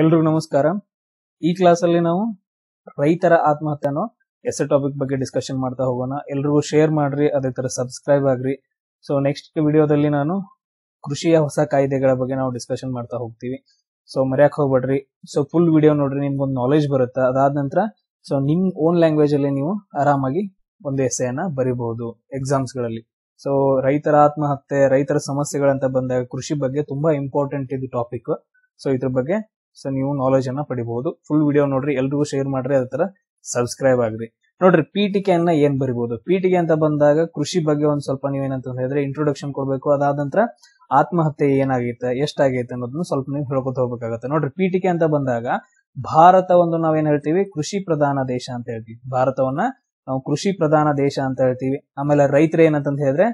ಎಲ್ರಿಗೂ ನಮಸ್ಕಾರ ಈ ಕ್ಲಾಸ್ ಅಲ್ಲಿ ನಾವು ರೈತರ ಆತ್ಮಹತ್ಯೆ ಅನ್ನೋ ಎಸ್ ಟಾಪಿಕ್ ಬಗ್ಗೆ ಡಿಸ್ಕಷನ್ ಮಾಡ್ತಾ ಹೋಗೋಣ ಎಲ್ರಿಗೂ ಶೇರ್ ಮಾಡ್ರಿ ಅದೇ ತರ ಸಬ್ಸ್ಕ್ರೈಬ್ ಆಗ್ರಿ ಸೊ ನೆಕ್ಸ್ಟ್ ವಿಡಿಯೋದಲ್ಲಿ ನಾನು ಕೃಷಿಯ ಹೊಸ ಕಾಯ್ದೆಗಳ ಬಗ್ಗೆ ನಾವು ಡಿಸ್ಕಷನ್ ಮಾಡ್ತಾ ಹೋಗ್ತೀವಿ ಸೊ ಮರ್ಯಾಕ್ ಹೋಗ್ಬೇಡ್ರಿ ಸೊ ಫುಲ್ ವಿಡಿಯೋ ನೋಡ್ರಿ ನಿಮ್ಗೊಂದು ನಾಲೆಜ್ ಬರುತ್ತೆ ಅದಾದ ನಂತರ ಸೊ ನಿಮ್ ಓನ್ ಲ್ಯಾಂಗ್ವೇಜ್ ಅಲ್ಲಿ ನೀವು ಆರಾಮಾಗಿ ಒಂದು ಎಸೆಯನ್ನ ಬರಿಬಹುದು ಎಕ್ಸಾಮ್ಸ್ ಗಳಲ್ಲಿ ಸೊ ರೈತರ ಆತ್ಮಹತ್ಯೆ ರೈತರ ಸಮಸ್ಯೆಗಳಂತ ಬಂದಾಗ ಕೃಷಿ ಬಗ್ಗೆ ತುಂಬಾ ಇಂಪಾರ್ಟೆಂಟ್ ಇದು ಟಾಪಿಕ್ ಸೊ ಇದ್ರ ಬಗ್ಗೆ ಸೊ ನೀವು ನಾಲೆಜ್ ಅನ್ನ ಪಡಿಬಹುದು ಫುಲ್ ವಿಡಿಯೋ ನೋಡ್ರಿ ಎಲ್ರಿಗೂ ಶೇರ್ ಮಾಡ್ರಿ ಅದರ ತರ ಸಬ್ಸ್ಕ್ರೈಬ್ ಆಗ್ರಿ ನೋಡ್ರಿ ಪೀಟಿಕೆಯನ್ನ ಏನ್ ಬರಿಬಹುದು ಪೀಠಿಕೆ ಅಂತ ಬಂದಾಗ ಕೃಷಿ ಬಗ್ಗೆ ಒಂದ್ ಸ್ವಲ್ಪ ನೀವೇನಂತ ಹೇಳಿದ್ರೆ ಇಂಟ್ರೊಡಕ್ಷನ್ ಕೊಡ್ಬೇಕು ಅದಾದ ನಂತರ ಆತ್ಮಹತ್ಯೆ ಏನಾಗೈತೆ ಎಷ್ಟಾಗೈತೆ ಅನ್ನೋದನ್ನ ಸ್ವಲ್ಪ ನೀವು ಹೇಳ್ಕೊತ ಹೋಗ್ಬೇಕಾಗತ್ತೆ ನೋಡ್ರಿ ಪೀಟಿಕೆ ಅಂತ ಬಂದಾಗ ಭಾರತ ಒಂದು ನಾವೇನ್ ಹೇಳ್ತೀವಿ ಕೃಷಿ ಪ್ರಧಾನ ದೇಶ ಅಂತ ಹೇಳ್ತೀವಿ ಭಾರತವನ್ನ ನಾವು ಕೃಷಿ ಪ್ರಧಾನ ದೇಶ ಅಂತ ಹೇಳ್ತೀವಿ ಆಮೇಲೆ ರೈತರ ಏನಂತ ಹೇಳಿದ್ರೆ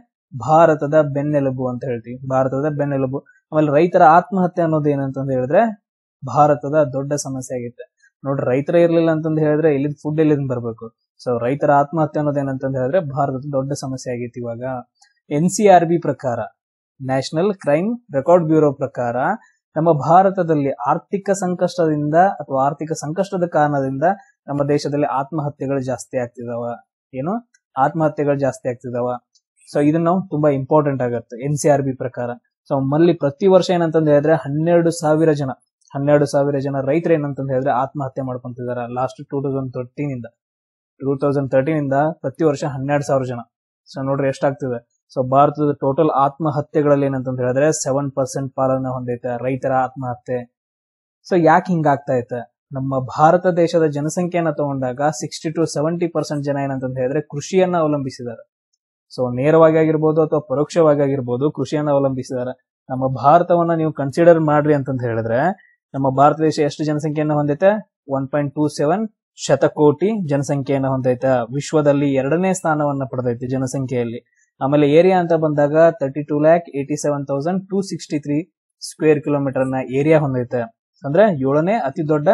ಭಾರತದ ಬೆನ್ನೆಲುಬು ಅಂತ ಹೇಳ್ತೀವಿ ಭಾರತದ ಬೆನ್ನೆಲುಬು ಆಮೇಲೆ ರೈತರ ಆತ್ಮಹತ್ಯೆ ಅನ್ನೋದು ಏನಂತ ಹೇಳಿದ್ರೆ ಭಾರತದ ದೊಡ್ಡ ಸಮಸ್ಯೆ ಆಗಿತ್ತು ನೋಡ್ರಿ ರೈತರ ಇರ್ಲಿಲ್ಲ ಅಂತಂದು ಹೇಳಿದ್ರೆ ಇಲ್ಲಿಂದ ಫುಡ್ ಎಲ್ಲಿಂದ ಬರ್ಬೇಕು ಸೊ ರೈತರ ಆತ್ಮಹತ್ಯೆ ಏನಂತ ಹೇಳಿದ್ರೆ ಭಾರತದ ದೊಡ್ಡ ಸಮಸ್ಯೆ ಆಗಿತ್ತು ಇವಾಗ ಎನ್ ಸಿ ಬಿ ಪ್ರಕಾರ ನ್ಯಾಷನಲ್ ಕ್ರೈಮ್ ರೆಕಾರ್ಡ್ ಬ್ಯೂರೋ ಪ್ರಕಾರ ನಮ್ಮ ಭಾರತದಲ್ಲಿ ಆರ್ಥಿಕ ಸಂಕಷ್ಟದಿಂದ ಅಥವಾ ಆರ್ಥಿಕ ಸಂಕಷ್ಟದ ಕಾರಣದಿಂದ ನಮ್ಮ ದೇಶದಲ್ಲಿ ಆತ್ಮಹತ್ಯೆಗಳು ಜಾಸ್ತಿ ಆಗ್ತಿದಾವ ಏನು ಆತ್ಮಹತ್ಯೆಗಳು ಜಾಸ್ತಿ ಆಗ್ತಿದಾವ ಸೊ ಇದನ್ನ ತುಂಬಾ ಇಂಪಾರ್ಟೆಂಟ್ ಆಗತ್ತೆ ಎನ್ ಸಿ ಬಿ ಪ್ರಕಾರ ಸೊ ಮಲ್ಲಿ ಪ್ರತಿ ವರ್ಷ ಏನಂತಂದ್ರೆ ಹೇಳಿದ್ರೆ ಹನ್ನೆರಡು ಸಾವಿರ ಜನ ಹನ್ನೆರಡು ಸಾವಿರ ಜನ ರೈತರು ಏನಂತ ಹೇಳಿದ್ರೆ ಆತ್ಮಹತ್ಯೆ ಮಾಡ್ಕೊಂತಿದ್ದಾರೆ ಲಾಸ್ಟ್ ಟೂ ತೌಸಂಡ್ ತರ್ಟೀನ್ ಇಂದ ಟೂ ತೌಸಂಡ್ ತರ್ಟೀನ್ ಇಂದ ಪ್ರತಿ ವರ್ಷ ಹನ್ನೆರಡು ಸಾವಿರ ಜನ ಸೊ ನೋಡ್ರಿ ಎಷ್ಟಾಗ್ತಿದೆ ಸೊ ಭಾರತದ ಟೋಟಲ್ ಆತ್ಮಹತ್ಯೆಗಳಲ್ಲಿ ಏನಂತ ಹೇಳಿದ್ರೆ ಸೆವೆನ್ ಪರ್ಸೆಂಟ್ ಪಾಲನ್ನ ಹೊಂದೈತೆ ರೈತರ ಆತ್ಮಹತ್ಯೆ ಸೊ ಯಾಕೆ ಹಿಂಗಾಗ್ತಾ ಐತೆ ನಮ್ಮ ಭಾರತ ದೇಶದ ಜನಸಂಖ್ಯೆಯನ್ನ ತಗೊಂಡಾಗ ಸಿಕ್ಸ್ಟಿ ಟು ಸೆವೆಂಟಿ ಪರ್ಸೆಂಟ್ ಜನ ಏನಂತ ಹೇಳಿದ್ರೆ ಕೃಷಿಯನ್ನ ಅವಲಂಬಿಸಿದ್ದಾರೆ ಸೊ ನೇರವಾಗಿ ಆಗಿರ್ಬೋದು ಅಥವಾ ಪರೋಕ್ಷವಾಗಿ ಆಗಿರ್ಬೋದು ಕೃಷಿಯನ್ನ ಅವಲಂಬಿಸಿದ್ದಾರೆ ನಮ್ಮ ಭಾರತವನ್ನ ನೀವು ಕನ್ಸಿಡರ್ ಮಾಡ್ರಿ ಅಂತಂದ್ ಹೇಳಿದ್ರೆ ನಮ್ಮ ಭಾರತ ದೇಶ ಎಷ್ಟು ಜನಸಂಖ್ಯೆಯನ್ನು ಹೊಂದೈತೆ ಒನ್ ಪಾಯಿಂಟ್ ಟೂ ಸೆವೆನ್ ಶತಕೋಟಿ ಜನಸಂಖ್ಯೆಯನ್ನು ಹೊಂದೈತೆ ವಿಶ್ವದಲ್ಲಿ ಎರಡನೇ ಸ್ಥಾನವನ್ನು ಪಡೆದೈತೆ ಜನಸಂಖ್ಯೆಯಲ್ಲಿ ಆಮೇಲೆ ಏರಿಯಾ ಅಂತ ಬಂದಾಗ thirty two lakh eighty seven thousand two sixty three square kilometre ನ ಏರಿಯಾ ಹೊಂದೈತೆ ಅಂದ್ರೆ ಏಳನೇ ಅತಿ ದೊಡ್ಡ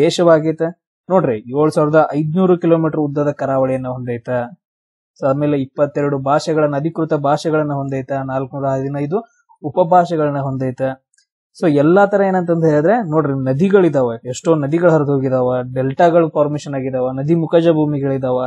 ದೇಶವಾಗೈತೆ ನೋಡ್ರಿ ಏಳು ಸಾವಿರದ ಐದ್ನೂರು ಕಿಲೋಮೀಟರ್ ಉದ್ದದ ಕರಾವಳಿಯನ್ನು ಹೊಂದೈತ ಆಮೇಲೆ ಇಪ್ಪತ್ತೆರಡು ಭಾಷೆಗಳನ್ನ ಅಧಿಕೃತ ಭಾಷೆಗಳನ್ನ ಹೊಂದೈತ ನಾಲ್ಕುನೂರ ಹದಿನೈದು ಉಪಭಾಷೆಗಳನ್ನ ಹೊಂದೈತೆ ಸೊ ಎಲ್ಲಾ ತರ ಏನಂತಂದ್ರೆ ಹೇಳಿದ್ರೆ ನೋಡ್ರಿ ನದಿಗಳಿದಾವೆ ಎಷ್ಟೋ ನದಿಗಳು ಹರಿದೋಗಿದಾವ ಡೆಲ್ಟಾಗಳು ಫಾರ್ಮೇಶನ್ ಆಗಿದಾವ ನದಿ ಮುಖಜ ಭೂಮಿಗಳಿದಾವ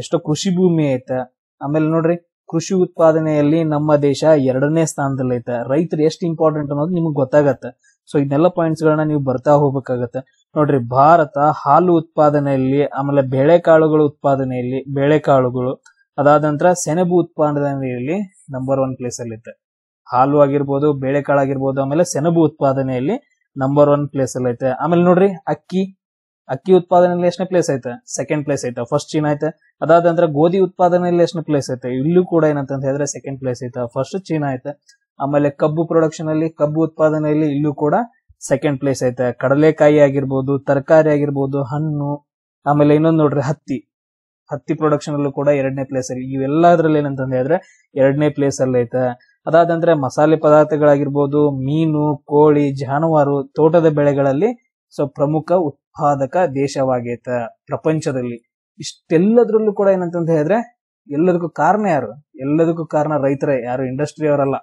ಎಷ್ಟೋ ಕೃಷಿ ಭೂಮಿ ಐತೆ ಆಮೇಲೆ ನೋಡ್ರಿ ಕೃಷಿ ಉತ್ಪಾದನೆಯಲ್ಲಿ ನಮ್ಮ ದೇಶ ಎರಡನೇ ಸ್ಥಾನದಲ್ಲಿ ಐತ ರೈತರು ಎಷ್ಟು ಇಂಪಾರ್ಟೆಂಟ್ ಅನ್ನೋದು ನಿಮ್ಗೆ ಗೊತ್ತಾಗತ್ತೆ ಸೊ ಇದನ್ನೆಲ್ಲ ಪಾಯಿಂಟ್ಸ್ ಗಳನ್ನ ನೀವು ಬರ್ತಾ ಹೋಗ್ಬೇಕಾಗತ್ತೆ ನೋಡ್ರಿ ಭಾರತ ಹಾಲು ಉತ್ಪಾದನೆಯಲ್ಲಿ ಆಮೇಲೆ ಬೇಳೆಕಾಳುಗಳ ಉತ್ಪಾದನೆಯಲ್ಲಿ ಬೇಳೆಕಾಳುಗಳು ಅದಾದ ನಂತರ ಸೆಣಬು ಉತ್ಪಾದನೆಯಲ್ಲಿ ನಂಬರ್ ಒನ್ ಪ್ಲೇಸ್ ಅಲ್ಲಿ ಹಾಲು ಆಗಿರ್ಬೋದು ಬೇಳೆಕಾಳು ಆಗಿರ್ಬೋದು ಆಮೇಲೆ ಸೆಣಬು ಉತ್ಪಾದನೆಯಲ್ಲಿ ನಂಬರ್ ಒನ್ ಪ್ಲೇಸ್ ಅಲ್ಲಿ ಐತೆ ಆಮೇಲೆ ನೋಡ್ರಿ ಅಕ್ಕಿ ಅಕ್ಕಿ ಉತ್ಪಾದನೆಯಲ್ಲಿ ಎಷ್ಟನೇ ಪ್ಲೇಸ್ ಐತೆ ಸೆಕೆಂಡ್ ಪ್ಲೇಸ್ ಐತೆ ಫಸ್ಟ್ ಚೀನಾ ಐತೆ ಅದಾದ ನಂತರ ಗೋಧಿ ಉತ್ಪಾದನೆಯಲ್ಲಿ ಎಷ್ಟನೇ ಪ್ಲೇಸ್ ಐತೆ ಇಲ್ಲೂ ಕೂಡ ಏನಂತ ಹೇಳಿದ್ರೆ ಸೆಕೆಂಡ್ ಪ್ಲೇಸ್ ಐತೆ ಫಸ್ಟ್ ಚೀನಾ ಐತೆ ಆಮೇಲೆ ಕಬ್ಬು ಪ್ರೊಡಕ್ಷನ್ ಅಲ್ಲಿ ಕಬ್ಬು ಉತ್ಪಾದನೆಯಲ್ಲಿ ಇಲ್ಲೂ ಕೂಡ ಸೆಕೆಂಡ್ ಪ್ಲೇಸ್ ಐತೆ ಕಡಲೆಕಾಯಿ ಆಗಿರ್ಬೋದು ತರಕಾರಿ ಆಗಿರ್ಬೋದು ಹಣ್ಣು ಆಮೇಲೆ ಇನ್ನೊಂದು ನೋಡ್ರಿ ಹತ್ತಿ ಹತ್ತಿ ಪ್ರೊಡಕ್ಷನ್ ಅಲ್ಲೂ ಕೂಡ ಎರಡನೇ ಪ್ಲೇಸ್ ಅಲ್ಲಿ ಇವೆಲ್ಲದ್ರಲ್ಲಿ ಏನಂತ ಹೇಳಿದ್ರೆ ಎರಡನೇ ಪ್ಲೇಸ್ ಅಲ್ಲಿ ಐತೆ ಅದಾದಂದ್ರೆ ಮಸಾಲೆ ಪದಾರ್ಥಗಳಾಗಿರ್ಬೋದು ಮೀನು ಕೋಳಿ ಜಾನುವಾರು ತೋಟದ ಬೆಳೆಗಳಲ್ಲಿ ಸೊ ಪ್ರಮುಖ ಉತ್ಪಾದಕ ದೇಶವಾಗೈತ ಪ್ರಪಂಚದಲ್ಲಿ ಇಷ್ಟೆಲ್ಲದ್ರಲ್ಲೂ ಕೂಡ ಏನಂತಂತ ಹೇಳಿದ್ರೆ ಎಲ್ಲದಕ್ಕೂ ಕಾರಣ ಯಾರು ಎಲ್ಲದಕ್ಕೂ ಕಾರಣ ರೈತರೇ ಯಾರು ಇಂಡಸ್ಟ್ರಿ ಅವರಲ್ಲ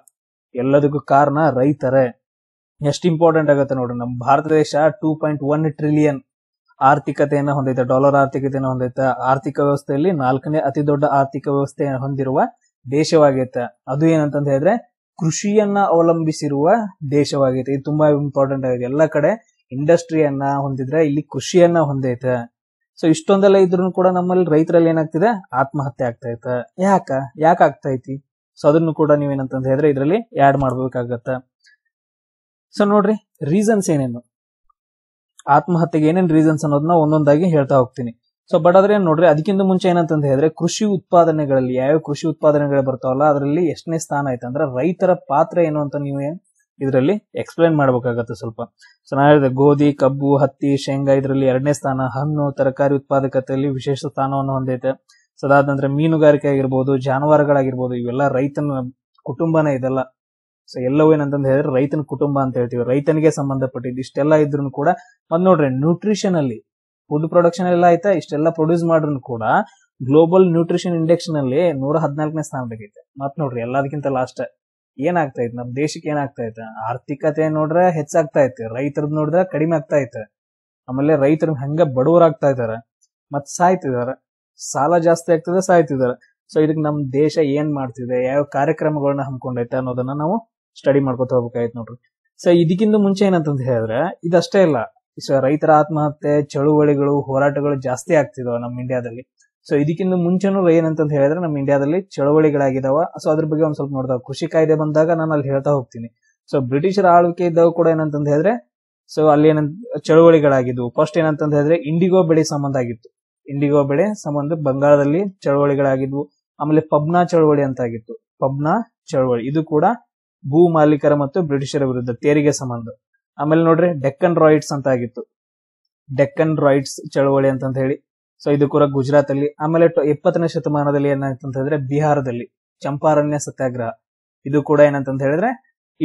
ಎಲ್ಲದಕ್ಕೂ ಕಾರಣ ರೈತರೇ ಎಷ್ಟು ಇಂಪಾರ್ಟೆಂಟ್ ಆಗುತ್ತೆ ನೋಡ್ರಿ ನಮ್ಮ ಭಾರತ ದೇಶ ಟೂ ಪಾಯಿಂಟ್ ಒನ್ ಟ್ರಿಲಿಯನ್ ಆರ್ಥಿಕತೆಯನ್ನ ಹೊಂದೈತೆ ಡಾಲರ್ ಆರ್ಥಿಕತೆಯನ್ನು ಹೊಂದೈತೆ ಆರ್ಥಿಕ ವ್ಯವಸ್ಥೆಯಲ್ಲಿ ನಾಲ್ಕನೇ ಅತಿ ದೊಡ್ಡ ಆರ್ಥಿಕ ವ್ಯವಸ್ಥೆಯನ್ನು ಹೊಂದಿರುವ ದೇಶವಾಗೈತೆ ಅದು ಏನಂತ ಹೇಳಿದ್ರೆ ಕೃಷಿಯನ್ನ ಅವಲಂಬಿಸಿರುವ ದೇಶವಾಗೈತೆ ಇದು ತುಂಬಾ ಇಂಪಾರ್ಟೆಂಟ್ ಆಗಿದೆ ಎಲ್ಲ ಕಡೆ ಇಂಡಸ್ಟ್ರಿಯನ್ನ ಹೊಂದಿದ್ರೆ ಇಲ್ಲಿ ಕೃಷಿಯನ್ನ ಹೊಂದೈತೆ ಸೊ ಇಷ್ಟೊಂದೆಲ್ಲ ಇದ್ರೂ ಕೂಡ ನಮ್ಮಲ್ಲಿ ರೈತರಲ್ಲಿ ಏನಾಗ್ತಿದೆ ಆತ್ಮಹತ್ಯೆ ಆಗ್ತಾ ಆಗ್ತೈತೆ ಯಾಕ ಯಾಕೆ ಐತಿ ಸೊ ಅದನ್ನು ಕೂಡ ನೀವೇನಂತ ಹೇಳಿದ್ರೆ ಇದರಲ್ಲಿ ಆಡ್ ಮಾಡ್ಬೇಕಾಗತ್ತ ಸೊ ನೋಡ್ರಿ ರೀಸನ್ಸ್ ಏನೇನು ಆತ್ಮಹತ್ಯೆಗೆ ಏನೇನು ರೀಸನ್ಸ್ ಅನ್ನೋದನ್ನ ಒಂದೊಂದಾಗಿ ಹೇಳ್ತಾ ಹೋಗ್ತೀನಿ ಸೊ ಬಟ್ ಆದ್ರೆ ನೋಡ್ರಿ ಅದಕ್ಕಿಂತ ಮುಂಚೆ ಏನಂತ ಹೇಳಿದ್ರೆ ಕೃಷಿ ಉತ್ಪಾದನೆಗಳಲ್ಲಿ ಯಾವ ಕೃಷಿ ಉತ್ಪಾದನೆಗಳು ಬರ್ತಾವಲ್ಲ ಅದರಲ್ಲಿ ಎಷ್ಟನೇ ಸ್ಥಾನ ಐತೆ ಅಂದ್ರೆ ರೈತರ ಪಾತ್ರ ಏನು ಅಂತ ನೀವು ಇದರಲ್ಲಿ ಎಕ್ಸ್ಪ್ಲೈನ್ ಮಾಡ್ಬೇಕಾಗತ್ತೆ ಸ್ವಲ್ಪ ಸೊ ಹೇಳಿದೆ ಗೋಧಿ ಕಬ್ಬು ಹತ್ತಿ ಶೇಂಗಾ ಇದರಲ್ಲಿ ಎರಡನೇ ಸ್ಥಾನ ಹಣ್ಣು ತರಕಾರಿ ಉತ್ಪಾದಕತೆಯಲ್ಲಿ ವಿಶೇಷ ಸ್ಥಾನವನ್ನು ಹೊಂದೈತೆ ಸೊ ನಂತರ ಮೀನುಗಾರಿಕೆ ಆಗಿರ್ಬೋದು ಜಾನುವಾರುಗಳಾಗಿರ್ಬೋದು ಇವೆಲ್ಲ ರೈತನ ಕುಟುಂಬನೇ ಇದೆಲ್ಲ ಸೊ ಎಲ್ಲವೂ ಏನಂತ ಹೇಳಿದ್ರೆ ರೈತನ ಕುಟುಂಬ ಅಂತ ಹೇಳ್ತೀವಿ ರೈತನಿಗೆ ಸಂಬಂಧಪಟ್ಟಿದ್ದು ಇಷ್ಟೆಲ್ಲ ಇದ್ರು ಕೂಡ ಮತ್ ನೋಡ್ರಿ ನ್ಯೂಟ್ರಿಷನ್ ಅಲ್ಲಿ ಫುಡ್ ಪ್ರೊಡಕ್ಷನ್ ಎಲ್ಲ ಆಯ್ತಾ ಇಷ್ಟೆಲ್ಲ ಪ್ರೊಡ್ಯೂಸ್ ಮಾಡ್ರು ಕೂಡ ಗ್ಲೋಬಲ್ ನ್ಯೂಟ್ರಿಷನ್ ಇಂಡೆಕ್ಸ್ ನಲ್ಲಿ ನೂರ ಹದಿನಾಲ್ಕನೇ ಸ್ಥಾನ ಬೇಕೈತೆ ಮತ್ ನೋಡ್ರಿ ಎಲ್ಲದಕ್ಕಿಂತ ಲಾಸ್ಟ್ ಏನಾಗ್ತಾ ಇತ್ತು ನಮ್ ದೇಶಕ್ಕೆ ಏನಾಗ್ತಾ ಇತ್ತು ಆರ್ಥಿಕತೆ ನೋಡ್ರೆ ಹೆಚ್ಚಾಗ್ತಾ ಇತ್ತು ರೈತರದ್ ನೋಡಿದ್ರೆ ಕಡಿಮೆ ಆಗ್ತಾ ಐತೆ ಆಮೇಲೆ ರೈತರು ಹಂಗ ಬಡವರಾಗ್ತಾ ಇದಾರೆ ಮತ್ ಸಾಯ್ತಿದಾರೆ ಸಾಲ ಜಾಸ್ತಿ ಆಗ್ತದೆ ಸಾಯ್ತಿದಾರೆ ಸೊ ಇದಕ್ಕೆ ನಮ್ ದೇಶ ಏನ್ ಮಾಡ್ತಿದೆ ಯಾವ ಕಾರ್ಯಕ್ರಮಗಳನ್ನ ಹಮ್ಮಿಕೊಂಡೈತೆ ಅನ್ನೋದನ್ನ ನಾವು ಸ್ಟಡಿ ಮಾಡ್ಕೊತ ಹೋಗ್ಬೇಕಾಯ್ತು ನೋಡ್ರಿ ಸೊ ಇದಕ್ಕಿಂತ ಮುಂಚೆ ಏನಂತಂದ್ ಹೇಳಿದ್ರೆ ಇದಷ್ಟೇ ಇಲ್ಲ ಸೊ ರೈತರ ಆತ್ಮಹತ್ಯೆ ಚಳುವಳಿಗಳು ಹೋರಾಟಗಳು ಜಾಸ್ತಿ ಆಗ್ತಿದಾವ ನಮ್ಮ ಇಂಡಿಯಾದಲ್ಲಿ ಸೊ ಇದಕ್ಕಿಂತ ಮುಂಚೆನೂ ಏನಂತ ಹೇಳಿದ್ರೆ ನಮ್ಮ ಇಂಡಿಯಾದಲ್ಲಿ ಚಳುವಳಿಗಳಾಗಿದಾವ ಸೊ ಅದ್ರ ಬಗ್ಗೆ ಒಂದ್ ಸ್ವಲ್ಪ ನೋಡ್ತಾವ ಕೃಷಿ ಕಾಯ್ದೆ ಬಂದಾಗ ನಾನು ಅಲ್ಲಿ ಹೇಳ್ತಾ ಹೋಗ್ತೀನಿ ಸೊ ಬ್ರಿಟಿಷರ ಆಳ್ವಿಕೆ ಇದ್ದಾಗ ಕೂಡ ಏನಂತ ಹೇಳಿದ್ರೆ ಸೊ ಅಲ್ಲಿ ಏನಂತ ಚಳುವಳಿಗಳಾಗಿದ್ವು ಫಸ್ಟ್ ಏನಂತ ಹೇಳಿದ್ರೆ ಇಂಡಿಗೋ ಬೆಳೆ ಸಂಬಂಧ ಆಗಿತ್ತು ಇಂಡಿಗೋ ಬೆಳೆ ಸಂಬಂಧ ಬಂಗಾಳದಲ್ಲಿ ಚಳುವಳಿಗಳಾಗಿದ್ವು ಆಮೇಲೆ ಪಬ್ನಾ ಚಳುವಳಿ ಅಂತ ಆಗಿತ್ತು ಪಬ್ನಾ ಚಳುವಳಿ ಇದು ಕೂಡ ಭೂ ಮಾಲೀಕರ ಮತ್ತು ಬ್ರಿಟಿಷರ ವಿರುದ್ಧ ತೆರಿಗೆ ಸಂಬಂಧ ಆಮೇಲೆ ನೋಡ್ರಿ ಡೆಕ್ಕನ್ ರಾಯ್ಡ್ಸ್ ಅಂತ ಆಗಿತ್ತು ಡೆಕ್ಕನ್ ರಾಯ್ಡ್ಸ್ ಚಳವಳಿ ಅಂತ ಹೇಳಿ ಸೊ ಇದು ಕೂಡ ಗುಜರಾತ್ ಅಲ್ಲಿ ಆಮೇಲೆ ಇಪ್ಪತ್ತನೇ ಶತಮಾನದಲ್ಲಿ ಏನಂತ ಹೇಳಿದ್ರೆ ಬಿಹಾರದಲ್ಲಿ ಚಂಪಾರಣ್ಯ ಸತ್ಯಾಗ್ರಹ ಇದು ಕೂಡ ಏನಂತಂತ ಹೇಳಿದ್ರೆ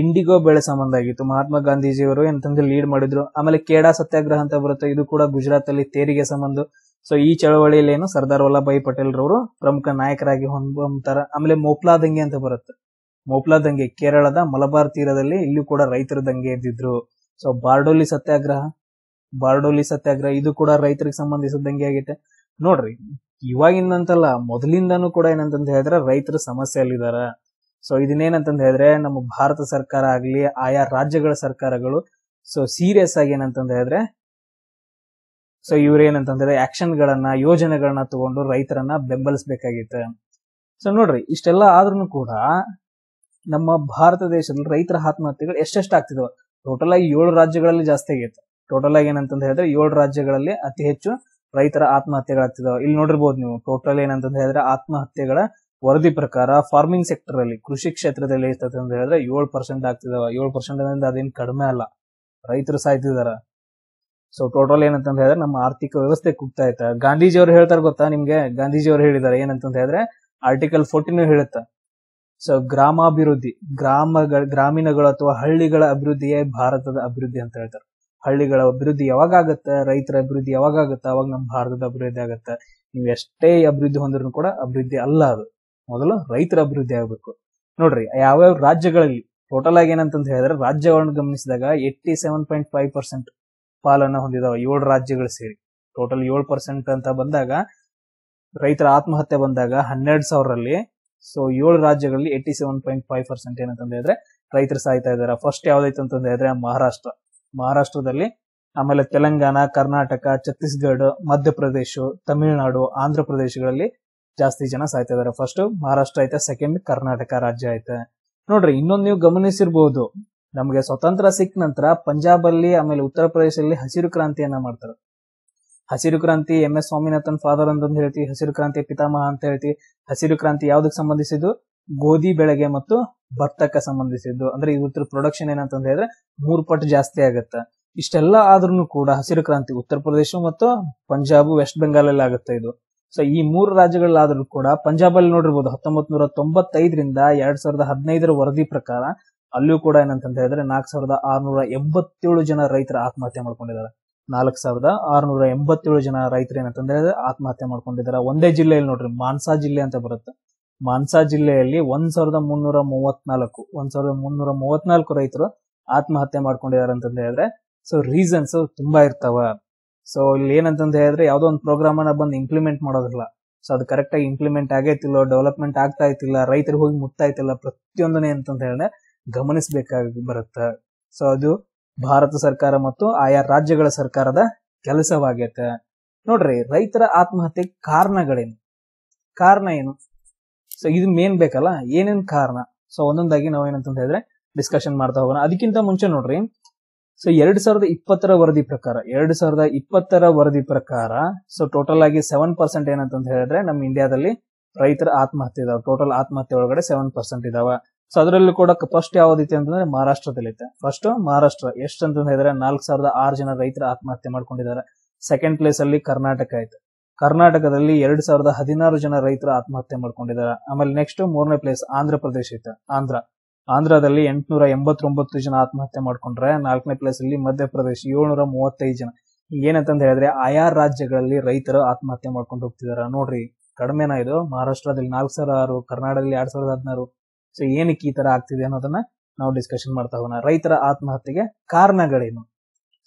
ಇಂಡಿಗೋ ಬೆಳೆ ಸಂಬಂಧ ಆಗಿತ್ತು ಮಹಾತ್ಮ ಗಾಂಧೀಜಿಯವರು ಏನಂತಂದ್ರೆ ಲೀಡ್ ಮಾಡಿದ್ರು ಆಮೇಲೆ ಕೇಡಾ ಸತ್ಯಾಗ್ರಹ ಅಂತ ಬರುತ್ತೆ ಇದು ಕೂಡ ಗುಜರಾತ್ ಅಲ್ಲಿ ತೆರಿಗೆ ಸಂಬಂಧ ಸೊ ಈ ಚಳವಳಿಯಲ್ಲಿ ಏನು ಸರ್ದಾರ್ ವಲ್ಲಭಾಯಿ ಪಟೇಲ್ ರವರು ಪ್ರಮುಖ ನಾಯಕರಾಗಿ ಹೊಂದ್ತಾರ ಆಮೇಲೆ ಮೋಪ್ಲಾ ದಂಗೆ ಅಂತ ಬರುತ್ತೆ ಮೋಪ್ಲಾ ದಂಗೆ ಕೇರಳದ ಮಲಬಾರ್ ತೀರದಲ್ಲಿ ಇಲ್ಲೂ ಕೂಡ ರೈತರ ದಂಗೆ ಎದ್ದಿದ್ರು ಸೊ ಬಾರ್ಡೋಲಿ ಸತ್ಯಾಗ್ರಹ ಬಾರ್ಡೋಲಿ ಸತ್ಯಾಗ್ರಹ ಇದು ಕೂಡ ರೈತರಿಗೆ ಸಂಬಂಧಿಸಿದಂಗೆ ಆಗಿತ್ತೆ ನೋಡ್ರಿ ಇವಾಗಿನಂತಲ್ಲ ಮೊದಲಿಂದನೂ ಕೂಡ ಏನಂತಂದು ಹೇಳಿದ್ರೆ ರೈತರು ಅಲ್ಲಿದ್ದಾರೆ ಸೊ ಇದನ್ನೇನಂತಂದು ಹೇಳಿದ್ರೆ ನಮ್ಮ ಭಾರತ ಸರ್ಕಾರ ಆಗಲಿ ಆಯಾ ರಾಜ್ಯಗಳ ಸರ್ಕಾರಗಳು ಸೊ ಸೀರಿಯಸ್ ಆಗಿ ಏನಂತಂದು ಹೇಳಿದ್ರೆ ಸೊ ಇವ್ರೇನಂತಂದ್ರೆ ಏನಂತಂದ್ರೆ ಆಕ್ಷನ್ಗಳನ್ನ ಯೋಜನೆಗಳನ್ನ ತಗೊಂಡು ರೈತರನ್ನ ಬೆಂಬಲಿಸಬೇಕಾಗಿತ್ತು ಸೊ ನೋಡ್ರಿ ಇಷ್ಟೆಲ್ಲ ಆದ್ರೂ ಕೂಡ ನಮ್ಮ ಭಾರತ ದೇಶದಲ್ಲಿ ರೈತರ ಆತ್ಮಹತ್ಯೆಗಳು ಎಷ್ಟೆಷ್ಟು ಆಗ್ತಿದಾವೆ ಟೋಟಲ್ ಆಗಿ ಏಳು ರಾಜ್ಯಗಳಲ್ಲಿ ಜಾಸ್ತಿ ಆಗಿತ್ತು ಟೋಟಲ್ ಆಗಿ ಏನಂತ ಹೇಳಿದ್ರೆ ಏಳು ರಾಜ್ಯಗಳಲ್ಲಿ ಅತಿ ಹೆಚ್ಚು ರೈತರ ಆತ್ಮಹತ್ಯೆಗಳಾಗ್ತಿದ್ದಾವೆ ಇಲ್ಲಿ ನೋಡಿರ್ಬೋದು ನೀವು ಟೋಟಲ್ ಏನಂತ ಹೇಳಿದ್ರೆ ಆತ್ಮಹತ್ಯೆಗಳ ವರದಿ ಪ್ರಕಾರ ಫಾರ್ಮಿಂಗ್ ಸೆಕ್ಟರ್ ಅಲ್ಲಿ ಕೃಷಿ ಕ್ಷೇತ್ರದಲ್ಲಿ ಇರ್ತದೆ ಅಂತ ಹೇಳಿದ್ರೆ ಏಳು ಪರ್ಸೆಂಟ್ ಆಗ್ತಿದಾವ ಏಳು ಪರ್ಸೆಂಟ್ ಅಂದ್ರೆ ಅದೇನು ಕಡಿಮೆ ಅಲ್ಲ ರೈತರು ಸಾಯ್ತಿದಾರ ಸೊ ಟೋಟಲ್ ಏನಂತ ಹೇಳಿದ್ರೆ ನಮ್ಮ ಆರ್ಥಿಕ ವ್ಯವಸ್ಥೆ ಕುಗ್ತಾ ಇತ್ತ ಗಾಂಧೀಜಿ ಅವ್ರು ಹೇಳ್ತಾರೆ ಗೊತ್ತಾ ನಿಮ್ಗೆ ಗಾಂಧೀಜಿ ಅವ್ರು ಹೇಳಿದ್ದಾರೆ ಏನಂತ ಹೇಳಿದ್ರೆ ಆರ್ಟಿಕಲ್ ಫೋರ್ಟಿನೂ ಹೇಳುತ್ತೆ ಸೊ ಗ್ರಾಮಾಭಿವೃದ್ಧಿ ಗ್ರಾಮಗಳ ಗ್ರಾಮೀಣಗಳು ಅಥವಾ ಹಳ್ಳಿಗಳ ಅಭಿವೃದ್ಧಿಯೇ ಭಾರತದ ಅಭಿವೃದ್ಧಿ ಅಂತ ಹೇಳ್ತಾರೆ ಹಳ್ಳಿಗಳ ಅಭಿವೃದ್ಧಿ ಯಾವಾಗ ರೈತರ ಅಭಿವೃದ್ಧಿ ಯಾವಾಗ ಅವಾಗ ನಮ್ಮ ಭಾರತದ ಅಭಿವೃದ್ಧಿ ಆಗುತ್ತೆ ನೀವು ಎಷ್ಟೇ ಅಭಿವೃದ್ಧಿ ಹೊಂದ್ರೂ ಕೂಡ ಅಭಿವೃದ್ಧಿ ಅಲ್ಲ ಅದು ಮೊದಲು ರೈತರ ಅಭಿವೃದ್ಧಿ ಆಗಬೇಕು ನೋಡ್ರಿ ಯಾವ್ಯಾವ ರಾಜ್ಯಗಳಲ್ಲಿ ಟೋಟಲ್ ಆಗಿ ಏನಂತ ಹೇಳಿದ್ರೆ ರಾಜ್ಯಗಳನ್ನು ಗಮನಿಸಿದಾಗ eighty seven point five percent ಪಾಲನ್ನು ಹೊಂದಿದಾವ ಏಳು ರಾಜ್ಯಗಳು ಸೇರಿ ಟೋಟಲ್ ಏಳು ಪರ್ಸೆಂಟ್ ಅಂತ ಬಂದಾಗ ರೈತರ ಆತ್ಮಹತ್ಯೆ ಬಂದಾಗ ಹನ್ನೆರಡು ಸಾವಿರಲ್ಲಿ ಸೊ ಏಳು ರಾಜ್ಯಗಳಲ್ಲಿ eighty seven point five percent ಏನಂತಂದ್ರೆ ಹೇಳಿದ್ರೆ ರೈತರು ಸಾಯ್ತಾ ಇದ್ದಾರೆ ಫಸ್ಟ್ ಯಾವ್ದಾಯ್ತು ಅಂತಂದ್ರೆ ಹೇಳಿದ್ರೆ ಮಹಾರಾಷ್ಟ್ರ ಮಹಾರಾಷ್ಟ್ರದಲ್ಲಿ ಆಮೇಲೆ ತೆಲಂಗಾಣ ಕರ್ನಾಟಕ ಛತ್ತೀಸ್ಗಢ ಮಧ್ಯಪ್ರದೇಶ ತಮಿಳುನಾಡು ಆಂಧ್ರ ಪ್ರದೇಶಗಳಲ್ಲಿ ಜಾಸ್ತಿ ಜನ ಸಾಯ್ತಾ ಇದಾರೆ ಫಸ್ಟ್ ಮಹಾರಾಷ್ಟ್ರ ಐತೆ ಸೆಕೆಂಡ್ ಕರ್ನಾಟಕ ರಾಜ್ಯ ಐತೆ ನೋಡ್ರಿ ಇನ್ನೊಂದು ನೀವು ಗಮನಿಸಿರ್ಬಹುದು ನಮಗೆ ಸ್ವತಂತ್ರ ಸಿಕ್ಕ ನಂತರ ಪಂಜಾಬ್ ಅಲ್ಲಿ ಆಮೇಲೆ ಉತ್ತರ ಪ್ರದೇಶದಲ್ಲಿ ಹಸಿರು ಕ್ರಾಂತಿಯನ್ನ ಮಾಡ್ತಾರೆ ಹಸಿರು ಕ್ರಾಂತಿ ಎಂ ಎಸ್ ಸ್ವಾಮಿನಾಥನ್ ಫಾದರ್ ಅಂತಂದು ಹೇಳ್ತಿ ಹಸಿರು ಕ್ರಾಂತಿ ಪಿತಾಮಹ ಅಂತ ಹೇಳ್ತಿ ಹಸಿರು ಕ್ರಾಂತಿ ಯಾವ್ದಕ್ಕೆ ಸಂಬಂಧಿಸಿದ್ದು ಗೋಧಿ ಬೆಳೆಗೆ ಮತ್ತು ಭತ್ತಕ್ಕೆ ಸಂಬಂಧಿಸಿದ್ದು ಅಂದ್ರೆ ಉತ್ತರ ಪ್ರೊಡಕ್ಷನ್ ಏನಂತ ಹೇಳಿದ್ರೆ ಮೂರು ಪಟ್ಟು ಜಾಸ್ತಿ ಆಗುತ್ತೆ ಇಷ್ಟೆಲ್ಲ ಆದ್ರೂ ಕೂಡ ಹಸಿರು ಕ್ರಾಂತಿ ಉತ್ತರ ಪ್ರದೇಶ ಮತ್ತು ಪಂಜಾಬ್ ವೆಸ್ಟ್ ಬೆಂಗಾಲ್ ಅಲ್ಲಿ ಆಗುತ್ತೆ ಇದು ಸೊ ಈ ಮೂರು ರಾಜ್ಯಗಳಲ್ಲಾದ್ರೂ ಕೂಡ ಪಂಜಾಬ್ ಅಲ್ಲಿ ನೋಡಿರ್ಬೋದು ಹತ್ತೊಂಬತ್ ನೂರ ತೊಂಬತ್ತೈದರಿಂದ ಎರಡ್ ಸಾವಿರದ ಹದಿನೈದರ ವರದಿ ಪ್ರಕಾರ ಅಲ್ಲೂ ಕೂಡ ಏನಂತ ಹೇಳಿದ್ರೆ ನಾಲ್ಕ್ ಸಾವಿರದ ಆರ್ನೂರ ಎಂಬತ್ತೇಳು ಜನ ರೈತರ ಆತ್ಮಹತ್ಯೆ ಮಾಡ್ಕೊಂಡಿದ್ದಾರೆ ನಾಲ್ಕು ಸಾವಿರದ ಆರುನೂರ ಎಂಬತ್ತೇಳು ಜನ ರೈತರು ಏನಂತಂದ್ರೆ ಆತ್ಮಹತ್ಯೆ ಮಾಡ್ಕೊಂಡಿದ್ದಾರೆ ಒಂದೇ ಜಿಲ್ಲೆಯಲ್ಲಿ ನೋಡ್ರಿ ಮಾನ್ಸಾ ಜಿಲ್ಲೆ ಅಂತ ಬರುತ್ತೆ ಮಾನ್ಸಾ ಜಿಲ್ಲೆಯಲ್ಲಿ ಒಂದ್ ಸಾವಿರದ ಮುನ್ನೂರ ಮೂವತ್ನಾಲ್ಕು ಒಂದ್ ಸಾವಿರದ ಮುನ್ನೂರ ಮೂವತ್ನಾಲ್ಕು ರೈತರು ಆತ್ಮಹತ್ಯೆ ಮಾಡ್ಕೊಂಡಿದ್ದಾರೆ ಅಂತಂದ ಹೇಳಿದ್ರೆ ಸೊ ರೀಸನ್ಸ್ ತುಂಬಾ ಇರ್ತಾವ ಸೊ ಇಲ್ಲಿ ಏನಂತಂದ ಹೇಳಿದ್ರೆ ಯಾವ್ದೋ ಒಂದು ಪ್ರೋಗ್ರಾಮ್ ಅನ್ನ ಬಂದು ಇಂಪ್ಲಿಮೆಂಟ್ ಮಾಡೋದಿಲ್ಲ ಸೊ ಅದು ಕರೆಕ್ಟ್ ಆಗಿ ಇಂಪ್ಲಿಮೆಂಟ್ ಆಗೈತಿಲ್ಲ ಡೆವಲಪ್ಮೆಂಟ್ ಆಗ್ತಾ ಇತ್ತಿಲ್ಲ ರೈತರಿಗೆ ಹೋಗಿ ಮುಟ್ತಾ ಇತ್ತಿಲ್ಲ ಪ್ರತಿಯೊಂದನೇ ಅಂತಂದ ಹೇಳಿದ್ರೆ ಗಮನಿಸ್ಬೇಕಾಗಿ ಬರುತ್ತೆ ಸೊ ಅದು ಭಾರತ ಸರ್ಕಾರ ಮತ್ತು ಆಯಾ ರಾಜ್ಯಗಳ ಸರ್ಕಾರದ ಕೆಲಸವಾಗೈತೆ ನೋಡ್ರಿ ರೈತರ ಆತ್ಮಹತ್ಯೆ ಕಾರಣಗಳೇನು ಕಾರಣ ಏನು ಸೊ ಇದು ಮೇನ್ ಬೇಕಲ್ಲ ಏನೇನ್ ಕಾರಣ ಸೊ ಒಂದೊಂದಾಗಿ ನಾವು ಏನಂತ ಹೇಳಿದ್ರೆ ಡಿಸ್ಕಷನ್ ಮಾಡ್ತಾ ಹೋಗೋಣ ಅದಕ್ಕಿಂತ ಮುಂಚೆ ನೋಡ್ರಿ ಸೊ ಎರಡ್ ಸಾವಿರದ ಇಪ್ಪತ್ತರ ವರದಿ ಪ್ರಕಾರ ಎರಡ್ ಸಾವಿರದ ಇಪ್ಪತ್ತರ ವರದಿ ಪ್ರಕಾರ ಸೊ ಟೋಟಲ್ ಆಗಿ ಸೆವೆನ್ ಪರ್ಸೆಂಟ್ ಏನಂತ ಹೇಳಿದ್ರೆ ನಮ್ಮ ಇಂಡಿಯಾದಲ್ಲಿ ರೈತರ ಆತ್ಮಹತ್ಯೆ ಇದಾವೆ ಟೋಟಲ್ ಆತ್ಮಹತ್ಯೆ ಒಳಗಡೆ ಸೆವೆನ್ ಪರ್ಸೆಂಟ್ ಇದಾವೆ ಸೊ ಅದರಲ್ಲೂ ಕೂಡ ಫಸ್ಟ್ ಯಾವ್ದಿತ್ತು ಅಂತಂದ್ರೆ ಐತೆ ಫಸ್ಟ್ ಮಹಾರಾಷ್ಟ್ರ ಎಷ್ಟು ಅಂತ ಹೇಳಿದ್ರೆ ನಾಲ್ಕು ಸಾವಿರದ ಆರು ಜನ ರೈತರ ಆತ್ಮಹತ್ಯೆ ಮಾಡ್ಕೊಂಡಿದ್ದಾರೆ ಸೆಕೆಂಡ್ ಪ್ಲೇಸ್ ಅಲ್ಲಿ ಕರ್ನಾಟಕ ಆಯ್ತು ಕರ್ನಾಟಕದಲ್ಲಿ ಎರಡ್ ಸಾವಿರದ ಹದಿನಾರು ಜನ ರೈತರು ಆತ್ಮಹತ್ಯೆ ಮಾಡ್ಕೊಂಡಿದ್ದಾರೆ ಆಮೇಲೆ ನೆಕ್ಸ್ಟ್ ಮೂರನೇ ಪ್ಲೇಸ್ ಆಂಧ್ರ ಪ್ರದೇಶ ಇತ್ತು ಆಂಧ್ರ ಆಂಧ್ರದಲ್ಲಿ ಎಂಟುನೂರ ಎಂಬತ್ತೊಂಬತ್ತು ಜನ ಆತ್ಮಹತ್ಯೆ ಮಾಡ್ಕೊಂಡ್ರೆ ನಾಲ್ಕನೇ ಪ್ಲೇಸ್ ಅಲ್ಲಿ ಮಧ್ಯಪ್ರದೇಶ ಏಳ್ನೂರ ಮೂವತ್ತೈದು ಜನ ಏನಂತ ಹೇಳಿದ್ರೆ ಆಯಾ ರಾಜ್ಯಗಳಲ್ಲಿ ರೈತರು ಆತ್ಮಹತ್ಯೆ ಮಾಡ್ಕೊಂಡು ಹೋಗ್ತಿದಾರ ನೋಡ್ರಿ ಕಡಿಮೆನಾ ಇದು ಮಹಾರಾಷ್ಟ್ರದಲ್ಲಿ ನಾಲ್ಕು ಸಾವಿರ ಆರು ಕರ್ನಾಟಕದಲ್ಲಿ ಎರಡ್ ಸಾವಿರದ ಹದಿನಾರು ಸೊ ಏನಕ್ಕೆ ಈ ತರ ಆಗ್ತಿದೆ ಅನ್ನೋದನ್ನ ನಾವು ಡಿಸ್ಕಷನ್ ಮಾಡ್ತಾ ಹೋಗೋಣ ರೈತರ ಆತ್ಮಹತ್ಯೆಗೆ ಕಾರಣಗಳೇನು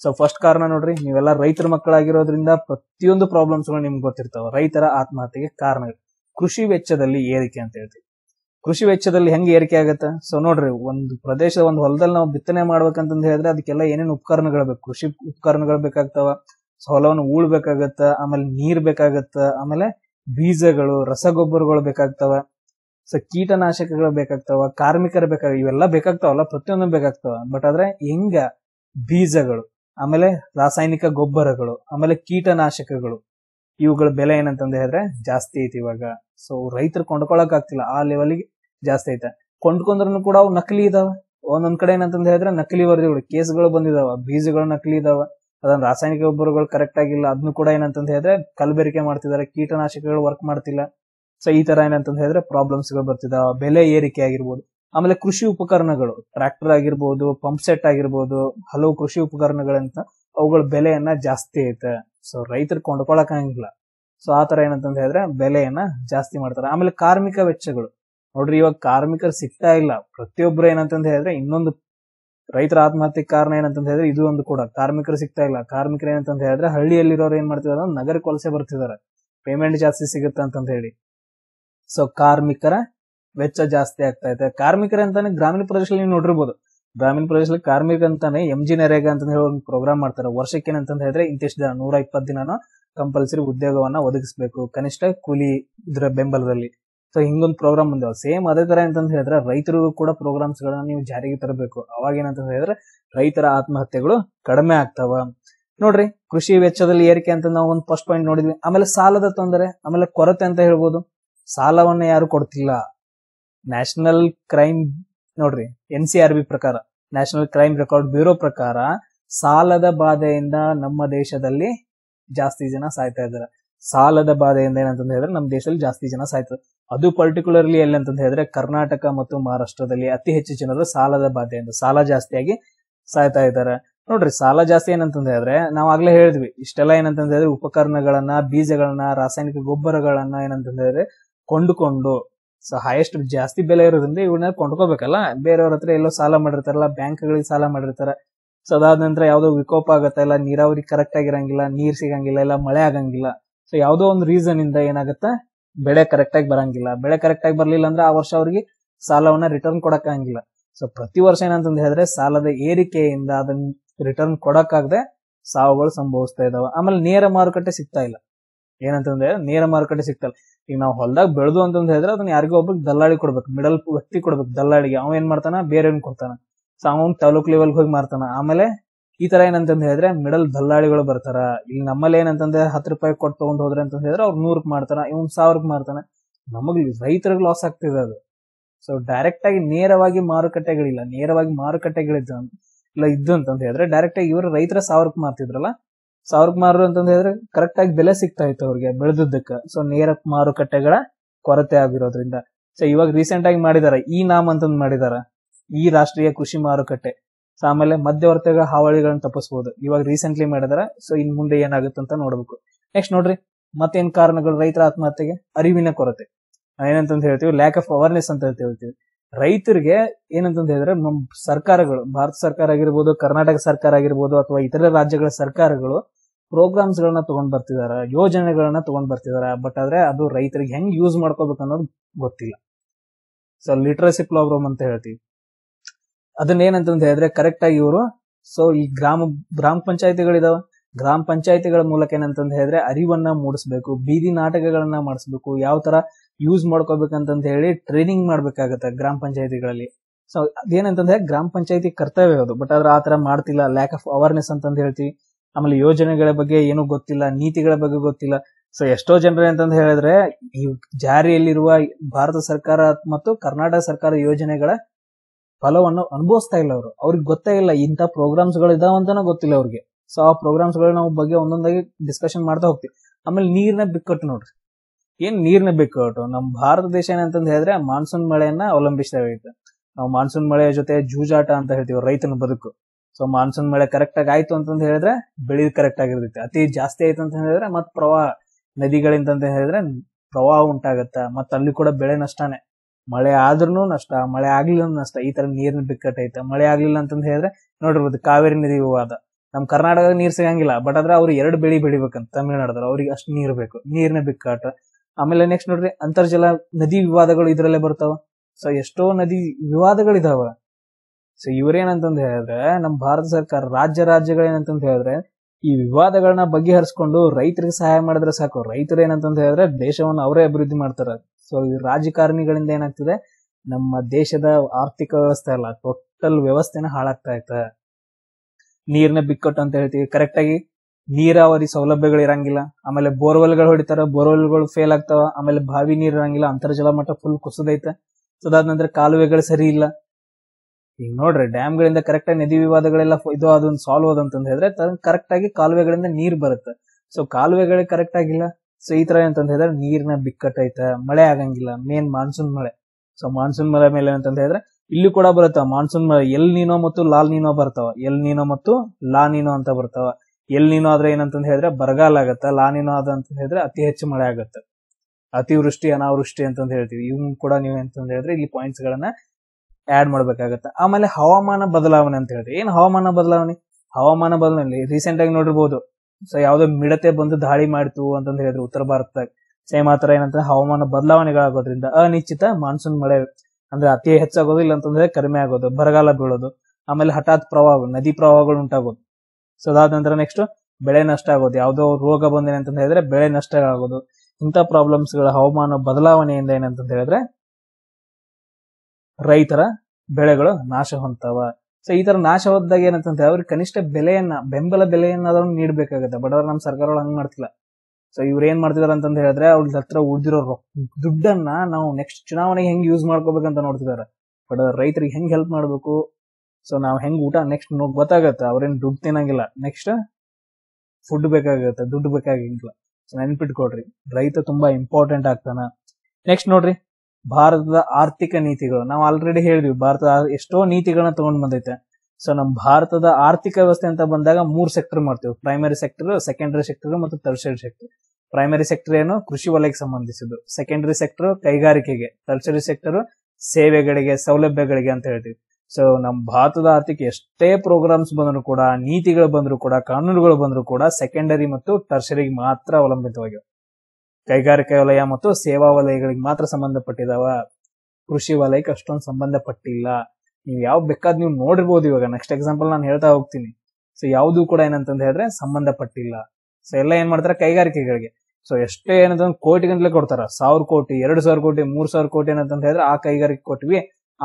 ಸೊ ಫಸ್ಟ್ ಕಾರಣ ನೋಡ್ರಿ ನೀವೆಲ್ಲ ರೈತರ ಮಕ್ಕಳಾಗಿರೋದ್ರಿಂದ ಪ್ರತಿಯೊಂದು ಪ್ರಾಬ್ಲಮ್ಸ್ ಗಳು ನಿಮ್ಗೆ ಗೊತ್ತಿರ್ತಾವ ರೈತರ ಆತ್ಮಹತ್ಯೆಗೆ ಕಾರಣಗಳು ಕೃಷಿ ವೆಚ್ಚದಲ್ಲಿ ಏರಿಕೆ ಅಂತ ಹೇಳ್ತೀವಿ ಕೃಷಿ ವೆಚ್ಚದಲ್ಲಿ ಹೆಂಗೆ ಏರಿಕೆ ಆಗುತ್ತೆ ಸೊ ನೋಡ್ರಿ ಒಂದು ಪ್ರದೇಶ ಒಂದು ಹೊಲದಲ್ಲಿ ನಾವು ಬಿತ್ತನೆ ಮಾಡ್ಬೇಕಂತ ಹೇಳಿದ್ರೆ ಅದಕ್ಕೆಲ್ಲ ಏನೇನು ಉಪಕರಣಗಳು ಬೇಕು ಕೃಷಿ ಉಪಕರಣಗಳು ಬೇಕಾಗ್ತಾವ ಸೊ ಹೊಲವನ್ನು ಉಳ್ಬೇಕಾಗತ್ತ ಆಮೇಲೆ ನೀರ್ ಬೇಕಾಗತ್ತ ಆಮೇಲೆ ಬೀಜಗಳು ರಸಗೊಬ್ಬರಗಳು ಬೇಕಾಗ್ತಾವ ಸೊ ಕೀಟನಾಶಕಗಳು ಬೇಕಾಗ್ತಾವ ಕಾರ್ಮಿಕರು ಬೇಕಾಗ ಇವೆಲ್ಲ ಬೇಕಾಗ್ತಾವಲ್ಲ ಪ್ರತಿಯೊಂದು ಬೇಕಾಗ್ತಾವ ಬಟ್ ಆದ್ರೆ ಹೆಂಗ ಬೀಜಗಳು ಆಮೇಲೆ ರಾಸಾಯನಿಕ ಗೊಬ್ಬರಗಳು ಆಮೇಲೆ ಕೀಟನಾಶಕಗಳು ಇವುಗಳ ಬೆಲೆ ಏನಂತಂದ ಹೇಳಿದ್ರೆ ಜಾಸ್ತಿ ಐತಿ ಇವಾಗ ಸೊ ರೈತರು ಕೊಂಡ್ಕೊಳಕ್ ಆಗ್ತಿಲ್ಲ ಆ ಲೆವೆಲ್ಗೆ ಜಾಸ್ತಿ ಐತೆ ಕೊಂಡ್ಕೊಂಡ್ರು ಕೂಡ ಅವು ನಕಲಿ ಇದಾವ ಒಂದೊಂದ್ ಕಡೆ ಏನಂತಂದ ಹೇಳಿದ್ರೆ ನಕಲಿ ವರದಿಗಳು ಕೇಸ್ಗಳು ಬಂದಿದಾವ ಬೀಜಗಳು ನಕಲಿ ಇದಾವ ಅದನ್ನ ರಾಸಾಯನಿಕ ಗೊಬ್ಬರಗಳು ಕರೆಕ್ಟ್ ಆಗಿಲ್ಲ ಅದನ್ನು ಕೂಡ ಏನಂತಂದ ಹೇಳಿದ್ರೆ ಕಲಬೆರಿಕೆ ಮಾಡ್ತಿದ್ದಾರೆ ಕೀಟನಾಶಕಗಳು ವರ್ಕ್ ಮಾಡ್ತಿಲ್ಲ ಸೊ ಈ ತರ ಏನಂತ ಹೇಳಿದ್ರೆ ಪ್ರಾಬ್ಲಮ್ಸ್ ಗಳು ಬರ್ತಿದಾವ ಬೆಲೆ ಏರಿಕೆ ಆಗಿರ್ಬೋದು ಆಮೇಲೆ ಕೃಷಿ ಉಪಕರಣಗಳು ಟ್ರಾಕ್ಟರ್ ಆಗಿರ್ಬೋದು ಪಂಪ್ ಸೆಟ್ ಆಗಿರ್ಬೋದು ಹಲವು ಕೃಷಿ ಉಪಕರಣಗಳಂತ ಅವುಗಳ ಬೆಲೆಯನ್ನ ಜಾಸ್ತಿ ಐತೆ ಸೊ ರೈತರು ಕೊಂಡ್ಕೊಳಕ್ ಆಗಿಲ್ಲ ಸೊ ಆ ತರ ಏನಂತ ಹೇಳಿದ್ರೆ ಬೆಲೆಯನ್ನ ಜಾಸ್ತಿ ಮಾಡ್ತಾರೆ ಆಮೇಲೆ ಕಾರ್ಮಿಕ ವೆಚ್ಚಗಳು ನೋಡ್ರಿ ಇವಾಗ ಕಾರ್ಮಿಕರು ಸಿಗ್ತಾ ಇಲ್ಲ ಪ್ರತಿಯೊಬ್ರು ಏನಂತ ಹೇಳಿದ್ರೆ ಇನ್ನೊಂದು ರೈತರ ಆತ್ಮಹತ್ಯೆ ಕಾರಣ ಏನಂತ ಹೇಳಿದ್ರೆ ಇದು ಒಂದು ಕೂಡ ಕಾರ್ಮಿಕರು ಸಿಗ್ತಾ ಇಲ್ಲ ಕಾರ್ಮಿಕರು ಏನಂತ ಹೇಳಿದ್ರೆ ಹಳ್ಳಿಯಲ್ಲಿರೋರು ಏನ್ ಮಾಡ್ತಿದಾರೆ ನಗರ ವಲಸೆ ಬರ್ತಿದಾರೆ ಪೇಮೆಂಟ್ ಜಾಸ್ತಿ ಸಿಗುತ್ತೆ ಅಂತ ಹೇಳಿ ಸೊ ಕಾರ್ಮಿಕರ ವೆಚ್ಚ ಜಾಸ್ತಿ ಆಗ್ತಾ ಇದೆ ಕಾರ್ಮಿಕರ ಅಂತಾನೆ ಗ್ರಾಮೀಣ ಪ್ರದೇಶದಲ್ಲಿ ನೀವು ನೋಡಿರ್ಬೋದು ಗ್ರಾಮೀಣ ಪ್ರದೇಶದಲ್ಲಿ ಕಾರ್ಮಿಕ ಅಂತಾನೆ ಎಂ ಜಿ ನರೇಗ ಅಂತ ಹೇಳಿ ಒಂದು ಪ್ರೋಗ್ರಾಮ್ ಮಾಡ್ತಾರೆ ವರ್ಷಕ್ಕೆ ಏನಂತ ಹೇಳಿದ್ರೆ ಇಂತಿಷ್ಟು ದಿನ ನೂರ ಇಪ್ಪತ್ತು ದಿನನೂ ಕಂಪಲ್ಸರಿ ಉದ್ಯೋಗವನ್ನ ಒದಗಿಸಬೇಕು ಕನಿಷ್ಠ ಕೂಲಿ ಇದರ ಬೆಂಬಲದಲ್ಲಿ ಸೊ ಹಿಂಗೊಂದು ಪ್ರೋಗ್ರಾಮ್ ಬಂದಿವೆ ಸೇಮ್ ಅದೇ ತರ ಅಂತ ಹೇಳಿದ್ರೆ ರೈತರಿಗೂ ಕೂಡ ಪ್ರೋಗ್ರಾಮ್ಸ್ ಗಳನ್ನ ನೀವು ಜಾರಿಗೆ ತರಬೇಕು ಅವಾಗ ಏನಂತ ಹೇಳಿದ್ರೆ ರೈತರ ಆತ್ಮಹತ್ಯೆಗಳು ಕಡಿಮೆ ಆಗ್ತಾವ ನೋಡ್ರಿ ಕೃಷಿ ವೆಚ್ಚದಲ್ಲಿ ಏರಿಕೆ ಅಂತ ನಾವು ಒಂದು ಫಸ್ಟ್ ಪಾಯಿಂಟ್ ನೋಡಿದ್ವಿ ಆಮೇಲೆ ಸಾಲದ ತೊಂದರೆ ಆಮೇಲೆ ಕೊರತೆ ಅಂತ ಹೇಳ್ಬೋದು ಸಾಲವನ್ನ ಯಾರು ಕೊಡ್ತಿಲ್ಲ ನ್ಯಾಷನಲ್ ಕ್ರೈಮ್ ನೋಡ್ರಿ ಎನ್ ಸಿ ಬಿ ಪ್ರಕಾರ ನ್ಯಾಷನಲ್ ಕ್ರೈಮ್ ರೆಕಾರ್ಡ್ ಬ್ಯೂರೋ ಪ್ರಕಾರ ಸಾಲದ ಬಾಧೆಯಿಂದ ನಮ್ಮ ದೇಶದಲ್ಲಿ ಜಾಸ್ತಿ ಜನ ಸಾಯ್ತಾ ಇದ್ದಾರೆ ಸಾಲದ ಬಾಧೆಯಿಂದ ಏನಂತ ಹೇಳಿದ್ರೆ ನಮ್ಮ ದೇಶದಲ್ಲಿ ಜಾಸ್ತಿ ಜನ ಸಾಯ್ತಾರೆ ಅದು ಪರ್ಟಿಕ್ಯುಲರ್ಲಿ ಎಲ್ಲಿ ಅಂತ ಹೇಳಿದ್ರೆ ಕರ್ನಾಟಕ ಮತ್ತು ಮಹಾರಾಷ್ಟ್ರದಲ್ಲಿ ಅತಿ ಹೆಚ್ಚು ಜನರು ಸಾಲದ ಬಾಧೆಯಿಂದ ಸಾಲ ಜಾಸ್ತಿಯಾಗಿ ಸಾಯ್ತಾ ಇದ್ದಾರೆ ನೋಡ್ರಿ ಸಾಲ ಜಾಸ್ತಿ ಏನಂತ ಹೇಳಿದ್ರೆ ನಾವ್ ಆಗ್ಲೇ ಹೇಳಿದ್ವಿ ಇಷ್ಟೆಲ್ಲ ಹೇಳಿದ್ರೆ ಉಪಕರಣಗಳನ್ನ ಬೀಜಗಳನ್ನ ರಾಸಾಯನಿಕ ಗೊಬ್ಬರಗಳನ್ನ ಏನಂತ ಹೇಳಿದ್ರೆ ಕೊಂಡುಕೊಂಡು ಸೊ ಹೈಯೆಸ್ಟ್ ಜಾಸ್ತಿ ಬೆಲೆ ಇರೋದ್ರಿಂದ ಇವನ್ನ ಕೊಂಡ್ಕೋಬೇಕಲ್ಲ ಬೇರೆಯವ್ರ ಹತ್ರ ಎಲ್ಲೋ ಸಾಲ ಮಾಡಿರ್ತಾರಲ್ಲ ಬ್ಯಾಂಕ್ಗಳಿಗೆ ಸಾಲ ಮಾಡಿರ್ತಾರೆ ಸೊ ಅದಾದ ನಂತರ ಯಾವ್ದೋ ವಿಕೋಪ ಆಗತ್ತಾ ಇಲ್ಲ ನೀರಾವರಿ ಕರೆಕ್ಟ್ ಆಗಿರಂಗಿಲ್ಲ ನೀರ್ ಸಿಗಂಗಿಲ್ಲ ಇಲ್ಲ ಮಳೆ ಆಗಂಗಿಲ್ಲ ಸೊ ಯಾವ್ದೋ ಒಂದು ರೀಸನ್ ಇಂದ ಏನಾಗುತ್ತೆ ಬೆಳೆ ಕರೆಕ್ಟ್ ಆಗಿ ಬರಂಗಿಲ್ಲ ಬೆಳೆ ಕರೆಕ್ಟ್ ಆಗಿ ಬರ್ಲಿಲ್ಲ ಅಂದ್ರೆ ಆ ವರ್ಷ ಅವ್ರಿಗೆ ಸಾಲವನ್ನ ರಿಟರ್ನ್ ಕೊಡಕ್ಕಂಗಿಲ್ಲ ಸೊ ಪ್ರತಿ ವರ್ಷ ಏನಂತಂದು ಹೇಳಿದ್ರೆ ಸಾಲದ ಏರಿಕೆಯಿಂದ ಅದನ್ನ ರಿಟರ್ನ್ ಆಗದೆ ಸಾವುಗಳು ಸಂಭವಿಸ್ತಾ ಇದಾವೆ ಆಮೇಲೆ ನೇರ ಮಾರುಕಟ್ಟೆ ಸಿಗ್ತಾ ಇಲ್ಲ ಏನಂತಂದ್ರೆ ನೇರ ಮಾರುಕಟ್ಟೆ ಸಿಗ್ತಾ ಇಲ್ಲ ಈಗ ನಾವು ಹೊಲದಾಗ ಬೆಳೆದು ಅಂತ ಹೇಳಿದ್ರೆ ಅದನ್ನ ಯಾರಿಗೋ ಒಬ್ಬ ದಲ್ಲಾಳಿ ಕೊಡ್ಬೇಕು ಮಿಡಲ್ ವ್ಯಕ್ತಿ ಕೊಡ್ಬೇಕು ದಲ್ಲಾಳಿಗೆ ಅವ್ ಏನ್ ಮಾಡ್ತಾನ ಬೇರೆ ಕೊಡ್ತಾನ ಸೊ ಅವನ್ ತಾಲೂಕ್ ಲೆವೆಲ್ಗೆ ಹೋಗಿ ಮಾರ್ತಾನ ಆಮೇಲೆ ಈ ತರ ಏನಂತ ಹೇಳಿದ್ರೆ ಮಿಡಲ್ ದಲ್ಲಾಳಿಗಳು ಬರ್ತಾರ ಇಲ್ಲಿ ನಮ್ಮಲ್ಲಿ ಏನಂತಂದ್ರೆ ಹತ್ತು ರೂಪಾಯಿ ಕೊಟ್ಟು ತಗೊಂಡ್ ಹೋದ್ರೆ ಅಂತ ಹೇಳಿದ್ರೆ ಅವ್ರು ನೂರಕ್ ಮಾಡ್ತಾನ ಇವ್ ಸಾವಿರಕ್ ಮಾರ್ತಾನ ನಮಗ್ ರೈತರಿಗೆ ಲಾಸ್ ಆಗ್ತಿದೆ ಅದು ಸೊ ಡೈರೆಕ್ಟ್ ಆಗಿ ನೇರವಾಗಿ ಮಾರುಕಟ್ಟೆಗಳಿಲ್ಲ ನೇರವಾಗಿ ಮಾರುಕಟ್ಟೆಗಳಿದ್ದ ಇಲ್ಲ ಇದ್ದು ಅಂತ ಹೇಳಿದ್ರೆ ಡೈರೆಕ್ಟ್ ಆಗಿ ಇವರು ರೈತರ ಸಾವಿರಕ್ ಮಾರ್ತಿದ್ರಲ್ಲ ಸಾವಿರ ಮಾರು ಅಂತ ಹೇಳಿದ್ರೆ ಕರೆಕ್ಟ್ ಆಗಿ ಬೆಲೆ ಸಿಗ್ತಾ ಇತ್ತು ಅವ್ರಿಗೆ ಬೆಳೆದಿದ್ದಕ್ಕ ಸೊ ನೇರ ಮಾರುಕಟ್ಟೆಗಳ ಕೊರತೆ ಆಗಿರೋದ್ರಿಂದ ಸೊ ಇವಾಗ ರೀಸೆಂಟ್ ಆಗಿ ಮಾಡಿದಾರ ಈ ನಾಮ್ ಅಂತಂದು ಮಾಡಿದಾರ ಈ ರಾಷ್ಟ್ರೀಯ ಕೃಷಿ ಮಾರುಕಟ್ಟೆ ಸೊ ಆಮೇಲೆ ಮಧ್ಯವರ್ತಿಗಳ ಹಾವಳಿಗಳನ್ನ ತಪ್ಪಿಸ್ಬೋದು ಇವಾಗ ರೀಸೆಂಟ್ಲಿ ಮಾಡಿದಾರ ಸೊ ಇನ್ ಮುಂದೆ ಏನಾಗುತ್ತೆ ಅಂತ ನೋಡ್ಬೇಕು ನೆಕ್ಸ್ಟ್ ನೋಡ್ರಿ ಮತ್ತೇನ್ ಕಾರಣಗಳು ರೈತರ ಆತ್ಮಹತ್ಯೆಗೆ ಅರಿವಿನ ಕೊರತೆ ಏನಂತ ಹೇಳ್ತೀವಿ ಲ್ಯಾಕ್ ಆಫ್ ಅವೇರ್ನೆಸ್ ಅಂತ ಹೇಳ್ತೀವಿ ರೈತರಿಗೆ ಏನಂತಂದು ಹೇಳಿದ್ರೆ ನಮ್ಮ ಸರ್ಕಾರಗಳು ಭಾರತ ಸರ್ಕಾರ ಆಗಿರ್ಬೋದು ಕರ್ನಾಟಕ ಸರ್ಕಾರ ಆಗಿರ್ಬೋದು ಅಥವಾ ಇತರ ರಾಜ್ಯಗಳ ಸರ್ಕಾರಗಳು ಪ್ರೋಗ್ರಾಮ್ಸ್ ಗಳನ್ನ ತಗೊಂಡ್ ಬರ್ತಿದಾರ ಯೋಜನೆಗಳನ್ನ ತಗೊಂಡ್ ಬರ್ತಿದಾರ ಬಟ್ ಆದ್ರೆ ಅದು ರೈತರಿಗೆ ಹೆಂಗ್ ಯೂಸ್ ಮಾಡ್ಕೋಬೇಕು ಅನ್ನೋದು ಗೊತ್ತಿಲ್ಲ ಸೊ ಲಿಟ್ರಸಿ ಪ್ರಾಬ್ಲಮ್ ಅಂತ ಹೇಳ್ತೀವಿ ಅದನ್ನ ಏನಂತ ಹೇಳಿದ್ರೆ ಕರೆಕ್ಟ್ ಆಗಿ ಇವರು ಸೊ ಈ ಗ್ರಾಮ ಗ್ರಾಮ ಪಂಚಾಯತಿಗಳಿದಾವ ಗ್ರಾಮ ಪಂಚಾಯತಿಗಳ ಮೂಲಕ ಏನಂತ ಹೇಳಿದ್ರೆ ಅರಿವನ್ನ ಮೂಡಿಸ್ಬೇಕು ಬೀದಿ ನಾಟಕಗಳನ್ನ ಮಾಡಿಸ್ಬೇಕು ಯಾವ ತರ ಯೂಸ್ ಮಾಡ್ಕೋಬೇಕಂತಂದ ಹೇಳಿ ಟ್ರೈನಿಂಗ್ ಮಾಡ್ಬೇಕಾಗತ್ತೆ ಗ್ರಾಮ ಪಂಚಾಯತಿಗಳಲ್ಲಿ ಸೊ ಅದೇನಂತಂದ್ರೆ ಗ್ರಾಮ ಪಂಚಾಯತಿ ಕರ್ತವ್ಯ ಅದು ಬಟ್ ಆದ್ರೆ ಆ ತರ ಮಾಡ್ತಿಲ್ಲ ಲ್ಯಾಕ್ ಆಫ್ ಅವೇರ್ನೆಸ್ ಅಂತಂದ ಹೇಳ್ತೀವಿ ಆಮೇಲೆ ಯೋಜನೆಗಳ ಬಗ್ಗೆ ಏನು ಗೊತ್ತಿಲ್ಲ ನೀತಿಗಳ ಬಗ್ಗೆ ಗೊತ್ತಿಲ್ಲ ಸೊ ಎಷ್ಟೋ ಜನರು ಅಂತಂದು ಹೇಳಿದ್ರೆ ಈ ಜಾರಿಯಲ್ಲಿರುವ ಭಾರತ ಸರ್ಕಾರ ಮತ್ತು ಕರ್ನಾಟಕ ಸರ್ಕಾರ ಯೋಜನೆಗಳ ಫಲವನ್ನು ಅನುಭವಿಸ್ತಾ ಇಲ್ಲ ಅವರು ಅವ್ರಿಗೆ ಗೊತ್ತೇ ಇಲ್ಲ ಇಂಥ ಪ್ರೋಗ್ರಾಮ್ಸ್ ಗಳು ಇದಾವ ಗೊತ್ತಿಲ್ಲ ಅವ್ರಿಗೆ ಸೊ ಆ ಪ್ರೋಗ್ರಾಮ್ಸ್ ನಾವು ಬಗ್ಗೆ ಒಂದೊಂದಾಗಿ ಡಿಸ್ಕಷನ್ ಮಾಡ್ತಾ ಹೋಗ್ತೀವಿ ಆಮೇಲೆ ನೀರಿನ ಬಿಕ್ಕಟ್ಟು ನೋಡ್ರಿ ಏನ್ ನೀರಿನ ಬಿಕ್ಕಟ್ಟು ನಮ್ಮ ಭಾರತ ದೇಶ ಏನಂತಂದು ಹೇಳಿದ್ರೆ ಮಾನ್ಸೂನ್ ಮಳೆಯನ್ನ ಅವಲಂಬಿಸ್ತಾ ನಾವು ಮಾನ್ಸೂನ್ ಮಳೆಯ ಜೊತೆ ಜೂಜಾಟ ಅಂತ ಹೇಳ್ತೀವಿ ರೈತನ ಬದುಕು ಸೊ ಮಾನ್ಸೂನ್ ಮಳೆ ಕರೆಕ್ಟ್ ಆಗಿ ಆಯ್ತು ಅಂತಂದ್ ಹೇಳಿದ್ರೆ ಬೆಳೆ ಕರೆಕ್ಟ್ ಆಗಿರ್ತೈತಿ ಅತಿ ಜಾಸ್ತಿ ಆಯ್ತು ಅಂತ ಹೇಳಿದ್ರೆ ಮತ್ ಪ್ರವಾಹ ನದಿಗಳಿಂದ ಅಂತ ಹೇಳಿದ್ರೆ ಪ್ರವಾಹ ಉಂಟಾಗತ್ತ ಮತ್ತ ಅಲ್ಲಿ ಕೂಡ ಬೆಳೆ ನಷ್ಟಾನೆ ಮಳೆ ಆದ್ರೂ ನಷ್ಟ ಮಳೆ ಆಗ್ಲಿಲ್ಲ ನಷ್ಟ ಈ ತರ ನೀರಿನ ಐತೆ ಮಳೆ ಆಗ್ಲಿಲ್ಲ ಅಂತಂದ್ ಹೇಳಿದ್ರೆ ನೋಡಿರ್ಬೋದು ಕಾವೇರಿ ನದಿ ವಿವಾದ ನಮ್ ಕರ್ನಾಟಕದಾಗ ನೀರ್ ಸಿಗಂಗಿಲ್ಲ ಬಟ್ ಆದ್ರೆ ಅವ್ರು ಎರಡು ಬೆಳಿ ಬೆಳಿಬೇಕಂತ ತಮಿಳ್ನಾಡದ್ರ ಅವ್ರಿಗೆ ಅಷ್ಟು ನೀರ್ ಬೇಕು ನೀರಿನ ಬಿಕ್ಕಟ್ಟ ಆಮೇಲೆ ನೆಕ್ಸ್ಟ್ ನೋಡ್ರಿ ಅಂತರ್ಜಲ ನದಿ ವಿವಾದಗಳು ಇದ್ರಲ್ಲೇ ಬರ್ತಾವ ಸೊ ಎಷ್ಟೋ ನದಿ ವಿವಾದಗಳಿದಾವ ಸೊ ಇವರೇನಂತ ಹೇಳಿದ್ರೆ ನಮ್ಮ ಭಾರತ ಸರ್ಕಾರ ರಾಜ್ಯ ರಾಜ್ಯಗಳೇನಂತಂದು ಹೇಳಿದ್ರೆ ಈ ವಿವಾದಗಳನ್ನ ಬಗೆಹರಿಸ್ಕೊಂಡು ರೈತರಿಗೆ ಸಹಾಯ ಮಾಡಿದ್ರೆ ಸಾಕು ರೈತರು ಏನಂತಂದು ಹೇಳಿದ್ರೆ ದೇಶವನ್ನು ಅವರೇ ಅಭಿವೃದ್ಧಿ ಮಾಡ್ತಾರೆ ಸೊ ಈ ರಾಜಕಾರಣಿಗಳಿಂದ ಏನಾಗ್ತದೆ ನಮ್ಮ ದೇಶದ ಆರ್ಥಿಕ ವ್ಯವಸ್ಥೆ ಅಲ್ಲ ಟೋಟಲ್ ವ್ಯವಸ್ಥೆನ ಹಾಳಾಗ್ತಾ ಐತೆ ನೀರ್ನ ಬಿಕ್ಕಟ್ಟು ಅಂತ ಹೇಳ್ತೀವಿ ಕರೆಕ್ಟ್ ಆಗಿ ನೀರಾವರಿ ಸೌಲಭ್ಯಗಳು ಇರಂಗಿಲ್ಲ ಆಮೇಲೆ ಬೋರ್ವೆಲ್ಗಳು ಹೊಡಿತಾರ ಬೋರ್ವೆಲ್ಗಳು ಫೇಲ್ ಆಗ್ತಾವ ಆಮೇಲೆ ಬಾವಿ ನೀರ್ ಇರಂಗಿಲ್ಲ ಅಂತರ್ಜಲ ಮಟ್ಟ ಫುಲ್ ಕುಸಿದೈತೆ ಸೊ ನಂತರ ಕಾಲುವೆಗಳು ಸರಿ ಇಲ್ಲ ಈಗ ನೋಡ್ರಿ ಡ್ಯಾಮ್ ಗಳಿಂದ ಕರೆಕ್ಟ್ ಆಗಿ ನದಿ ವಿವಾದಗಳೆಲ್ಲ ಇದು ಅದೊಂದು ಸಾಲ್ವ್ ಅಂತ ಹೇಳಿದ್ರೆ ಕರೆಕ್ಟ್ ಆಗಿ ಕಾಲುವೆಗಳಿಂದ ನೀರ್ ಬರುತ್ತೆ ಸೊ ಕಾಲುವೆಗಳೇ ಕರೆಕ್ಟ್ ಆಗಿಲ್ಲ ಸೊ ಈ ತರ ಏನಂತ ಹೇಳಿದ್ರೆ ನೀರ್ನ ಬಿಕ್ಕಟ್ಟೈತೆ ಮಳೆ ಆಗಂಗಿಲ್ಲ ಮೇನ್ ಮಾನ್ಸೂನ್ ಮಳೆ ಸೊ ಮಾನ್ಸೂನ್ ಮಳೆ ಮೇಲೆ ಏನಂತ ಹೇಳಿದ್ರೆ ಇಲ್ಲಿ ಕೂಡ ಬರುತ್ತಾ ಮಾನ್ಸೂನ್ ಮಳೆ ಎಲ್ ನೀನೋ ಮತ್ತು ಲಾಲ್ ನೀನೋ ಬರ್ತಾವ ಎಲ್ ನೀನೋ ಮತ್ತು ಲಾ ನೀನೋ ಅಂತ ಬರ್ತಾವ ಎಲ್ ನೀನೋ ಆದ್ರೆ ಏನಂತ ಹೇಳಿದ್ರೆ ಬರಗಾಲ ಆಗತ್ತ ಲಾ ನೀನೋ ಆದ ಅಂತ ಹೇಳಿದ್ರೆ ಅತಿ ಹೆಚ್ಚು ಮಳೆ ಆಗತ್ತೆ ಅತಿವೃಷ್ಟಿ ಅನಾವೃಷ್ಟಿ ಅಂತ ಹೇಳ್ತೀವಿ ಇವ್ ಕೂಡ ನೀವ್ ಅಂತಂದ್ ಹೇಳಿದ್ರೆ ಇಲ್ಲಿ ಪಾಯಿಂಟ್ಸ್ ಗಳನ್ನ ಆಡ್ ಮಾಡ್ಬೇಕಾಗತ್ತೆ ಆಮೇಲೆ ಹವಾಮಾನ ಬದಲಾವಣೆ ಅಂತ ಹೇಳಿದ್ರೆ ಏನ್ ಹವಾಮಾನ ಬದಲಾವಣೆ ಹವಾಮಾನ ಬದಲಾವಣೆ ರೀಸೆಂಟ್ ಆಗಿ ನೋಡಿರ್ಬೋದು ಸೊ ಯಾವ್ದೋ ಮಿಡತೆ ಬಂದು ದಾಳಿ ಮಾಡ್ತು ಅಂತಂದ್ ಹೇಳಿದ್ರು ಉತ್ತರ ಭಾರತದಾಗ ಸೇಮ್ ಮಾತ್ರ ಏನಂತ ಹವಾಮಾನ ಬದಲಾವಣೆಗಳಾಗೋದ್ರಿಂದ ಅನಿಶ್ಚಿತ ಮಾನ್ಸೂನ್ ಮಳೆ ಅಂದ್ರೆ ಅತಿ ಹೆಚ್ಚಾಗೋದು ಇಲ್ಲ ಅಂತಂದ್ರೆ ಕಡಿಮೆ ಆಗೋದು ಬರಗಾಲ ಬೀಳೋದು ಆಮೇಲೆ ಹಠಾತ್ ಪ್ರವಾಹ ನದಿ ಪ್ರವಾಹಗಳು ಉಂಟಾಗೋದು ಸೊ ಅದಾದ ನಂತರ ನೆಕ್ಸ್ಟ್ ಬೆಳೆ ನಷ್ಟ ಆಗೋದು ಯಾವ್ದೋ ರೋಗ ಬಂದೇನೆ ಅಂತ ಹೇಳಿದ್ರೆ ಬೆಳೆ ನಷ್ಟ ಆಗೋದು ಇಂಥ ಪ್ರಾಬ್ಲಮ್ಸ್ ಗಳ ಹವಾಮಾನ ಬದಲಾವಣೆಯಿಂದ ಏನಂತ ಹೇಳಿದ್ರೆ ರೈತರ ಬೆಳೆಗಳು ನಾಶ ಹೊಂತಾವ ಸೊ ಈ ತರ ನಾಶ ಹೊದ್ದಾಗ ಏನಂತಂದ್ರೆ ಅವ್ರಿಗೆ ಕನಿಷ್ಠ ಬೆಲೆಯನ್ನ ಬೆಂಬಲ ಬೆಲೆಯನ್ನ ಅದನ್ನ ನೀಡಬೇಕಾಗತ್ತೆ ಬಟ್ ನಮ್ಮ ಸರ್ಕಾರ ಹಂಗ್ ಮಾಡ್ತಿಲ್ಲ ಸೊ ಇವ್ರು ಏನ್ ಮಾಡ್ತಿದಾರೆ ಅಂತಂದ್ ಹೇಳಿದ್ರೆ ಅವ್ರ ಹತ್ರ ಉಳಿದಿರೋ ದುಡ್ಡನ್ನ ನಾವು ನೆಕ್ಸ್ಟ್ ಚುನಾವಣೆಗೆ ಹೆಂಗ್ ಯೂಸ್ ಮಾಡ್ಕೋಬೇಕಂತ ನೋಡ್ತಿದಾರೆ ಬಟ್ ರೈತರಿಗೆ ಹೆಂಗ್ ಹೆಲ್ಪ್ ಮಾಡ್ಬೇಕು ಸೊ ನಾವು ಹೆಂಗ್ ಊಟ ನೆಕ್ಸ್ಟ್ ನೋಡ್ ಗೊತ್ತಾಗತ್ತೆ ಅವ್ರೇನ್ ದುಡ್ಡು ತಿನ್ನಂಗಿಲ್ಲ ನೆಕ್ಸ್ಟ್ ಫುಡ್ ಬೇಕಾಗತ್ತೆ ದುಡ್ಡು ಬೇಕಾಗಿಲ್ಲ ಸೊ ನೆನ್ಪಿಟ್ಕೊಡ್ರಿ ರೈತ ತುಂಬಾ ಇಂಪಾರ್ಟೆಂಟ್ ಆಗ್ತಾನ ನೆಕ್ಸ್ಟ್ ನೋಡ್ರಿ ಭಾರತದ ಆರ್ಥಿಕ ನೀತಿಗಳು ನಾವು ಆಲ್ರೆಡಿ ಹೇಳಿದ್ವಿ ಭಾರತ ಎಷ್ಟೋ ನೀತಿಗಳನ್ನ ತಗೊಂಡ್ ಬಂದೈತೆ ಸೊ ನಮ್ಮ ಭಾರತದ ಆರ್ಥಿಕ ವ್ಯವಸ್ಥೆ ಅಂತ ಬಂದಾಗ ಮೂರ್ ಸೆಕ್ಟರ್ ಮಾಡ್ತೀವಿ ಪ್ರೈಮರಿ ಸೆಕ್ಟರ್ ಸೆಕೆಂಡರಿ ಸೆಕ್ಟರ್ ಮತ್ತು ಟರ್ಷರಿ ಸೆಕ್ಟರ್ ಪ್ರೈಮರಿ ಸೆಕ್ಟರ್ ಏನು ಕೃಷಿ ವಲಯಕ್ಕೆ ಸಂಬಂಧಿಸಿದ್ದು ಸೆಕೆಂಡರಿ ಸೆಕ್ಟರ್ ಕೈಗಾರಿಕೆಗೆ ಟರ್ಷರಿ ಸೆಕ್ಟರ್ ಸೇವೆಗಳಿಗೆ ಸೌಲಭ್ಯಗಳಿಗೆ ಅಂತ ಹೇಳ್ತೀವಿ ಸೊ ನಮ್ಮ ಭಾರತದ ಆರ್ಥಿಕ ಎಷ್ಟೇ ಪ್ರೋಗ್ರಾಮ್ಸ್ ಬಂದರೂ ಕೂಡ ನೀತಿಗಳು ಬಂದರೂ ಕೂಡ ಕಾನೂನುಗಳು ಬಂದರೂ ಕೂಡ ಸೆಕೆಂಡರಿ ಮತ್ತು ಟರ್ಷರಿಗೆ ಮಾತ್ರ ಅವಲಂಬಿತವಾಗಿವೆ ಕೈಗಾರಿಕೆ ವಲಯ ಮತ್ತು ಸೇವಾ ವಲಯಗಳಿಗೆ ಮಾತ್ರ ಸಂಬಂಧಪಟ್ಟಿದಾವ ಕೃಷಿ ವಲಯಕ್ಕೆ ಅಷ್ಟೊಂದು ಸಂಬಂಧಪಟ್ಟಿಲ್ಲ ನೀವು ಯಾವ ಬೇಕಾದ್ ನೀವು ನೋಡಿರ್ಬೋದು ಇವಾಗ ನೆಕ್ಸ್ಟ್ ಎಕ್ಸಾಂಪಲ್ ನಾನು ಹೇಳ್ತಾ ಹೋಗ್ತೀನಿ ಸೊ ಯಾವುದು ಕೂಡ ಏನಂತಂದ ಹೇಳಿದ್ರೆ ಸಂಬಂಧಪಟ್ಟಿಲ್ಲ ಸೊ ಎಲ್ಲ ಏನ್ ಮಾಡ್ತಾರೆ ಕೈಗಾರಿಕೆಗಳಿಗೆ ಸೊ ಎಷ್ಟೇ ಏನಂತಂದ್ರೆ ಕೋಟಿ ಗಂಟ್ಲೆ ಕೊಡ್ತಾರ ಸಾವಿರ ಕೋಟಿ ಎರಡು ಸಾವಿರ ಕೋಟಿ ಮೂರ್ ಸಾವಿರ ಕೋಟಿ ಏನಂತ ಹೇಳಿದ್ರೆ ಆ ಕೈಗಾರಿಕೆ ಕೊಟ್ವಿ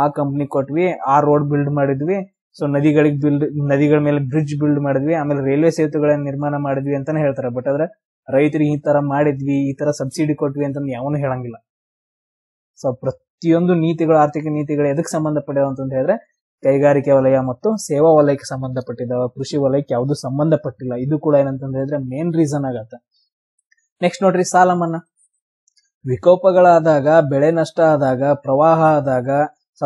ಆ ಕಂಪ್ನಿ ಕೊಟ್ವಿ ಆ ರೋಡ್ ಬಿಲ್ಡ್ ಮಾಡಿದ್ವಿ ಸೊ ನದಿಗಳಿಗೆ ಬಿಲ್ಡ್ ನದಿಗಳ ಮೇಲೆ ಬ್ರಿಡ್ಜ್ ಬಿಲ್ಡ್ ಮಾಡಿದ್ವಿ ಆಮೇಲೆ ರೈಲ್ವೆ ಸೇತುಗಳನ್ನ ನಿರ್ಮಾಣ ಮಾಡಿದ್ವಿ ಅಂತಾನೆ ಹೇಳ್ತಾರೆ ಬಟ್ ಆದ್ರೆ ರೈತರಿಗೆ ಈ ತರ ಮಾಡಿದ್ವಿ ಈ ತರ ಸಬ್ಸಿಡಿ ಕೊಟ್ವಿ ಅಂತ ಯಾವನು ಹೇಳಂಗಿಲ್ಲ ಸೊ ಪ್ರತಿಯೊಂದು ನೀತಿಗಳು ಆರ್ಥಿಕ ನೀತಿಗಳು ಎದಕ್ ಸಂಬಂಧಪಟ್ಟಿವೆ ಅಂತ ಹೇಳಿದ್ರೆ ಕೈಗಾರಿಕೆ ವಲಯ ಮತ್ತು ಸೇವಾ ವಲಯಕ್ಕೆ ಸಂಬಂಧಪಟ್ಟಿದ್ದಾವೆ ಕೃಷಿ ವಲಯಕ್ಕೆ ಯಾವುದು ಸಂಬಂಧಪಟ್ಟಿಲ್ಲ ಇದು ಕೂಡ ಏನಂತ ಹೇಳಿದ್ರೆ ಮೇನ್ ರೀಸನ್ ಆಗತ್ತೆ ನೆಕ್ಸ್ಟ್ ನೋಡ್ರಿ ಸಾಲ ಮನ್ನಾ ವಿಕೋಪಗಳಾದಾಗ ಬೆಳೆ ನಷ್ಟ ಆದಾಗ ಪ್ರವಾಹ ಆದಾಗ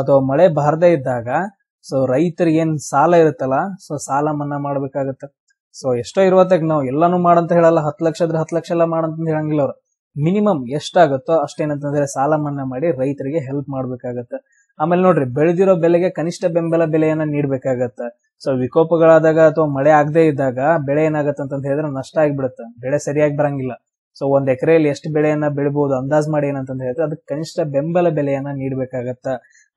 ಅಥವಾ ಮಳೆ ಬಾರದೇ ಇದ್ದಾಗ ಸೊ ರೈತರಿಗೆ ಏನ್ ಸಾಲ ಇರುತ್ತಲ್ಲ ಸೊ ಸಾಲ ಮನ್ನಾ ಮಾಡ್ಬೇಕಾಗತ್ತ ಸೊ ಎಷ್ಟೋ ಇರುವತ್ತಾಗ ನಾವು ಎಲ್ಲಾನು ಮಾಡಂತ ಹೇಳಲ್ಲ ಹತ್ತು ಲಕ್ಷ ಆದ್ರೆ ಹತ್ತು ಲಕ್ಷ ಎಲ್ಲ ಮಾಡಂತ ಹೇಳಂಗಿಲ್ಲ ಅವ್ರು ಮಿನಿಮಮ್ ಎಷ್ಟಾಗುತ್ತೋ ಅಷ್ಟೇನಂತಂದ್ರೆ ಸಾಲ ಮನ್ನಾ ಮಾಡಿ ರೈತರಿಗೆ ಹೆಲ್ಪ್ ಮಾಡ್ಬೇಕಾಗತ್ತೆ ಆಮೇಲೆ ನೋಡ್ರಿ ಬೆಳೆದಿರೋ ಬೆಲೆಗೆ ಕನಿಷ್ಠ ಬೆಂಬಲ ಬೆಲೆಯನ್ನ ನೀಡ್ಬೇಕಾಗತ್ತೆ ಸೊ ವಿಕೋಪಗಳಾದಾಗ ಅಥವಾ ಮಳೆ ಆಗದೆ ಇದ್ದಾಗ ಬೆಳೆ ಅಂತ ಹೇಳಿದ್ರೆ ನಷ್ಟ ಆಗಿಬಿಡುತ್ತೆ ಬೆಳೆ ಸರಿಯಾಗಿ ಬರಂಗಿಲ್ಲ ಸೊ ಒಂದ್ ಎಕರೆಯಲ್ಲಿ ಎಷ್ಟು ಬೆಳೆಯನ್ನ ಬೆಳಿಬಹುದು ಅಂದಾಜ್ ಮಾಡಿ ಏನಂತ ಹೇಳಿದ್ರೆ ಅದಕ್ಕೆ ಕನಿಷ್ಠ ಬೆಂಬಲ ಬೆಲೆಯನ್ನ ನೀಡಬೇಕಾಗತ್ತ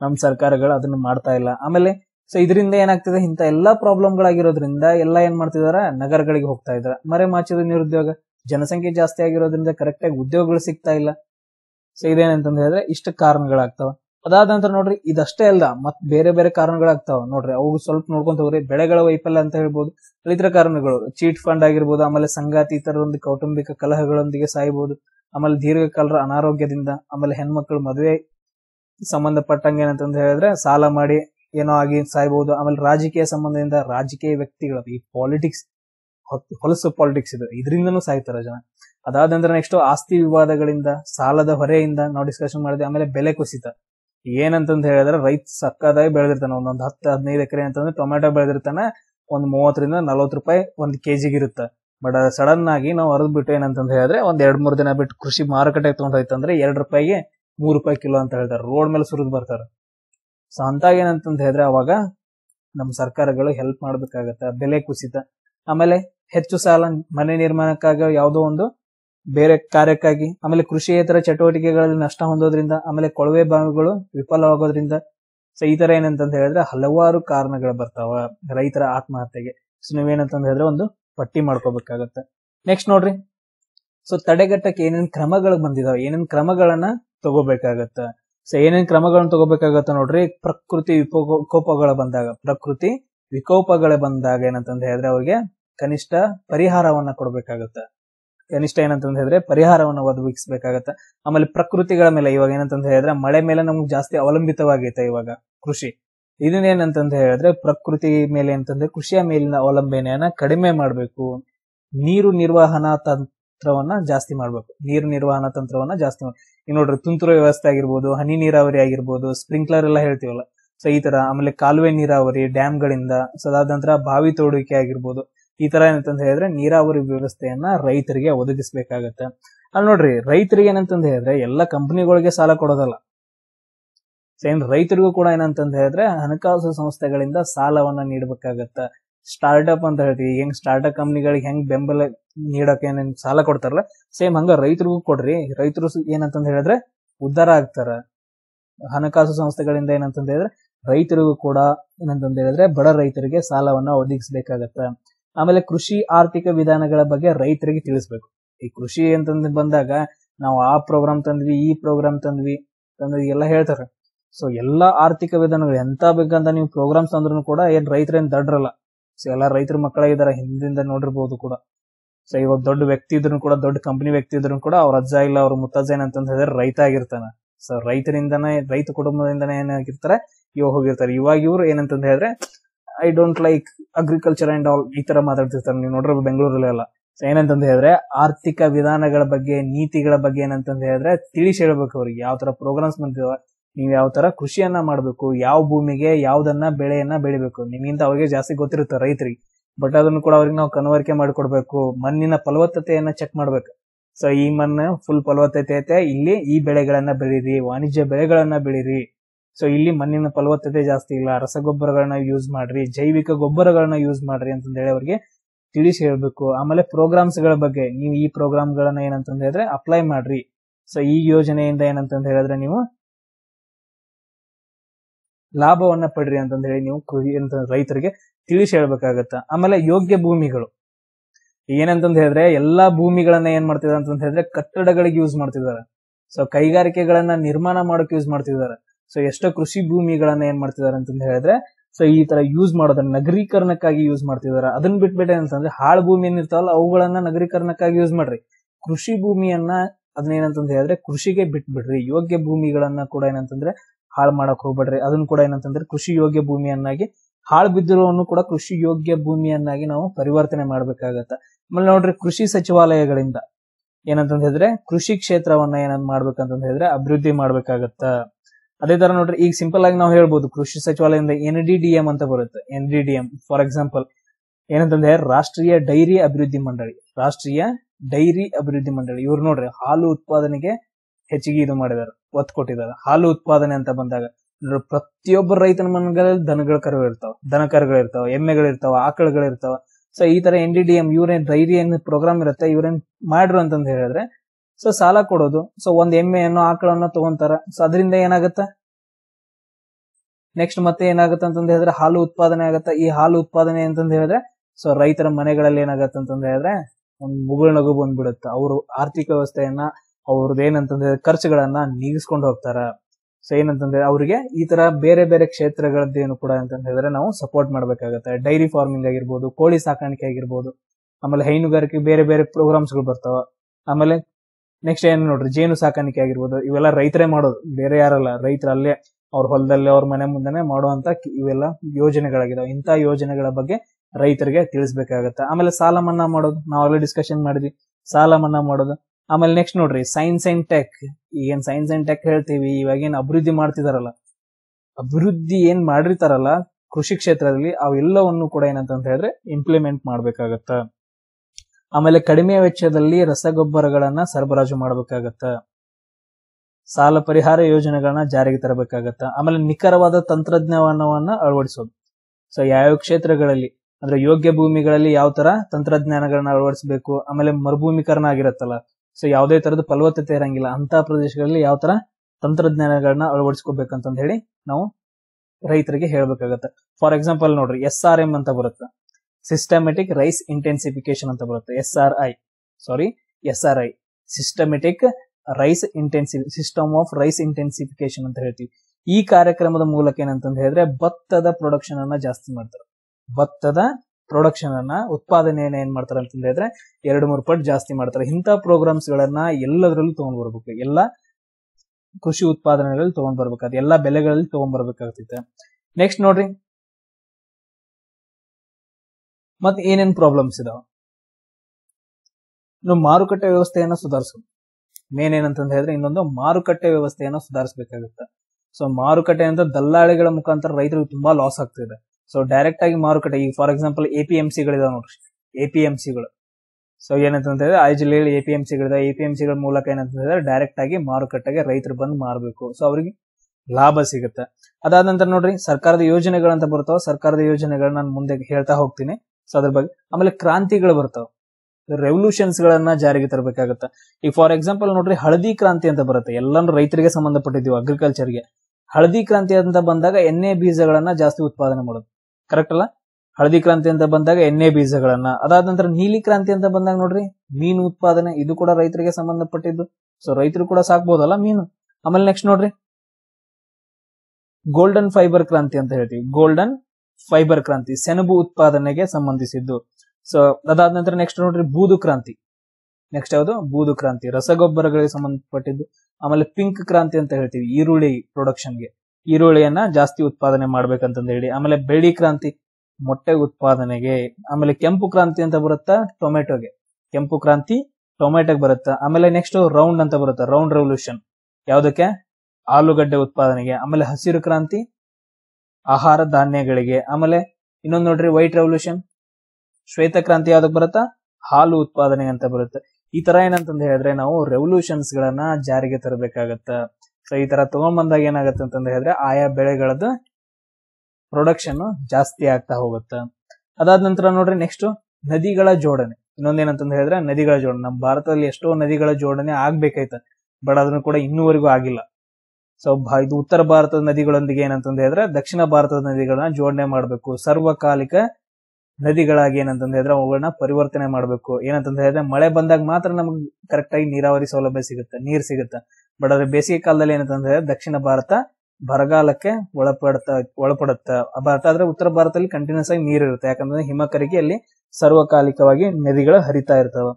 ನಮ್ ಸರ್ಕಾರಗಳು ಅದನ್ನ ಮಾಡ್ತಾ ಇಲ್ಲ ಆಮೇಲೆ ಸೊ ಇದರಿಂದ ಏನಾಗ್ತಿದೆ ಇಂಥ ಎಲ್ಲಾ ಗಳಾಗಿರೋದ್ರಿಂದ ಎಲ್ಲ ಏನ್ ಮಾಡ್ತಿದಾರೆ ನಗರಗಳಿಗೆ ಹೋಗ್ತಾ ಇದಾರೆ ಮರೆ ಮರೆಮಾಚಿದ ನಿರುದ್ಯೋಗ ಜನಸಂಖ್ಯೆ ಜಾಸ್ತಿ ಆಗಿರೋದ್ರಿಂದ ಕರೆಕ್ಟ್ ಆಗಿ ಉದ್ಯೋಗಗಳು ಸಿಗ್ತಾ ಇಲ್ಲ ಸೊ ಇದೇನಂತಂದ ಹೇಳಿದ್ರೆ ಇಷ್ಟು ಕಾರಣಗಳಾಗ್ತಾವ ಅದಾದ ನಂತರ ನೋಡ್ರಿ ಇದಷ್ಟೇ ಅಲ್ಲ ಮತ್ ಬೇರೆ ಬೇರೆ ಕಾರಣಗಳಾಗ್ತಾವ ನೋಡ್ರಿ ಅವು ಸ್ವಲ್ಪ ನೋಡ್ಕೊಂತ ಹೋಗ್ರಿ ಬೆಳೆಗಳ ವೈಫಲ್ಯ ಅಂತ ಹೇಳ್ಬೋದು ರೈತರ ಕಾರಣಗಳು ಚೀಟ್ ಫಂಡ್ ಆಗಿರ್ಬೋದು ಆಮೇಲೆ ಸಂಗಾತಿ ಇತರ ಒಂದು ಕೌಟುಂಬಿಕ ಕಲಹಗಳೊಂದಿಗೆ ಸಾಯ್ಬೋದು ಆಮೇಲೆ ದೀರ್ಘಕಾಲರ ಅನಾರೋಗ್ಯದಿಂದ ಆಮೇಲೆ ಹೆಣ್ಮಕ್ಳು ಮದುವೆ ಸಂಬಂಧಪಟ್ಟಂಗೆ ಏನಂತಂದು ಹೇಳಿದ್ರೆ ಸಾಲ ಮಾಡಿ ಏನೋ ಆಗಿ ಸಾಯ್ಬಹುದು ಆಮೇಲೆ ರಾಜಕೀಯ ಸಂಬಂಧದಿಂದ ರಾಜಕೀಯ ವ್ಯಕ್ತಿಗಳು ಈ ಪಾಲಿಟಿಕ್ಸ್ ಹೊಲಸು ಪಾಲಿಟಿಕ್ಸ್ ಇದು ಇದರಿಂದನೂ ಸಾಯ್ತಾರೆ ಜನ ನಂತರ ನೆಕ್ಸ್ಟ್ ಆಸ್ತಿ ವಿವಾದಗಳಿಂದ ಸಾಲದ ಹೊರೆಯಿಂದ ನಾವು ಡಿಸ್ಕಷನ್ ಮಾಡಿದ್ವಿ ಆಮೇಲೆ ಬೆಲೆ ಕುಸಿತ ಏನಂತಂದ್ ಹೇಳಿದ್ರೆ ರೈತ ಸಕ್ಕದಾಗಿ ಬೆಳೆದಿರ್ತಾನೆ ಒಂದೊಂದು ಹತ್ತು ಹದಿನೈದು ಎಕರೆ ಅಂತಂದ್ರೆ ಟೊಮೆಟೊ ಬೆಳೆದಿರ್ತಾನೆ ಒಂದ್ ಮೂವತ್ತರಿಂದ ನಲವತ್ತು ರೂಪಾಯಿ ಒಂದ್ ಕೆಜಿಗೆ ಇರುತ್ತೆ ಬಟ್ ಸಡನ್ ಆಗಿ ನಾವು ಅರ್ದ್ ಬಿಟ್ಟು ಏನಂತಂದ್ ಹೇಳಿದ್ರೆ ಒಂದ್ ಎರಡ್ ಮೂರ್ ದಿನ ಬಿಟ್ಟು ಕೃಷಿ ಮಾರುಕಟ್ಟೆಗೆ ತಗೊಂಡ್ ಹೋಯ್ತಂದ್ರೆ ಎರಡ್ ರೂಪಾಯಿಗೆ ಮೂರು ರೂಪಾಯಿ ಕಿಲೋ ಅಂತ ಹೇಳ್ತಾರೆ ರೋಡ್ ಮೇಲೆ ಸುರಿದು ಬರ್ತಾರೆ ಸೊ ಅಂತ ಏನಂತ ಹೇಳಿದ್ರೆ ಅವಾಗ ನಮ್ಮ ಸರ್ಕಾರಗಳು ಹೆಲ್ಪ್ ಮಾಡ್ಬೇಕಾಗತ್ತ ಬೆಲೆ ಕುಸಿತ ಆಮೇಲೆ ಹೆಚ್ಚು ಸಾಲ ಮನೆ ನಿರ್ಮಾಣಕ್ಕಾಗಿ ಯಾವುದೋ ಒಂದು ಬೇರೆ ಕಾರ್ಯಕ್ಕಾಗಿ ಆಮೇಲೆ ಕೃಷಿಯೇತರ ಚಟುವಟಿಕೆಗಳಲ್ಲಿ ನಷ್ಟ ಹೊಂದೋದ್ರಿಂದ ಆಮೇಲೆ ಕೊಳವೆ ಬಾವಿಗಳು ವಿಫಲವಾಗೋದ್ರಿಂದ ಸೊ ಈ ತರ ಏನಂತ ಹೇಳಿದ್ರೆ ಹಲವಾರು ಕಾರಣಗಳು ಬರ್ತಾವ ರೈತರ ಆತ್ಮಹತ್ಯೆಗೆ ಸೊ ಏನಂತ ಹೇಳಿದ್ರೆ ಒಂದು ಪಟ್ಟಿ ಮಾಡ್ಕೋಬೇಕಾಗತ್ತೆ ನೆಕ್ಸ್ಟ್ ನೋಡ್ರಿ ಸೊ ತಡೆಗಟ್ಟಕ್ಕೆ ಏನೇನು ಕ್ರಮಗಳು ಬಂದಿದಾವೆ ಏನೇನು ಕ್ರಮಗಳನ್ನ ತಗೋಬೇಕಾಗತ್ತ ಸೊ ಏನೇನು ಕ್ರಮಗಳನ್ನ ತಗೋಬೇಕಾಗತ್ತ ನೋಡ್ರಿ ಪ್ರಕೃತಿ ವಿಕೋಪಗಳು ಬಂದಾಗ ಪ್ರಕೃತಿ ವಿಕೋಪಗಳ ಬಂದಾಗ ಏನಂತಂದು ಹೇಳಿದ್ರೆ ಅವ್ರಿಗೆ ಕನಿಷ್ಠ ಪರಿಹಾರವನ್ನ ಕೊಡ್ಬೇಕಾಗತ್ತೆ ಕನಿಷ್ಠ ಏನಂತಂದ್ ಹೇಳಿದ್ರೆ ಪರಿಹಾರವನ್ನ ಒದಗಿಸಬೇಕಾಗತ್ತೆ ಆಮೇಲೆ ಪ್ರಕೃತಿಗಳ ಮೇಲೆ ಇವಾಗ ಏನಂತಂದ್ರೆ ಹೇಳಿದ್ರೆ ಮಳೆ ಮೇಲೆ ನಮ್ಗೆ ಜಾಸ್ತಿ ಅವಲಂಬಿತವಾಗೈತೆ ಇವಾಗ ಕೃಷಿ ಇದನ್ನ ಹೇಳಿದ್ರೆ ಪ್ರಕೃತಿ ಮೇಲೆ ಏನಂತಂದ್ರೆ ಕೃಷಿಯ ಮೇಲಿನ ಅವಲಂಬನೆಯನ್ನ ಕಡಿಮೆ ಮಾಡಬೇಕು ನೀರು ನಿರ್ವಹಣಾ ತಂತ್ರವನ್ನ ಜಾಸ್ತಿ ಮಾಡಬೇಕು ನೀರು ನಿರ್ವಹಣಾ ತಂತ್ರವನ್ನ ಜಾಸ್ತಿ ಮಾಡ್ಬೇಕು ಈಗ ನೋಡ್ರಿ ತುಂತುರು ವ್ಯವಸ್ಥೆ ಆಗಿರ್ಬೋದು ಹನಿ ನೀರಾವರಿ ಆಗಿರ್ಬೋದು ಸ್ಪ್ರಿಂಕ್ಲರ್ ಎಲ್ಲ ಹೇಳ್ತೀವಲ್ಲ ಸೊ ಈ ತರ ಆಮೇಲೆ ಕಾಲುವೆ ನೀರಾವರಿ ಡ್ಯಾಮ್ ಗಳಿಂದ ಸೊ ಬಾವಿ ತೋಡುವಿಕೆ ಆಗಿರ್ಬೋದು ಈ ತರ ಏನಂತ ಹೇಳಿದ್ರೆ ನೀರಾವರಿ ವ್ಯವಸ್ಥೆಯನ್ನ ರೈತರಿಗೆ ಒದಗಿಸ್ಬೇಕಾಗತ್ತೆ ಅಲ್ಲಿ ನೋಡ್ರಿ ರೈತರಿಗೆ ಏನಂತಂದ್ ಹೇಳಿದ್ರೆ ಎಲ್ಲ ಕಂಪನಿಗಳಿಗೆ ಸಾಲ ಕೊಡೋದಲ್ಲ ಏನ್ ರೈತರಿಗೂ ಕೂಡ ಏನಂತಂದ್ ಹೇಳಿದ್ರೆ ಹಣಕಾಸು ಸಂಸ್ಥೆಗಳಿಂದ ಸಾಲವನ್ನ ನೀಡಬೇಕಾಗತ್ತ ಸ್ಟಾರ್ಟ್ಅಪ್ ಅಂತ ಹೇಳ್ತೀವಿ ಹೆಂಗ್ ಸ್ಟಾರ್ಟ್ಅಪ್ ಕಂಪ್ನಿಗಳಿಗೆ ಹೆಂಗ್ ಬೆಂಬಲ ನೀಡೋಕೆ ಏನೇನ್ ಸಾಲ ಕೊಡ್ತಾರಲ್ಲ ಸೇಮ್ ಹಂಗ ರೈತರಿಗೂ ಕೊಡ್ರಿ ರೈತರು ಏನಂತಂದ ಹೇಳಿದ್ರೆ ಉದ್ಧಾರ ಆಗ್ತಾರ ಹಣಕಾಸು ಸಂಸ್ಥೆಗಳಿಂದ ಏನಂತಂದ ಹೇಳಿದ್ರೆ ರೈತರಿಗೂ ಕೂಡ ಏನಂತಂದ್ರೆ ಹೇಳಿದ್ರೆ ಬಡ ರೈತರಿಗೆ ಸಾಲವನ್ನ ಒದಗಿಸಬೇಕಾಗತ್ತ ಆಮೇಲೆ ಕೃಷಿ ಆರ್ಥಿಕ ವಿಧಾನಗಳ ಬಗ್ಗೆ ರೈತರಿಗೆ ತಿಳಿಸ್ಬೇಕು ಈ ಕೃಷಿ ಅಂತಂದ್ ಬಂದಾಗ ನಾವು ಆ ಪ್ರೋಗ್ರಾಮ್ ತಂದ್ವಿ ಈ ಪ್ರೋಗ್ರಾಮ್ ತಂದ್ವಿ ತಂದ್ವಿ ಎಲ್ಲ ಹೇಳ್ತಾರೆ ಸೊ ಎಲ್ಲಾ ಆರ್ಥಿಕ ವಿಧಾನಗಳು ಎಂತ ಬೇಕಂತ ನೀವು ಪ್ರೋಗ್ರಾಮ್ಸ್ ಅಂದ್ರೂ ಕೂಡ ಏನ್ ರೈತರೇನ್ ದಡ್ರಲ್ಲ ಸೊ ಎಲ್ಲ ರೈತರ ಮಕ್ಕಳಾಗಿದ್ದಾರೆ ಹಿಂದಿಂದ ನೋಡಿರ್ಬೋದು ಕೂಡ ಸೊ ಇವಾಗ ದೊಡ್ಡ ವ್ಯಕ್ತಿ ಇದ್ರು ಕೂಡ ದೊಡ್ಡ ಕಂಪನಿ ವ್ಯಕ್ತಿ ಇದ್ರು ಕೂಡ ಅವ್ರ ಅಜ್ಜ ಇಲ್ಲ ಅವ್ರ ಮುತ್ತಜ್ಜ ಏನಂತ ಹೇಳಿದ್ರೆ ರೈತ ಆಗಿರ್ತಾನೆ ಸೊ ರೈತರಿಂದನೇ ರೈತ ಕುಟುಂಬದಿಂದನೇ ಏನಾಗಿರ್ತಾರೆ ಇವಾಗ ಹೋಗಿರ್ತಾರೆ ಇವಾಗ ಇವ್ರು ಏನಂತ ಹೇಳಿದ್ರೆ I don't like agriculture and all ಈ ತರ ಮಾತಾಡ್ತಿರ್ತಾರೆ ನೀವು ನೋಡ್ರಿ ಬೆಂಗಳೂರಲ್ಲಿ ಎಲ್ಲ ಸೊ ಏನಂತ ಹೇಳಿದ್ರೆ ಆರ್ಥಿಕ ವಿಧಾನಗಳ ಬಗ್ಗೆ ನೀತಿಗಳ ಬಗ್ಗೆ ಏನಂತಂದು ಹೇಳಿದ್ರೆ ತಿಳಿಸಿ ಹೇಳ್ಬೇಕು ಅವ್ರಿಗೆ ಯಾವ ತರ ಪ್ರೋಗ್ರಾಮ್ಸ್ ಬಂದಿದಾವೆ ನೀವು ಯಾವ ತರ ಕೃಷಿಯನ್ನ ಮಾಡಬೇಕು ಯಾವ ಭೂಮಿಗೆ ಯಾವ್ದನ್ನ ಬೆಳೆಯನ್ನ ಬೆಳಿಬೇಕು ನಿಮ್ಗಿಂತ ಅವ್ರಿಗೆ ಜಾಸ್ತಿ ಗೊತ್ತಿರುತ್ತೆ ರೈತರಿಗೆ ಬಟ್ ಅದನ್ನು ಕೂಡ ಅವ್ರಿಗೆ ನಾವು ಕನವರಿಕೆ ಮಾಡಿಕೊಡ್ಬೇಕು ಮಣ್ಣಿನ ಫಲವತ್ತತೆಯನ್ನ ಚೆಕ್ ಮಾಡ್ಬೇಕು ಸೊ ಈ ಮಣ್ಣು ಫುಲ್ ಫಲವತ್ತತೆ ಐತೆ ಇಲ್ಲಿ ಈ ಬೆಳೆಗಳನ್ನ ಬೆಳೀರಿ ವಾಣಿಜ್ಯ ಬೆಳೆಗಳನ್ನ ಬೆಳೀರಿ ಸೊ ಇಲ್ಲಿ ಮಣ್ಣಿನ ಫಲವತ್ತತೆ ಜಾಸ್ತಿ ಇಲ್ಲ ರಸಗೊಬ್ಬರಗಳನ್ನ ಯೂಸ್ ಮಾಡ್ರಿ ಜೈವಿಕ ಗೊಬ್ಬರಗಳನ್ನ ಯೂಸ್ ಮಾಡ್ರಿ ಅಂತಂದ ಹೇಳಿ ಅವ್ರಿಗೆ ತಿಳಿಸಿ ಹೇಳ್ಬೇಕು ಆಮೇಲೆ ಪ್ರೋಗ್ರಾಮ್ಸ್ ಗಳ ಬಗ್ಗೆ ನೀವು ಈ ಪ್ರೋಗ್ರಾಮ್ ಗಳನ್ನ ಏನಂತಂದ್ರೆ ಅಪ್ಲೈ ಮಾಡ್ರಿ ಸೊ ಈ ಯೋಜನೆಯಿಂದ ಏನಂತ ಹೇಳಿದ್ರೆ ನೀವು ಲಾಭವನ್ನ ಪಡ್ರಿ ಅಂತಂದ ಹೇಳಿ ನೀವು ಕೃಷಿ ಅಂತ ರೈತರಿಗೆ ತಿಳಿಸಿ ಹೇಳ್ಬೇಕಾಗತ್ತ ಆಮೇಲೆ ಯೋಗ್ಯ ಭೂಮಿಗಳು ಏನಂತಂದ ಹೇಳಿದ್ರೆ ಎಲ್ಲಾ ಭೂಮಿಗಳನ್ನ ಏನ್ ಮಾಡ್ತಿದಾರೆ ಅಂತಂದ ಹೇಳಿದ್ರೆ ಕಟ್ಟಡಗಳಿಗೆ ಯೂಸ್ ಮಾಡ್ತಿದಾರೆ ಸೊ ಕೈಗಾರಿಕೆಗಳನ್ನ ನಿರ್ಮಾಣ ಮಾಡೋಕೆ ಯೂಸ್ ಮಾಡ್ತಿದ್ದಾರೆ ಸೊ ಎಷ್ಟೋ ಕೃಷಿ ಭೂಮಿಗಳನ್ನ ಏನ್ ಮಾಡ್ತಿದ್ದಾರೆ ಅಂತಂದ ಹೇಳಿದ್ರೆ ಸೊ ಈ ತರ ಯೂಸ್ ಮಾಡೋದನ್ನ ನಗರೀಕರಣಕ್ಕಾಗಿ ಯೂಸ್ ಮಾಡ್ತಿದಾರೆ ಅದನ್ನ ಬಿಟ್ಬಿಟ್ಟೆ ಅಂತಂದ್ರೆ ಹಾಳು ಭೂಮಿ ಏನಿರ್ತಾವಲ್ಲ ಅವುಗಳನ್ನ ನಗರೀಕರಣಕ್ಕಾಗಿ ಯೂಸ್ ಮಾಡ್ರಿ ಕೃಷಿ ಭೂಮಿಯನ್ನ ಏನಂತಂದ ಹೇಳಿದ್ರೆ ಕೃಷಿಗೆ ಬಿಟ್ಬಿಡ್ರಿ ಯೋಗ್ಯ ಭೂಮಿಗಳನ್ನ ಕೂಡ ಏನಂತಂದ್ರೆ ಹಾಳ್ ಮಾಡಕ್ ಹೋಗ್ಬೇಡ್ರಿ ಅದನ್ನ ಕೂಡ ಏನಂತಂದ್ರೆ ಕೃಷಿ ಯೋಗ್ಯ ಭೂಮಿಯನ್ನಾಗಿ ಹಾಳು ಬಿದ್ದಿರೋನು ಕೂಡ ಕೃಷಿ ಯೋಗ್ಯ ಭೂಮಿಯನ್ನಾಗಿ ನಾವು ಪರಿವರ್ತನೆ ಮಾಡ್ಬೇಕಾಗತ್ತ ಆಮೇಲೆ ನೋಡ್ರಿ ಕೃಷಿ ಸಚಿವಾಲಯಗಳಿಂದ ಏನಂತ ಹೇಳಿದ್ರೆ ಕೃಷಿ ಕ್ಷೇತ್ರವನ್ನ ಏನಂತ ಮಾಡ್ಬೇಕಂತ ಹೇಳಿದ್ರೆ ಅಭಿವೃದ್ಧಿ ಮಾಡ್ಬೇಕಾಗತ್ತ ಅದೇ ತರ ನೋಡ್ರಿ ಈಗ ಸಿಂಪಲ್ ಆಗಿ ನಾವು ಹೇಳ್ಬೋದು ಕೃಷಿ ಸಚಿವಾಲಯದಿಂದ ಎನ್ ಡಿ ಡಿ ಎಂ ಅಂತ ಬರುತ್ತೆ N D D M for example ಏನಂತಂದ್ರೆ ರಾಷ್ಟ್ರೀಯ ಡೈರಿ ಅಭಿವೃದ್ಧಿ ಮಂಡಳಿ ರಾಷ್ಟ್ರೀಯ ಡೈರಿ ಅಭಿವೃದ್ಧಿ ಮಂಡಳಿ ಇವ್ರು ನೋಡ್ರಿ ಹಾಲು ಉತ್ಪಾದನೆಗೆ ಹೆಚ್ಚಿಗೆ ಇದು ಮಾಡಿದಾರೆ ಒತ್ತು ಕೊಟ್ಟಿದ್ದಾರೆ ಹಾಲು ಉತ್ಪಾದನೆ ಅಂತ ಬಂದಾಗ ಪ್ರತಿಯೊಬ್ಬ ರೈತನ ಮನೆಗಳಲ್ಲಿ ದನಗಳ ಕರುಗಳು ಇರ್ತಾವ ದನ ಕರುಗಳು ಇರ್ತಾವ ಎಮ್ಮೆಗಳಿರ್ತಾವ ಆಕಳುಗಳಿರ್ತಾವ ಸೊ ಈ ತರ ಎನ್ ಡಿ ಡಿ ಎಂ ಇವ್ರೇನ್ ಡೈರಿ ಏನ್ ಪ್ರೋಗ್ರಾಮ್ ಇರುತ್ತೆ ಇವ್ರೇನ್ ಮಾಡ್ರು ಅಂತಂದ್ ಹೇಳಿದ್ರೆ ಸೊ ಸಾಲ ಕೊಡೋದು ಸೊ ಒಂದ್ ಎಮ್ಮೆಯನ್ನು ಆಕಳನ್ನ ತಗೊಂತಾರ ಸೊ ಅದರಿಂದ ಏನಾಗತ್ತ ನೆಕ್ಸ್ಟ್ ಮತ್ತೆ ಏನಾಗುತ್ತೆ ಅಂತಂದ ಹೇಳಿದ್ರೆ ಹಾಲು ಉತ್ಪಾದನೆ ಆಗತ್ತ ಈ ಹಾಲು ಉತ್ಪಾದನೆ ಅಂತಂದ್ರೆ ಹೇಳಿದ್ರೆ ಸೊ ರೈತರ ಮನೆಗಳಲ್ಲಿ ಏನಾಗತ್ತೆ ಹೇಳಿದ್ರೆ ಒಂದ್ ಮುಗುಳ್ ನಗು ಬಂದ್ಬಿಡುತ್ತೆ ಅವರು ಆರ್ಥಿಕ ವ್ಯವಸ್ಥೆಯನ್ನ ಅವ್ರದ್ದು ಏನಂತಂದ್ರೆ ಖರ್ಚುಗಳನ್ನ ನೀಗಿಸ್ಕೊಂಡು ಹೋಗ್ತಾರ ಸೊ ಏನಂತಂದ್ರೆ ಅವರಿಗೆ ಈ ತರ ಬೇರೆ ಬೇರೆ ಕ್ಷೇತ್ರಗಳದ್ದೇನು ಕೂಡ ಅಂತ ಹೇಳಿದ್ರೆ ನಾವು ಸಪೋರ್ಟ್ ಮಾಡ್ಬೇಕಾಗತ್ತೆ ಡೈರಿ ಫಾರ್ಮಿಂಗ್ ಆಗಿರ್ಬೋದು ಕೋಳಿ ಸಾಕಾಣಿಕೆ ಆಗಿರ್ಬೋದು ಆಮೇಲೆ ಹೈನುಗಾರಿಕೆ ಬೇರೆ ಬೇರೆ ಪ್ರೋಗ್ರಾಮ್ಸ್ ಗಳು ಬರ್ತಾವ ಆಮೇಲೆ ನೆಕ್ಸ್ಟ್ ಏನು ನೋಡ್ರಿ ಜೇನು ಸಾಕಾಣಿಕೆ ಆಗಿರ್ಬೋದು ಇವೆಲ್ಲ ರೈತರೇ ಮಾಡೋದು ಬೇರೆ ಯಾರಲ್ಲ ರೈತರ ಅಲ್ಲೇ ಅವ್ರ ಹೊಲದಲ್ಲಿ ಅವ್ರ ಮನೆ ಮುಂದೆನೆ ಮಾಡುವಂತ ಇವೆಲ್ಲ ಯೋಜನೆಗಳಾಗಿದಾವೆ ಇಂಥ ಯೋಜನೆಗಳ ಬಗ್ಗೆ ರೈತರಿಗೆ ತಿಳಿಸ್ಬೇಕಾಗತ್ತೆ ಆಮೇಲೆ ಸಾಲ ಮನ್ನಾ ಮಾಡೋದು ನಾವು ಆಲ್ರೆಡಿ ಡಿಸ್ಕಷನ್ ಮಾಡಿದ್ವಿ ಸಾಲ ಮನ್ನಾ ಮಾಡೋದು ಆಮೇಲೆ ನೆಕ್ಸ್ಟ್ ನೋಡ್ರಿ ಸೈನ್ಸ್ ಅಂಡ್ ಟೆಕ್ ಈಗೇನ್ ಸೈನ್ಸ್ ಅಂಡ್ ಟೆಕ್ ಹೇಳ್ತೀವಿ ಇವಾಗೇನ್ ಅಭಿವೃದ್ಧಿ ಮಾಡ್ತಿದಾರಲ್ಲ ಅಭಿವೃದ್ಧಿ ಏನ್ ಮಾಡಿರ್ತಾರಲ್ಲ ಕೃಷಿ ಕ್ಷೇತ್ರದಲ್ಲಿ ಅವೆಲ್ಲವನ್ನು ಕೂಡ ಏನಂತ ಹೇಳಿದ್ರೆ ಇಂಪ್ಲಿಮೆಂಟ್ ಮಾಡ್ಬೇಕಾಗತ್ತ ಆಮೇಲೆ ಕಡಿಮೆ ವೆಚ್ಚದಲ್ಲಿ ರಸಗೊಬ್ಬರಗಳನ್ನ ಸರಬರಾಜು ಮಾಡಬೇಕಾಗತ್ತ ಸಾಲ ಪರಿಹಾರ ಯೋಜನೆಗಳನ್ನ ಜಾರಿಗೆ ತರಬೇಕಾಗತ್ತ ಆಮೇಲೆ ನಿಖರವಾದ ತಂತ್ರಜ್ಞಾನವನ್ನ ಅಳವಡಿಸೋದು ಸೊ ಯಾವ ಕ್ಷೇತ್ರಗಳಲ್ಲಿ ಅಂದ್ರೆ ಯೋಗ್ಯ ಭೂಮಿಗಳಲ್ಲಿ ಯಾವ ತರ ತಂತ್ರಜ್ಞಾನಗಳನ್ನ ಅಳವಡಿಸಬೇಕು ಆಮೇಲೆ ಮರುಭೂಮಿಕರಣ ಆಗಿರತ್ತಲ್ಲ ಸೊ ಯಾವುದೇ ತರದ ಫಲವತ್ತತೆ ಇರಂಗಿಲ್ಲ ಅಂತ ಪ್ರದೇಶಗಳಲ್ಲಿ ಯಾವ ತರ ತಂತ್ರಜ್ಞಾನಗಳನ್ನ ಅಳವಡಿಸ್ಕೋಬೇಕಂತಂದ ಹೇಳಿ ನಾವು ರೈತರಿಗೆ ಹೇಳ್ಬೇಕಾಗತ್ತೆ ಫಾರ್ ಎಕ್ಸಾಂಪಲ್ ನೋಡ್ರಿ ಎಸ್ ಆರ್ ಎಂ ಅಂತ ಬರುತ್ತೆ ಸಿಸ್ಟಮೆಟಿಕ್ ರೈಸ್ ಇಂಟೆನ್ಸಿಫಿಕೇಶನ್ ಅಂತ ಬರುತ್ತೆ S R I sorry S R I systematic rice intensi system of rice intensification ಅಂತ ಹೇಳ್ತೀವಿ ಈ ಕಾರ್ಯಕ್ರಮದ ಮೂಲಕ ಏನಂತಂದ್ರೆ ಹೇಳಿದ್ರೆ ಭತ್ತದ ಪ್ರೊಡಕ್ಷನ್ ಅನ್ನ ಜಾಸ್ತಿ ಮಾಡ್ತಾರೆ ಭತ್ತದ ಪ್ರೊಡಕ್ಷನ್ ಅನ್ನ ಉತ್ಪಾದನೆಯನ್ನ ಏನ್ ಮಾಡ್ತಾರೆ ಅಂತ ಹೇಳಿದ್ರೆ ಎರಡು ಮೂರು ಪಟ್ಟು ಜಾಸ್ತಿ ಮಾಡ್ತಾರೆ ಇಂಥ ಪ್ರೋಗ್ರಾಮ್ಸ್ ಗಳನ್ನ ಎಲ್ಲದರಲ್ಲೂ ತಗೊಂಡ್ ಬರ್ಬೇಕು ಎಲ್ಲ ಕೃಷಿ ಉತ್ಪಾದನೆಗಳಲ್ಲಿ ತಗೊಂಡ್ ಬರ್ಬೇಕಾಗ್ತದೆ ಎಲ್ಲಾ ಬೆಲೆಗಳಲ್ಲಿ ತಗೊಂಡ್ ಬರ್ಬೇಕಾಗ್ತೈತೆ ನೆಕ್ಸ್ಟ್ ನೋಡ್ರಿ ಮತ್ತೆ ಏನೇನ್ ಪ್ರಾಬ್ಲಮ್ಸ್ ಇದಾವ ಇನ್ನು ಮಾರುಕಟ್ಟೆ ವ್ಯವಸ್ಥೆಯನ್ನ ಸುಧಾರಿಸಬೇಕು ಮೇನ್ ಏನಂತ ಹೇಳಿದ್ರೆ ಇನ್ನೊಂದು ಮಾರುಕಟ್ಟೆ ವ್ಯವಸ್ಥೆಯನ್ನ ಸುಧಾರಿಸಬೇಕಾಗುತ್ತೆ ಸೊ ಮಾರುಕಟ್ಟೆ ಅಂತ ದಲ್ಲಾಳಿಗಳ ಮುಖಾಂತರ ರೈತರಿಗೆ ತುಂಬಾ ಲಾಸ್ ಆಗ್ತಿದೆ ಸೊ ಡೈರೆಕ್ಟ್ ಆಗಿ ಮಾರುಕಟ್ಟೆ ಈಗ for example A P M ಸಿಗಳಿದಾವೆ ನೋಡ್ರಿ ಎ ಪಿ ಎಂ ಸಿಗಳು ಸೊ ಏನಂತ ಹೇಳಿದ್ರೆ ಆ ಜಿಲ್ಲೆಯಲ್ಲಿ A P M A P M ಸಿಗಳ ಮೂಲಕ ಏನಂತ ಹೇಳಿದ್ರೆ ಡೈರೆಕ್ಟ್ ಆಗಿ ಮಾರುಕಟ್ಟೆಗೆ ರೈತರು ಬಂದು ಮಾರಬೇಕು ಸೊ ಅವರಿಗೆ ಲಾಭ ಸಿಗುತ್ತೆ ಅದಾದ ನಂತರ ನೋಡ್ರಿ ಸರ್ಕಾರದ ಯೋಜನೆಗಳಂತ ಬರ್ತಾವ ಸರ್ಕಾರದ ಯೋಜನೆಗಳನ್ನ ನಾನು ಮುಂದೆ ಹೇಳ್ತಾ ಹೋಗ್ತೀನಿ ಸೊ ಅದ್ರ ಬಗ್ಗೆ ಆಮೇಲೆ ಕ್ರಾಂತಿಗಳು ಬರ್ತಾವ ರೆವಲ್ಯೂಷನ್ಸ್ ಗಳನ್ನ ಜಾರಿಗೆ ತರಬೇಕಾಗತ್ತೆ ಈಗ ಫಾರ್ ಎಕ್ಸಾಂಪಲ್ ನೋಡ್ರಿ ಹಳದಿ ಕ್ರಾಂತಿ ಅಂತ ಬರುತ್ತೆ ಎಲ್ಲಾನು ರೈತರಿಗೆ ಸಂಬಂಧಪಟ್ಟಿದ್ದೀವಿ ಅಗ್ರಿಕಲ್ಚರ್ಗೆ ಹಳದಿ ಕ್ರಾಂತಿ ಅಂತ ಬಂದಾಗ ಎಣ್ಣೆ ಬೀಜಗಳನ್ನ ಜಾಸ್ತಿ ಉತ್ಪಾದನೆ ಮಾಡೋದು ಕರೆಕ್ಟ್ ಅಲ್ಲ ಹಳದಿ ಕ್ರಾಂತಿ ಅಂತ ಬಂದಾಗ ಎಣ್ಣೆ ಬೀಜಗಳನ್ನ ಅದಾದ ನಂತರ ನೀಲಿ ಕ್ರಾಂತಿ ಅಂತ ಬಂದಾಗ ನೋಡ್ರಿ ಮೀನು ಉತ್ಪಾದನೆ ಇದು ಕೂಡ ರೈತರಿಗೆ ಸಂಬಂಧಪಟ್ಟಿದ್ದು ಸೊ ರೈತರು ಕೂಡ ಸಾಕ್ಬೋದಲ್ಲ ಮೀನು ಆಮೇಲೆ ನೆಕ್ಸ್ಟ್ ನೋಡ್ರಿ ಗೋಲ್ಡನ್ ಫೈಬರ್ ಕ್ರಾಂತಿ ಅಂತ ಹೇಳ್ತೀವಿ ಗೋಲ್ಡನ್ ಫೈಬರ್ ಕ್ರಾಂತಿ ಸೆಣಬು ಉತ್ಪಾದನೆಗೆ ಸಂಬಂಧಿಸಿದ್ದು ಸೊ ಅದಾದ ನಂತರ ನೆಕ್ಸ್ಟ್ ನೋಡ್ರಿ ಬೂದು ಕ್ರಾಂತಿ ನೆಕ್ಸ್ಟ್ ಯಾವುದು ಬೂದು ಕ್ರಾಂತಿ ರಸಗೊಬ್ಬರಗಳಿಗೆ ಸಂಬಂಧಪಟ್ಟಿದ್ದು ಆಮೇಲೆ ಪಿಂಕ್ ಕ್ರಾಂತಿ ಅಂತ ಹೇಳ್ತೀವಿ ಈರುಳ್ಳಿ ಪ್ರೊಡಕ್ಷನ್ಗೆ ಈರುಳ್ಳಿಯನ್ನ ಜಾಸ್ತಿ ಉತ್ಪಾದನೆ ಮಾಡ್ಬೇಕಂತಂದ ಹೇಳಿ ಆಮೇಲೆ ಬೆಳ್ಳಿ ಕ್ರಾಂತಿ ಮೊಟ್ಟೆ ಉತ್ಪಾದನೆಗೆ ಆಮೇಲೆ ಕೆಂಪು ಕ್ರಾಂತಿ ಅಂತ ಬರುತ್ತಾ ಟೊಮೆಟೊಗೆ ಕೆಂಪು ಕ್ರಾಂತಿ ಟೊಮೆಟೊಗೆ ಬರುತ್ತಾ ಆಮೇಲೆ ನೆಕ್ಸ್ಟ್ ರೌಂಡ್ ಅಂತ ಬರುತ್ತೆ ರೌಂಡ್ ರೆವಲ್ಯೂಷನ್ ಯಾವುದಕ್ಕೆ ಆಲೂಗಡ್ಡೆ ಉತ್ಪಾದನೆಗೆ ಆಮೇಲೆ ಹಸಿರು ಕ್ರಾಂತಿ ಆಹಾರ ಧಾನ್ಯಗಳಿಗೆ ಆಮೇಲೆ ಇನ್ನೊಂದು ನೋಡ್ರಿ ವೈಟ್ ರೆವಲ್ಯೂಷನ್ ಶ್ವೇತ ಕ್ರಾಂತಿ ಯಾವ್ದಕ್ ಬರುತ್ತಾ ಹಾಲು ಉತ್ಪಾದನೆ ಅಂತ ಬರುತ್ತೆ ಈ ತರ ಏನಂತಂದು ಹೇಳಿದ್ರೆ ನಾವು ರೆವಲ್ಯೂಷನ್ಸ್ ಗಳನ್ನ ಜಾರಿಗೆ ತರಬೇಕಾಗತ್ತ ಸೊ ಈ ತರ ತಗೊಂಡ್ಬಂದಾಗ ಏನಾಗುತ್ತೆ ಅಂತಂದ್ರೆ ಹೇಳಿದ್ರೆ ಆಯಾ ಬೆಳೆಗಳದ್ದು ಪ್ರೊಡಕ್ಷನ್ ಜಾಸ್ತಿ ಆಗ್ತಾ ಹೋಗುತ್ತೆ ಅದಾದ ನಂತರ ನೋಡ್ರಿ ನೆಕ್ಸ್ಟ್ ನದಿಗಳ ಜೋಡಣೆ ಇನ್ನೊಂದೇನಂತಂದು ಹೇಳಿದ್ರೆ ನದಿಗಳ ಜೋಡಣೆ ನಮ್ಮ ಭಾರತದಲ್ಲಿ ಎಷ್ಟೋ ನದಿಗಳ ಜೋಡಣೆ ಆಗ್ಬೇಕಾಯ್ತ ಬಟ್ ಅದನ್ನು ಕೂಡ ಇನ್ನೂವರೆಗೂ ಆಗಿಲ್ಲ ಸೊ ಇದು ಉತ್ತರ ಭಾರತದ ನದಿಗಳೊಂದಿಗೆ ಏನಂತಂದ್ರೆ ಹೇಳಿದ್ರೆ ದಕ್ಷಿಣ ಭಾರತದ ನದಿಗಳನ್ನ ಜೋಡಣೆ ಮಾಡಬೇಕು ಸರ್ವಕಾಲಿಕ ನದಿಗಳಾಗಿ ಏನಂತಂದ್ರೆ ಹೇಳಿದ್ರೆ ಅವುಗಳನ್ನ ಪರಿವರ್ತನೆ ಮಾಡಬೇಕು ಏನಂತ ಹೇಳಿದ್ರೆ ಮಳೆ ಬಂದಾಗ ಮಾತ್ರ ನಮ್ಗೆ ಆಗಿ ನೀರಾವರಿ ಸೌಲಭ್ಯ ಸಿಗುತ್ತೆ ನೀರ್ ಸಿಗುತ್ತೆ ಬಟ್ ಅದ್ರ ಬೇಸಿಗೆ ಕಾಲದಲ್ಲಿ ಏನಂತಂದ್ರೆ ದಕ್ಷಿಣ ಭಾರತ ಬರಗಾಲಕ್ಕೆ ಒಳಪಡ್ತ ಒಳಪಡುತ್ತೆ ಭಾರತ ಆದ್ರೆ ಉತ್ತರ ಭಾರತದಲ್ಲಿ ಕಂಟಿನ್ಯೂಸ್ ಆಗಿ ನೀರು ಇರುತ್ತೆ ಯಾಕಂದ್ರೆ ಹಿಮಕರಿಗೆ ಅಲ್ಲಿ ಸರ್ವಕಾಲಿಕವಾಗಿ ನದಿಗಳು ಹರಿತಾ ಇರ್ತಾವ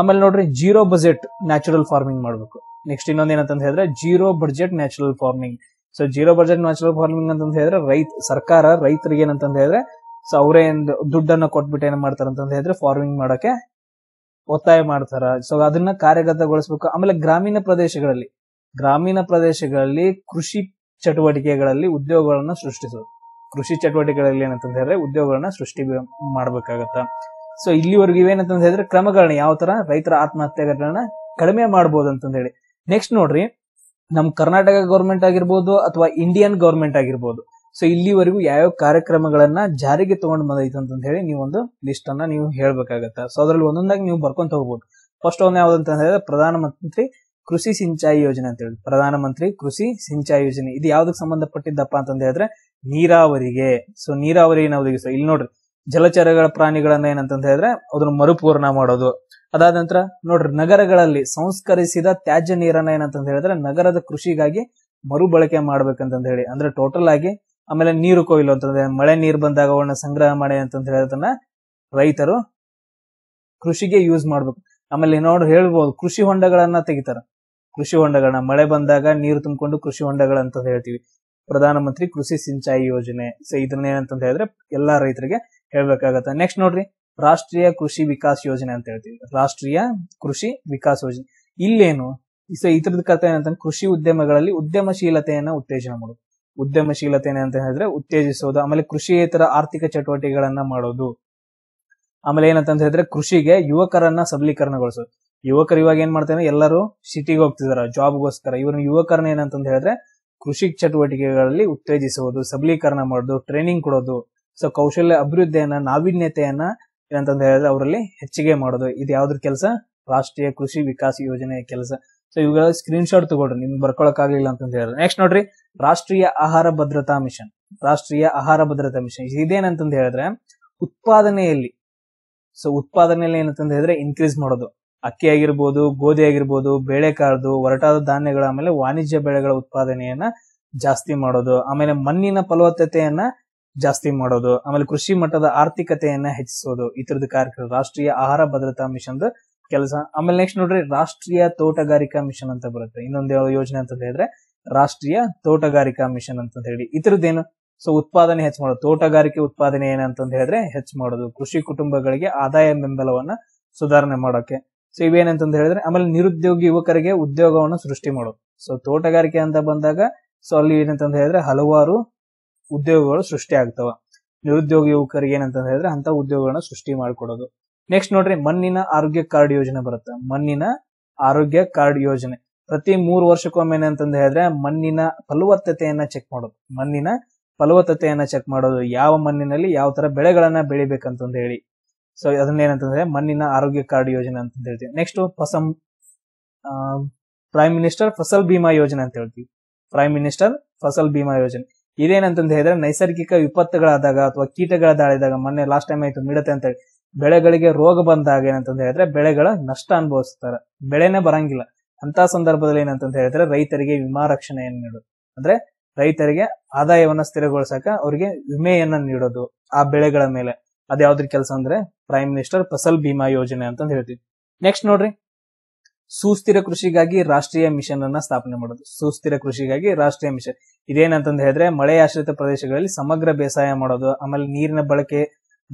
ಆಮೇಲೆ ನೋಡ್ರಿ ಜೀರೋ ಬಜೆಟ್ ನ್ಯಾಚುರಲ್ ಫಾರ್ಮಿಂಗ್ ಮಾಡ್ಬೇಕು ನೆಕ್ಸ್ಟ್ ಇನ್ನೊಂದ್ ಏನಂತ ಹೇಳಿದ್ರೆ zero budget natural farming so zero budget natural farming ಅಂತ ಹೇಳಿದ್ರೆ ರೈತ ಸರ್ಕಾರ ರೈತರಿಗೆ ಏನಂತ ಹೇಳಿದ್ರೆ ಸೊ ಅವರೇ ದುಡ್ಡನ್ನ ಕೊಟ್ಬಿಟ್ಟು ಏನ್ ಮಾಡ್ತಾರ ಅಂತ ಹೇಳಿದ್ರೆ ಫಾರ್ಮಿಂಗ್ ಮಾಡಕ್ಕೆ ಒತ್ತಾಯ ಮಾಡ್ತಾರ ಸೊ ಅದನ್ನ ಕಾರ್ಯಗತಗೊಳಿಸಬೇಕು ಆಮೇಲೆ ಗ್ರಾಮೀಣ ಪ್ರದೇಶಗಳಲ್ಲಿ ಗ್ರಾಮೀಣ ಪ್ರದೇಶಗಳಲ್ಲಿ ಕೃಷಿ ಚಟುವಟಿಕೆಗಳಲ್ಲಿ ಉದ್ಯೋಗಗಳನ್ನ ಸೃಷ್ಟಿಸೋದು ಕೃಷಿ ಚಟುವಟಿಕೆಗಳಲ್ಲಿ ಏನಂತಂದ್ರೆ ಹೇಳಿದ್ರೆ ಉದ್ಯೋಗಗಳನ್ನ ಸೃಷ್ಟಿ ಮಾಡ್ಬೇಕಾಗತ್ತ ಸೊ ಇಲ್ಲಿವರೆಗೂ ಏನಂತ ಹೇಳಿದ್ರೆ ಕ್ರಮಗಳನ್ನ ಯಾವ ತರ ರೈತರ ಆತ್ಮಹತ್ಯೆಗಳನ್ನ ಕಡಿಮೆ ಮಾಡ್ಬೋದು ಅಂತಂದ ಹೇಳಿ ನೆಕ್ಸ್ಟ್ ನೋಡ್ರಿ ನಮ್ ಕರ್ನಾಟಕ ಗವರ್ಮೆಂಟ್ ಆಗಿರ್ಬೋದು ಅಥವಾ ಇಂಡಿಯನ್ ಗವರ್ಮೆಂಟ್ ಆಗಿರ್ಬೋದು ಸೊ ಇಲ್ಲಿವರೆಗೂ ಯಾವ ಕಾರ್ಯಕ್ರಮಗಳನ್ನ ಜಾರಿಗೆ ತಗೊಂಡ್ ಬಂದೈತೆ ಅಂತ ಹೇಳಿ ನೀವೊಂದು ಲಿಸ್ಟ್ ಅನ್ನ ನೀವು ಹೇಳ್ಬೇಕಾಗತ್ತ ಸೊ ಅದ್ರಲ್ಲಿ ಒಂದೊಂದಾಗಿ ನೀವು ಬರ್ಕೊಂತ ಹೋಗ್ಬೋದು ಫಸ್ಟ್ ಒಂದ್ ಯಾವ್ದಂತ ಹೇಳಿದ್ರೆ ಪ್ರಧಾನಮಂತ್ರಿ ಕೃಷಿ ಸಿಂಚಾಯಿ ಯೋಜನೆ ಅಂತ ಹೇಳಿ ಪ್ರಧಾನಮಂತ್ರಿ ಕೃಷಿ ಸಿಂಚಾಯಿ ಯೋಜನೆ ಇದು ಯಾವ್ದಕ್ಕೆ ಸಂಬಂಧಪಟ್ಟಿದ್ದಪ್ಪ ಅಂತಂದ ಹೇಳಿದ್ರೆ ನೀರಾವರಿಗೆ ಸೊ ನೀರಾವರಿ ಒದಗಿಸ ಇಲ್ಲಿ ನೋಡ್ರಿ ಜಲಚರಗಳ ಪ್ರಾಣಿಗಳನ್ನ ಏನಂತ ಹೇಳಿದ್ರೆ ಅದನ್ನ ಮರುಪೂರ್ಣ ಮಾಡೋದು ಅದಾದ ನಂತರ ನೋಡ್ರಿ ನಗರಗಳಲ್ಲಿ ಸಂಸ್ಕರಿಸಿದ ತ್ಯಾಜ್ಯ ನೀರನ್ನ ಏನಂತ ಹೇಳಿದ್ರೆ ನಗರದ ಕೃಷಿಗಾಗಿ ಮರುಬಳಕೆ ಮಾಡ್ಬೇಕಂತ ಹೇಳಿ ಅಂದ್ರೆ ಟೋಟಲ್ ಆಗಿ ಆಮೇಲೆ ನೀರು ಕೊಯ್ಲು ಅಂತಂದ್ರೆ ಮಳೆ ನೀರು ಬಂದಾಗ ಅವನ್ನ ಸಂಗ್ರಹ ಮಾಡಿ ಅಂತಂದ ಹೇಳೋದನ್ನ ರೈತರು ಕೃಷಿಗೆ ಯೂಸ್ ಮಾಡ್ಬೇಕು ಆಮೇಲೆ ನೋಡ್ರಿ ಹೇಳ್ಬೋದು ಕೃಷಿ ಹೊಂಡಗಳನ್ನ ತೆಗಿತಾರ ಕೃಷಿ ಹೊಂಡಗಳನ್ನ ಮಳೆ ಬಂದಾಗ ನೀರು ತುಂಬಿಕೊಂಡು ಕೃಷಿ ಹೊಂಡಗಳಂತ ಹೇಳ್ತೀವಿ ಪ್ರಧಾನಮಂತ್ರಿ ಕೃಷಿ ಸಿಂಚಾಯಿ ಯೋಜನೆ ಸೊ ಇದನ್ನ ಏನಂತ ಹೇಳಿದ್ರೆ ಎಲ್ಲಾ ರೈತರಿಗೆ ಹೇಳ್ಬೇಕಾಗತ್ತೆ ನೆಕ್ಸ್ಟ್ ನೋಡ್ರಿ ರಾಷ್ಟ್ರೀಯ ಕೃಷಿ ವಿಕಾಸ್ ಯೋಜನೆ ಅಂತ ಹೇಳ್ತೀವಿ ರಾಷ್ಟ್ರೀಯ ಕೃಷಿ ವಿಕಾಸ್ ಯೋಜನೆ ಇಲ್ಲೇನು ಸೊ ಇತರದ ಕಥೆ ಏನಂತ ಕೃಷಿ ಉದ್ಯಮಗಳಲ್ಲಿ ಉದ್ಯಮಶೀಲತೆಯನ್ನ ಉತ್ತೇಜನ ಮಾಡೋದು ಉದ್ಯಮಶೀಲತೆ ಅಂತ ಹೇಳಿದ್ರೆ ಉತ್ತೇಜಿಸೋದು ಆಮೇಲೆ ಕೃಷಿಯೇತರ ಆರ್ಥಿಕ ಚಟುವಟಿಕೆಗಳನ್ನ ಮಾಡೋದು ಆಮೇಲೆ ಏನಂತ ಹೇಳಿದ್ರೆ ಕೃಷಿಗೆ ಯುವಕರನ್ನ ಸಬಲೀಕರಣಗೊಳಿಸೋದು ಯುವಕರು ಇವಾಗ ಏನ್ ಮಾಡ್ತಾರೆ ಎಲ್ಲರೂ ಸಿಟಿಗೆ ಹೋಗ್ತಿದಾರ ಜಾಬ್ಗೋಸ್ಕರ ಇವ್ರ ಯುವಕರನ್ನ ಏನಂತಂದ್ ಹೇಳಿದ್ರೆ ಕೃಷಿ ಚಟುವಟಿಕೆಗಳಲ್ಲಿ ಉತ್ತೇಜಿಸುವುದು ಸಬಲೀಕರಣ ಮಾಡೋದು ಟ್ರೈನಿಂಗ್ ಕೊಡೋದು ಸೊ ಕೌಶಲ್ಯ ಅಭಿವೃದ್ಧಿಯನ್ನ ನಾವೀನ್ಯತೆಯನ್ನ ಏನಂತಂದ್ ಹೇಳಿದ್ರೆ ಅವರಲ್ಲಿ ಹೆಚ್ಚಿಗೆ ಮಾಡೋದು ಇದು ಯಾವ್ದ್ರ ಕೆಲಸ ರಾಷ್ಟ್ರೀಯ ಕೃಷಿ ವಿಕಾಸ ಯೋಜನೆ ಕೆಲಸ ಸೊ ಇವಾಗ ಸ್ಕ್ರೀನ್ ಶಾಟ್ ತಗೊಳ್ರಿ ನಿಮ್ಗೆ ಬರ್ಕೊಳಕ್ ಆಗ್ಲಿಲ್ಲ ಅಂತಂದ್ ಹೇಳಿದ್ರೆ ನೆಕ್ಸ್ಟ್ ನೋಡ್ರಿ ರಾಷ್ಟ್ರೀಯ ಆಹಾರ ಭದ್ರತಾ ಮಿಷನ್ ರಾಷ್ಟ್ರೀಯ ಆಹಾರ ಭದ್ರತಾ ಮಿಷನ್ ಇದೇನಂತಂದ್ ಹೇಳಿದ್ರೆ ಉತ್ಪಾದನೆಯಲ್ಲಿ ಸೊ ಉತ್ಪಾದನೆಯಲ್ಲಿ ಏನಂತಂದ್ ಹೇಳಿದ್ರೆ ಇನ್ಕ್ರೀಸ್ ಮಾಡೋದು ಅಕ್ಕಿ ಆಗಿರ್ಬೋದು ಗೋಧಿ ಆಗಿರ್ಬೋದು ಬೇಳೆಕಾಳದು ಒರಟಾದ ಧಾನ್ಯಗಳ ಆಮೇಲೆ ವಾಣಿಜ್ಯ ಬೆಳೆಗಳ ಉತ್ಪಾದನೆಯನ್ನ ಜಾಸ್ತಿ ಮಾಡೋದು ಆಮೇಲೆ ಮಣ್ಣಿನ ಫಲವತ್ತತೆಯನ್ನ ಜಾಸ್ತಿ ಮಾಡೋದು ಆಮೇಲೆ ಕೃಷಿ ಮಟ್ಟದ ಆರ್ಥಿಕತೆಯನ್ನ ಹೆಚ್ಚಿಸೋದು ಈ ತರದ ಕಾರ್ಯಕ್ರಮ ರಾಷ್ಟ್ರೀಯ ಆಹಾರ ಭದ್ರತಾ ಮಿಷನ್ದು ಕೆಲಸ ಆಮೇಲೆ ನೆಕ್ಸ್ಟ್ ನೋಡ್ರಿ ರಾಷ್ಟ್ರೀಯ ತೋಟಗಾರಿಕಾ ಮಿಷನ್ ಅಂತ ಬರುತ್ತೆ ಇನ್ನೊಂದು ಯಾವ ಯೋಜನೆ ಅಂತ ಹೇಳಿದ್ರೆ ರಾಷ್ಟ್ರೀಯ ತೋಟಗಾರಿಕಾ ಮಿಷನ್ ಅಂತ ಹೇಳಿ ಇತರದ್ದೇನು ಸೊ ಉತ್ಪಾದನೆ ಹೆಚ್ಚು ಮಾಡೋದು ತೋಟಗಾರಿಕೆ ಉತ್ಪಾದನೆ ಏನಂತ ಹೇಳಿದ್ರೆ ಹೆಚ್ಚು ಮಾಡೋದು ಕೃಷಿ ಕುಟುಂಬಗಳಿಗೆ ಆದಾಯ ಬೆಂಬಲವನ್ನ ಸುಧಾರಣೆ ಮಾಡೋಕೆ ಸೊ ಇವೇನಂತಂದು ಹೇಳಿದ್ರೆ ಆಮೇಲೆ ನಿರುದ್ಯೋಗಿ ಯುವಕರಿಗೆ ಉದ್ಯೋಗವನ್ನು ಸೃಷ್ಟಿ ಮಾಡೋದು ಸೊ ತೋಟಗಾರಿಕೆ ಅಂತ ಬಂದಾಗ ಸೊ ಅಲ್ಲಿ ಏನಂತಂದು ಹೇಳಿದ್ರೆ ಹಲವಾರು ಉದ್ಯೋಗಗಳು ಸೃಷ್ಟಿ ಆಗ್ತಾವ ನಿರುದ್ಯೋಗಿ ಯುವಕರಿಗೆ ಏನಂತ ಹೇಳಿದ್ರೆ ಅಂತ ಉದ್ಯೋಗಗಳನ್ನ ಸೃಷ್ಟಿ ಮಾಡಿಕೊಡೋದು ನೆಕ್ಸ್ಟ್ ನೋಡ್ರಿ ಮಣ್ಣಿನ ಆರೋಗ್ಯ ಕಾರ್ಡ್ ಯೋಜನೆ ಬರುತ್ತೆ ಮಣ್ಣಿನ ಆರೋಗ್ಯ ಕಾರ್ಡ್ ಯೋಜನೆ ಪ್ರತಿ ಮೂರು ವರ್ಷಕ್ಕೊಮ್ಮೆ ಏನಂತಂದು ಹೇಳಿದ್ರೆ ಮಣ್ಣಿನ ಫಲವತ್ತತೆಯನ್ನ ಚೆಕ್ ಮಾಡೋದು ಮಣ್ಣಿನ ಫಲವತ್ತತೆಯನ್ನ ಚೆಕ್ ಮಾಡೋದು ಯಾವ ಮಣ್ಣಿನಲ್ಲಿ ಯಾವ ತರ ಬೆಳೆಗಳನ್ನ ಬೆಳಿಬೇಕಂತಂದು ಹೇಳಿ ಸೊ ಅದನ್ನ ಏನಂತಂದ್ರೆ ಮಣ್ಣಿನ ಆರೋಗ್ಯ ಕಾರ್ಡ್ ಯೋಜನೆ ಅಂತ ಹೇಳ್ತೀವಿ ನೆಕ್ಸ್ಟ್ ಫಸಂ ಪ್ರೈಮ್ ಮಿನಿಸ್ಟರ್ ಫಸಲ್ ಬಿಮಾ ಯೋಜನೆ ಅಂತ ಹೇಳ್ತೀವಿ ಪ್ರೈಮ್ ಮಿನಿಸ್ಟರ್ ಫಸಲ್ ಬಿಮಾ ಯೋಜನೆ ಇದೇನಂತಂದು ಹೇಳಿದ್ರೆ ನೈಸರ್ಗಿಕ ವಿಪತ್ತುಗಳಾದಾಗ ಅಥವಾ ಕೀಟಗಳ ದಾಳಿದಾಗ ಮೊನ್ನೆ ಲಾಸ್ಟ್ ಟೈಮ್ ಆಯ್ತು ಮಿಡತೆ ಅಂತ ಹೇಳಿ ಬೆಳೆಗಳಿಗೆ ರೋಗ ಬಂದಾಗ ಏನಂತಂದು ಹೇಳಿದ್ರೆ ಬೆಳೆಗಳ ನಷ್ಟ ಅನುಭವಿಸ್ತಾರೆ ಬೆಳೆನೇ ಬರಂಗಿಲ್ಲ ಅಂತ ಸಂದರ್ಭದಲ್ಲಿ ಏನಂತಂದು ಹೇಳಿದ್ರೆ ರೈತರಿಗೆ ವಿಮಾ ರಕ್ಷಣೆಯನ್ನು ನೀಡೋದು ಅಂದ್ರೆ ರೈತರಿಗೆ ಆದಾಯವನ್ನ ಸ್ಥಿರಗೊಳಿಸಕ ಅವರಿಗೆ ವಿಮೆಯನ್ನ ನೀಡೋದು ಆ ಬೆಳೆಗಳ ಮೇಲೆ ಅದ್ಯಾವ್ದ್ರ ಕೆಲಸ ಅಂದ್ರೆ ಪ್ರೈಮ್ ಮಿನಿಸ್ಟರ್ ಫಸಲ್ ಬಿಮಾ ಯೋಜನೆ ಅಂತ ಹೇಳ್ತೀವಿ ನೆಕ್ಸ್ಟ್ ನೋಡ್ರಿ ಸುಸ್ಥಿರ ಕೃಷಿಗಾಗಿ ರಾಷ್ಟ್ರೀಯ ಮಿಷನ್ ಅನ್ನ ಸ್ಥಾಪನೆ ಮಾಡೋದು ಸುಸ್ಥಿರ ಕೃಷಿಗಾಗಿ ರಾಷ್ಟ್ರೀಯ ಮಿಷನ್ ಇದೇನಂತಂದ ಹೇಳಿದ್ರೆ ಮಳೆ ಆಶ್ರಿತ ಪ್ರದೇಶಗಳಲ್ಲಿ ಸಮಗ್ರ ಬೇಸಾಯ ಮಾಡೋದು ಆಮೇಲೆ ನೀರಿನ ಬಳಕೆ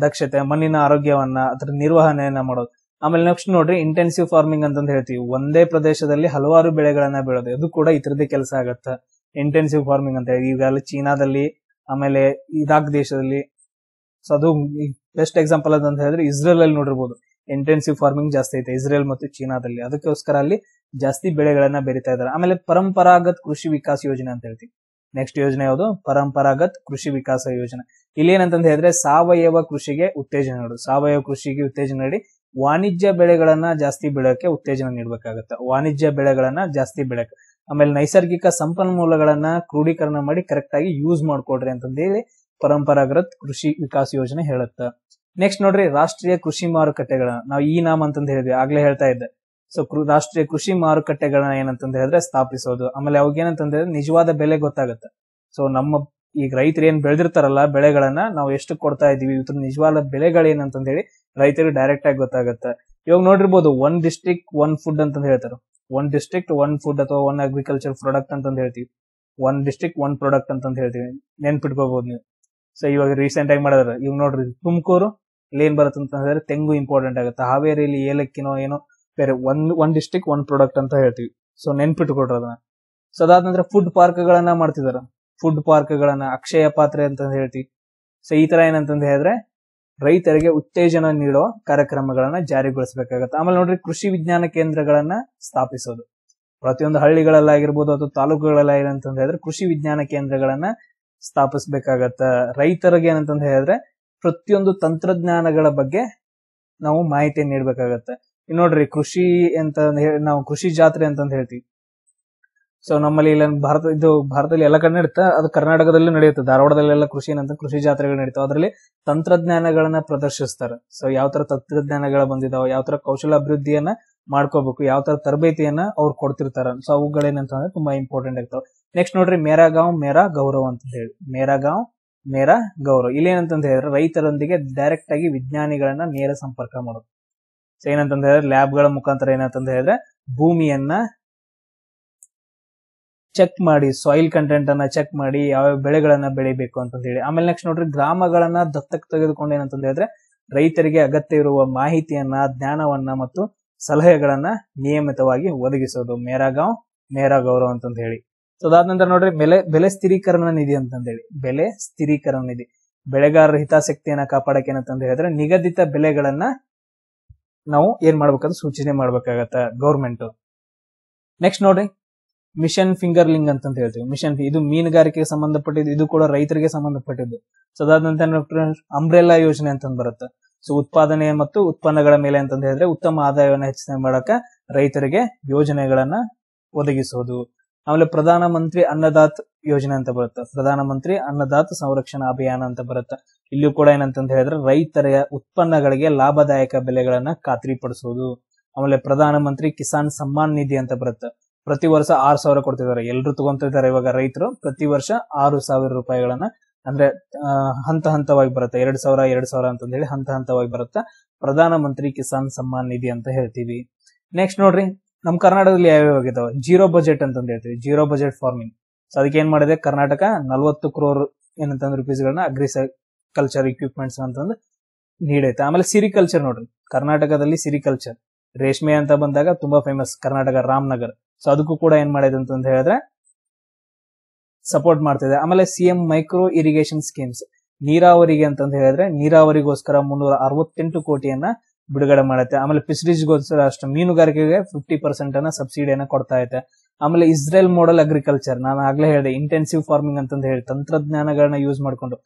ದಕ್ಷತೆ ಮಣ್ಣಿನ ಆರೋಗ್ಯವನ್ನ ಅದರ ನಿರ್ವಹಣೆಯನ್ನ ಮಾಡೋದು ಆಮೇಲೆ ನೆಕ್ಸ್ಟ್ ನೋಡ್ರಿ ಇಂಟೆನ್ಸಿವ್ ಫಾರ್ಮಿಂಗ್ ಅಂತಂದು ಹೇಳ್ತೀವಿ ಒಂದೇ ಪ್ರದೇಶದಲ್ಲಿ ಹಲವಾರು ಬೆಳೆಗಳನ್ನ ಬೆಳೋದು ಅದು ಕೂಡ ಇತರದೇ ಕೆಲಸ ಆಗತ್ತ ಇಂಟೆನ್ಸಿವ್ ಫಾರ್ಮಿಂಗ್ ಅಂತ ಹೇಳಿ ಅಲ್ಲಿ ಚೀನಾದಲ್ಲಿ ಆಮೇಲೆ ಇರಾಕ್ ದೇಶದಲ್ಲಿ ಸೊ ಅದು ಬೆಸ್ಟ್ ಎಕ್ಸಾಂಪಲ್ ಅಂತ ಹೇಳಿದ್ರೆ ಇಸ್ರೇಲ್ ಅಲ್ಲಿ ನೋಡಿರ್ಬೋದು ಇಂಟೆನ್ಸಿವ್ ಫಾರ್ಮಿಂಗ್ ಜಾಸ್ತಿ ಐತೆ ಇಸ್ರೇಲ್ ಮತ್ತು ಚೀನಾದಲ್ಲಿ ಅದಕ್ಕೋಸ್ಕರ ಅಲ್ಲಿ ಜಾಸ್ತಿ ಬೆಳೆಗಳನ್ನ ಬೆರಿತಾ ಇದ್ದಾರೆ ಆಮೇಲೆ ಪರಂಪರಾಗತ್ ಕೃಷಿ ವಿಕಾಸ ಯೋಜನೆ ಅಂತ ಹೇಳ್ತೀವಿ ನೆಕ್ಸ್ಟ್ ಯೋಜನೆ ಯಾವುದು ಪರಂಪರಾಗತ್ ಕೃಷಿ ವಿಕಾಸ ಯೋಜನೆ ಇಲ್ಲಿ ಏನಂತಂದ ಹೇಳಿದ್ರೆ ಸಾವಯವ ಕೃಷಿಗೆ ಉತ್ತೇಜನ ನೀಡೋದು ಸಾವಯವ ಕೃಷಿಗೆ ಉತ್ತೇಜನ ನೀಡಿ ವಾಣಿಜ್ಯ ಬೆಳೆಗಳನ್ನ ಜಾಸ್ತಿ ಬೆಳೆಯೋಕೆ ಉತ್ತೇಜನ ನೀಡಬೇಕಾಗತ್ತೆ ವಾಣಿಜ್ಯ ಬೆಳೆಗಳನ್ನ ಜಾಸ್ತಿ ಬೆಳೆಯಕ್ಕೆ ಆಮೇಲೆ ನೈಸರ್ಗಿಕ ಸಂಪನ್ಮೂಲಗಳನ್ನ ಕ್ರೋಢೀಕರಣ ಮಾಡಿ ಕರೆಕ್ಟ್ ಆಗಿ ಯೂಸ್ ಮಾಡ್ಕೊಡ್ರಿ ಅಂತಂದೇಳಿ ಪರಂಪರಾಗತ ಕೃಷಿ ವಿಕಾಸ ಯೋಜನೆ ಹೇಳುತ್ತೆ ನೆಕ್ಸ್ಟ್ ನೋಡ್ರಿ ರಾಷ್ಟ್ರೀಯ ಕೃಷಿ ಮಾರುಕಟ್ಟೆಗಳನ್ನ ನಾವು ಈ ನಾಮ ಅಂತಂದ ಹೇಳಿದ್ವಿ ಆಗ್ಲೇ ಹೇಳ್ತಾ ಇದ್ದೆ ಸೊ ರಾಷ್ಟ್ರೀಯ ಕೃಷಿ ಮಾರುಕಟ್ಟೆಗಳನ್ನ ಏನಂತಂದ ಹೇಳಿದ್ರೆ ಸ್ಥಾಪಿಸೋದು ಆಮೇಲೆ ಅವಾಗ ಏನಂತಂದ್ರೆ ನಿಜವಾದ ಬೆಲೆ ಗೊತ್ತಾಗುತ್ತೆ ಸೊ ನಮ್ಮ ಈಗ ರೈತರು ಏನ್ ಬೆಳೆದಿರ್ತಾರಲ್ಲ ಬೆಳೆಗಳನ್ನ ನಾವು ಎಷ್ಟು ಕೊಡ್ತಾ ಇದೀವಿ ಇದ್ರ ನಿಜವಾದ ಬೆಲೆಗಳೇನಂತಂದ ಹೇಳಿ ರೈತರಿಗೆ ಡೈರೆಕ್ಟ್ ಆಗಿ ಗೊತ್ತಾಗುತ್ತೆ ಇವಾಗ ನೋಡಿರ್ಬೋದು ಒನ್ ಡಿಸ್ಟ್ರಿಕ್ಟ್ ಒನ್ ಫುಡ್ ಅಂತ ಹೇಳ್ತಾರೆ ಒನ್ ಡಿಸ್ಟ್ರಿಕ್ಟ್ ಒನ್ ಫುಡ್ ಅಥವಾ ಒನ್ ಅಗ್ರಿಕಲ್ಚರ್ ಪ್ರಾಡಕ್ಟ್ ಅಂತ ಹೇಳ್ತೀವಿ ಒನ್ ಡಿಸ್ಟ್ರಿಕ್ಟ್ ಒನ್ ಪ್ರಾಡಕ್ಟ್ ಅಂತ ಹೇಳ್ತೀವಿ ನೆನ್ಪಿಟ್ಕೋಬಹುದು ನೀವು ಸೊ ಇವಾಗ ರೀಸೆಂಟ್ ಆಗಿ ಮಾಡಿದ್ರೆ ಇವಾಗ ನೋಡ್ರಿ ತುಮಕೂರು ಇಲ್ಲಿ ಏನ್ ಬರುತ್ತೆ ಅಂತ ಹೇಳಿದ್ರೆ ತೆಂಗು ಇಂಪಾರ್ಟೆಂಟ್ ಆಗುತ್ತೆ ಹಾವೇರಿಲಿ ಏಲಕ್ಕಿನೋ ಏನೋ ಬೇರೆ ಒಂದ್ ಒಂದ್ ಡಿಸ್ಟಿಕ್ ಒಂದ್ ಪ್ರಾಡಕ್ಟ್ ಅಂತ ಹೇಳ್ತೀವಿ ಸೊ ಕೊಡ್ರಿ ಅದನ್ನ ಸೊ ಅದಾದ ನಂತರ ಫುಡ್ ಪಾರ್ಕ್ ಗಳನ್ನ ಮಾಡ್ತಿದಾರ ಫುಡ್ ಪಾರ್ಕ್ ಗಳನ್ನ ಅಕ್ಷಯ ಪಾತ್ರೆ ಅಂತ ಹೇಳ್ತೀವಿ ಸೊ ಈ ತರ ಏನಂತಂದ್ ಹೇಳಿದ್ರೆ ರೈತರಿಗೆ ಉತ್ತೇಜನ ನೀಡುವ ಕಾರ್ಯಕ್ರಮಗಳನ್ನ ಜಾರಿಗೊಳಿಸಬೇಕಾಗತ್ತೆ ಆಮೇಲೆ ನೋಡ್ರಿ ಕೃಷಿ ವಿಜ್ಞಾನ ಕೇಂದ್ರಗಳನ್ನ ಸ್ಥಾಪಿಸೋದು ಪ್ರತಿಯೊಂದು ಹಳ್ಳಿಗಳಲ್ಲಾಗಿರ್ಬೋದು ಅಥವಾ ತಾಲೂಕುಗಳಲ್ಲಾಗಿರಂತ ಹೇಳಿದ್ರೆ ಕೃಷಿ ವಿಜ್ಞಾನ ಕೇಂದ್ರಗಳನ್ನ ಸ್ಥಾಪಿಸ್ಬೇಕಾಗತ್ತ ರೈತರಿಗೆ ಏನಂತ ಹೇಳಿದ್ರೆ ಪ್ರತಿಯೊಂದು ತಂತ್ರಜ್ಞಾನಗಳ ಬಗ್ಗೆ ನಾವು ಮಾಹಿತಿ ನೀಡಬೇಕಾಗತ್ತೆ ಇನ್ನು ನೋಡ್ರಿ ಕೃಷಿ ಅಂತ ಹೇಳಿ ನಾವು ಕೃಷಿ ಜಾತ್ರೆ ಅಂತ ಹೇಳ್ತೀವಿ ಸೊ ನಮ್ಮಲ್ಲಿ ಇಲ್ಲ ಭಾರತ ಇದು ಭಾರತದಲ್ಲಿ ಎಲ್ಲ ಕಡೆ ನಡೀತಾ ಅದು ಕರ್ನಾಟಕದಲ್ಲೂ ನಡೆಯುತ್ತೆ ಧಾರವಾಡದಲ್ಲೆಲ್ಲ ಕೃಷಿ ಏನಂತ ಕೃಷಿ ಜಾತ್ರೆಗಳು ನಡೀತಾವ ಅದರಲ್ಲಿ ತಂತ್ರಜ್ಞಾನಗಳನ್ನ ಪ್ರದರ್ಶಿಸ್ತಾರೆ ಸೊ ಯಾವ ತರ ತಂತ್ರಜ್ಞಾನಗಳ ಬಂದಿದಾವ ಯಾವ ತರ ಕೌಶಲ ಅಭಿವೃದ್ಧಿಯನ್ನ ಮಾಡ್ಕೋಬೇಕು ಯಾವ ತರ ತರಬೇತಿಯನ್ನ ಅವ್ರು ಕೊಡ್ತಿರ್ತಾರ ಸೊ ಅವುಗಳೇನಂತಂದ್ರೆ ತುಂಬಾ ಇಂಪಾರ್ಟೆಂಟ್ ಆಗ್ತಾವ ನೆಕ್ಸ್ಟ್ ನೋಡ್ರಿ ಮೇರಾಗಾಂವ್ ಮೇರಾ ಗೌರವ್ ಅಂತ ಹೇಳಿ ಮೇರಾಗಾಂವ್ ಮೇರಾ ಗೌರವ ಇಲ್ಲಿ ಗೌರವ್ ಹೇಳಿದ್ರೆ ರೈತರೊಂದಿಗೆ ಡೈರೆಕ್ಟ್ ಆಗಿ ವಿಜ್ಞಾನಿಗಳನ್ನ ನೇರ ಸಂಪರ್ಕ ಮಾಡೋದು ಸೊ ಏನಂತ ಹೇಳಿದ್ರೆ ಲ್ಯಾಬ್ಗಳ ಮುಖಾಂತರ ಏನಂತಂದ ಹೇಳಿದ್ರೆ ಭೂಮಿಯನ್ನ ಚೆಕ್ ಮಾಡಿ ಸಾಯಿಲ್ ಕಂಟೆಂಟ್ ಅನ್ನ ಚೆಕ್ ಮಾಡಿ ಯಾವ ಬೆಳೆಗಳನ್ನ ಬೆಳಿಬೇಕು ಅಂತ ಹೇಳಿ ಆಮೇಲೆ ನೆಕ್ಸ್ಟ್ ನೋಡ್ರಿ ಗ್ರಾಮಗಳನ್ನ ದತ್ತಕ್ ತೆಗೆದುಕೊಂಡು ಏನಂತಂದ ಹೇಳಿದ್ರೆ ರೈತರಿಗೆ ಅಗತ್ಯ ಇರುವ ಮಾಹಿತಿಯನ್ನ ಜ್ಞಾನವನ್ನ ಮತ್ತು ಸಲಹೆಗಳನ್ನ ನಿಯಮಿತವಾಗಿ ಒದಗಿಸೋದು ಮೇರಾಗಾಂವ್ ಮೇರಾ ಗೌರವ್ ಅಂತಂದ ಹೇಳಿ ಸೊ ಅದಾದ ನಂತರ ನೋಡ್ರಿ ಬೆಲೆ ಬೆಲೆ ಸ್ಥಿರೀಕರಣ ನಿಧಿ ಅಂತಂದೇಳಿ ಬೆಲೆ ಸ್ಥಿರೀಕರಣ ನಿಧಿ ಬೆಳೆಗಾರರ ಹಿತಾಸಕ್ತಿಯನ್ನ ಕಾಪಾಡಕ್ಕೆ ಏನಂತಂದು ಹೇಳಿದ್ರೆ ನಿಗದಿತ ಬೆಲೆಗಳನ್ನ ನಾವು ಏನ್ ಮಾಡ್ಬೇಕಂತ ಸೂಚನೆ ಮಾಡ್ಬೇಕಾಗತ್ತ ಗೌರ್ಮೆಂಟ್ ನೆಕ್ಸ್ಟ್ ನೋಡ್ರಿ ಮಿಷನ್ ಫಿಂಗರ್ ಲಿಂಗ್ ಅಂತ ಹೇಳ್ತೀವಿ ಮಿಷನ್ ಇದು ಮೀನುಗಾರಿಕೆಗೆ ಸಂಬಂಧಪಟ್ಟಿದ್ದು ಇದು ಕೂಡ ರೈತರಿಗೆ ಸಂಬಂಧಪಟ್ಟಿದ್ದು ಸೊ ಅದಾದ ನಂತರ ಯೋಜನೆ ಅಂತಂದ್ ಬರುತ್ತೆ ಸೊ ಉತ್ಪಾದನೆ ಮತ್ತು ಉತ್ಪನ್ನಗಳ ಮೇಲೆ ಅಂತ ಹೇಳಿದ್ರೆ ಉತ್ತಮ ಆದಾಯವನ್ನು ಹೆಚ್ಚಿನ ಮಾಡಕ ರೈತರಿಗೆ ಯೋಜನೆಗಳನ್ನ ಒದಗಿಸೋದು ಆಮೇಲೆ ಪ್ರಧಾನ ಮಂತ್ರಿ ಅನ್ನದಾತ್ ಯೋಜನೆ ಅಂತ ಬರುತ್ತೆ ಪ್ರಧಾನ ಮಂತ್ರಿ ಅನ್ನದಾತ ಸಂರಕ್ಷಣಾ ಅಭಿಯಾನ ಅಂತ ಬರುತ್ತೆ ಇಲ್ಲೂ ಕೂಡ ಏನಂತ ಹೇಳಿದ್ರೆ ರೈತರ ಉತ್ಪನ್ನಗಳಿಗೆ ಲಾಭದಾಯಕ ಬೆಲೆಗಳನ್ನ ಖಾತ್ರಿಪಡಿಸೋದು ಆಮೇಲೆ ಪ್ರಧಾನ ಮಂತ್ರಿ ಕಿಸಾನ್ ಸಮ್ಮಾನ್ ನಿಧಿ ಅಂತ ಬರುತ್ತೆ ಪ್ರತಿ ವರ್ಷ ಆರ್ ಸಾವಿರ ಕೊಡ್ತಿದ್ದಾರೆ ಎಲ್ರು ತಗೊಂತಿದ್ದಾರೆ ಇವಾಗ ರೈತರು ಪ್ರತಿ ವರ್ಷ ಆರು ಸಾವಿರ ರೂಪಾಯಿಗಳನ್ನ ಅಂದ್ರೆ ಹಂತ ಹಂತವಾಗಿ ಬರುತ್ತೆ ಎರಡ್ ಸಾವಿರ ಎರಡ್ ಸಾವಿರ ಅಂತ ಹೇಳಿ ಹಂತ ಹಂತವಾಗಿ ಬರುತ್ತೆ ಪ್ರಧಾನ ಮಂತ್ರಿ ಕಿಸಾನ್ ಸಮ್ಮಾನ್ ನಿಧಿ ಅಂತ ಹೇಳ್ತೀವಿ ನೆಕ್ಸ್ಟ್ ನೋಡ್ರಿ ನಮ್ಮ ಕರ್ನಾಟಕದಲ್ಲಿ ಯಾವ್ಯಾವ ಆಗಿದಾವೆ ಜೀರೋ ಬಜೆಟ್ ಅಂತಂದು ಹೇಳ್ತೀವಿ ಜೀರೋ ಬಜೆಟ್ ಫಾರ್ಮಿಂಗ್ ಸೊ ಅದಕ್ಕೆ ಏನ್ ಮಾಡಿದೆ ಕರ್ನಾಟಕ ನಲ್ವತ್ತು ಕ್ರೋರ್ ಏನಂತಂದ್ರೆ ರುಪೀಸ್ ಗಳನ್ನ ಅಗ್ರಿಕಲ್ಚರ್ ಕಲ್ಚರ್ ಇಕ್ವಿಪ್ಮೆಂಟ್ಸ್ ಅಂತಂದು ನೀಡೈತೆ ಆಮೇಲೆ ಸಿರಿಕಲ್ಚರ್ ನೋಡ್ರಿ ಕರ್ನಾಟಕದಲ್ಲಿ ಸಿರಿಕಲ್ಚರ್ ರೇಷ್ಮೆ ಅಂತ ಬಂದಾಗ ತುಂಬಾ ಫೇಮಸ್ ಕರ್ನಾಟಕ ರಾಮನಗರ್ ಸೊ ಅದಕ್ಕೂ ಕೂಡ ಏನ್ ಮಾಡಿದೆ ಅಂತ ಹೇಳಿದ್ರೆ ಸಪೋರ್ಟ್ ಮಾಡ್ತಿದೆ ಆಮೇಲೆ ಸಿಎಂ ಮೈಕ್ರೋ ಇರಿಗೇಷನ್ ಸ್ಕೀಮ್ಸ್ ನೀರಾವರಿಗೆ ಅಂತಂದು ಹೇಳಿದ್ರೆ ನೀರಾವರಿಗೋಸ್ಕರ ಮುನ್ನೂರ ಅರವತ್ತೆಂಟು ಕೋಟಿಯನ್ನ ಬಿಡುಗಡೆ ಮಾಡುತ್ತೆ ಆಮೇಲೆ ಫಿಶರೀಸ್ಗೋಸ್ಕರ ಅಷ್ಟು ಮೀನುಗಾರಿಕೆಗೆ ಫಿಫ್ಟಿ ಪರ್ಸೆಂಟ್ ಅನ್ನ ಸಬ್ಸಿಡಿಯನ್ನ ಕೊಡ್ತಾ ಇದೆ ಆಮೇಲೆ ಇಸ್ರೇಲ್ ಮಾಡಲ್ ಅಗ್ರಿಕಲ್ಚರ್ ನಾನು ಆಗ್ಲೇ ಹೇಳಿದೆ ಇಂಟೆನ್ಸಿವ್ ಫಾರ್ಮಿಂಗ್ ಅಂತಂದು ಹೇಳಿ ತಂತ್ರಜ್ಞಾನಗಳನ್ನ ಯೂಸ್ ಮಾಡ್ಕೊಂಡು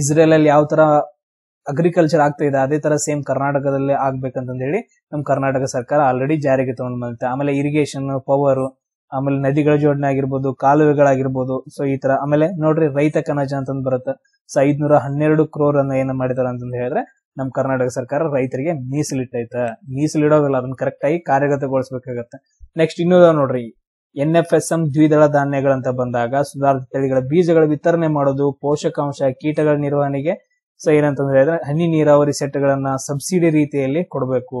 ಇಸ್ರೇಲ್ ಅಲ್ಲಿ ಯಾವ ತರ ಅಗ್ರಿಕಲ್ಚರ್ ಆಗ್ತಾ ಇದೆ ಅದೇ ತರ ಸೇಮ್ ಕರ್ನಾಟಕದಲ್ಲಿ ಆಗ್ಬೇಕಂತಂದು ಹೇಳಿ ನಮ್ಮ ಕರ್ನಾಟಕ ಸರ್ಕಾರ ಆಲ್ರೆಡಿ ಜಾರಿಗೆ ತಗೊಂಡ್ ಬಂದಿದೆ ಆಮೇಲೆ ಇರಿಗೇಷನ್ ಪವರ್ ಆಮೇಲೆ ನದಿಗಳ ಜೋಡಣೆ ಆಗಿರ್ಬೋದು ಕಾಲುವೆಗಳಾಗಿರ್ಬೋದು ಸೊ ಈ ತರ ಆಮೇಲೆ ನೋಡ್ರಿ ರೈತ ಕನಜ ಅಂತಂದ್ ಬರುತ್ತೆ ಸೊ ಐದ್ನೂರ ಹನ್ನೆರಡು ಕ್ರೋರ್ ಅನ್ನ ಏನ ಮಾಡಿದಾರೆ ಅಂತಂದು ಹೇಳಿದ್ರೆ ನಮ್ಮ ಕರ್ನಾಟಕ ಸರ್ಕಾರ ರೈತರಿಗೆ ಮೀಸಲಿಟ್ಟೈತ ಮೀಸಲಿಡೋದಿಲ್ಲ ಅದನ್ನ ಕರೆಕ್ಟ್ ಆಗಿ ಕಾರ್ಯಗತಗೊಳಿಸಬೇಕಾಗತ್ತೆ ನೆಕ್ಸ್ಟ್ ಇನ್ನೂ ನೋಡ್ರಿ ಎನ್ ಎಫ್ ಎಸ್ ಎಂ ದ್ವಿದಳ ಧಾನ್ಯಗಳಂತ ಬಂದಾಗ ಸುಧಾರಿತ ತಳಿಗಳ ಬೀಜಗಳ ವಿತರಣೆ ಮಾಡೋದು ಪೋಷಕಾಂಶ ಕೀಟಗಳ ನಿರ್ವಹಣೆಗೆ ಸೊ ಏನಂತಂದ್ರೆ ಹನಿ ನೀರಾವರಿ ಸೆಟ್ಗಳನ್ನ ಸಬ್ಸಿಡಿ ರೀತಿಯಲ್ಲಿ ಕೊಡಬೇಕು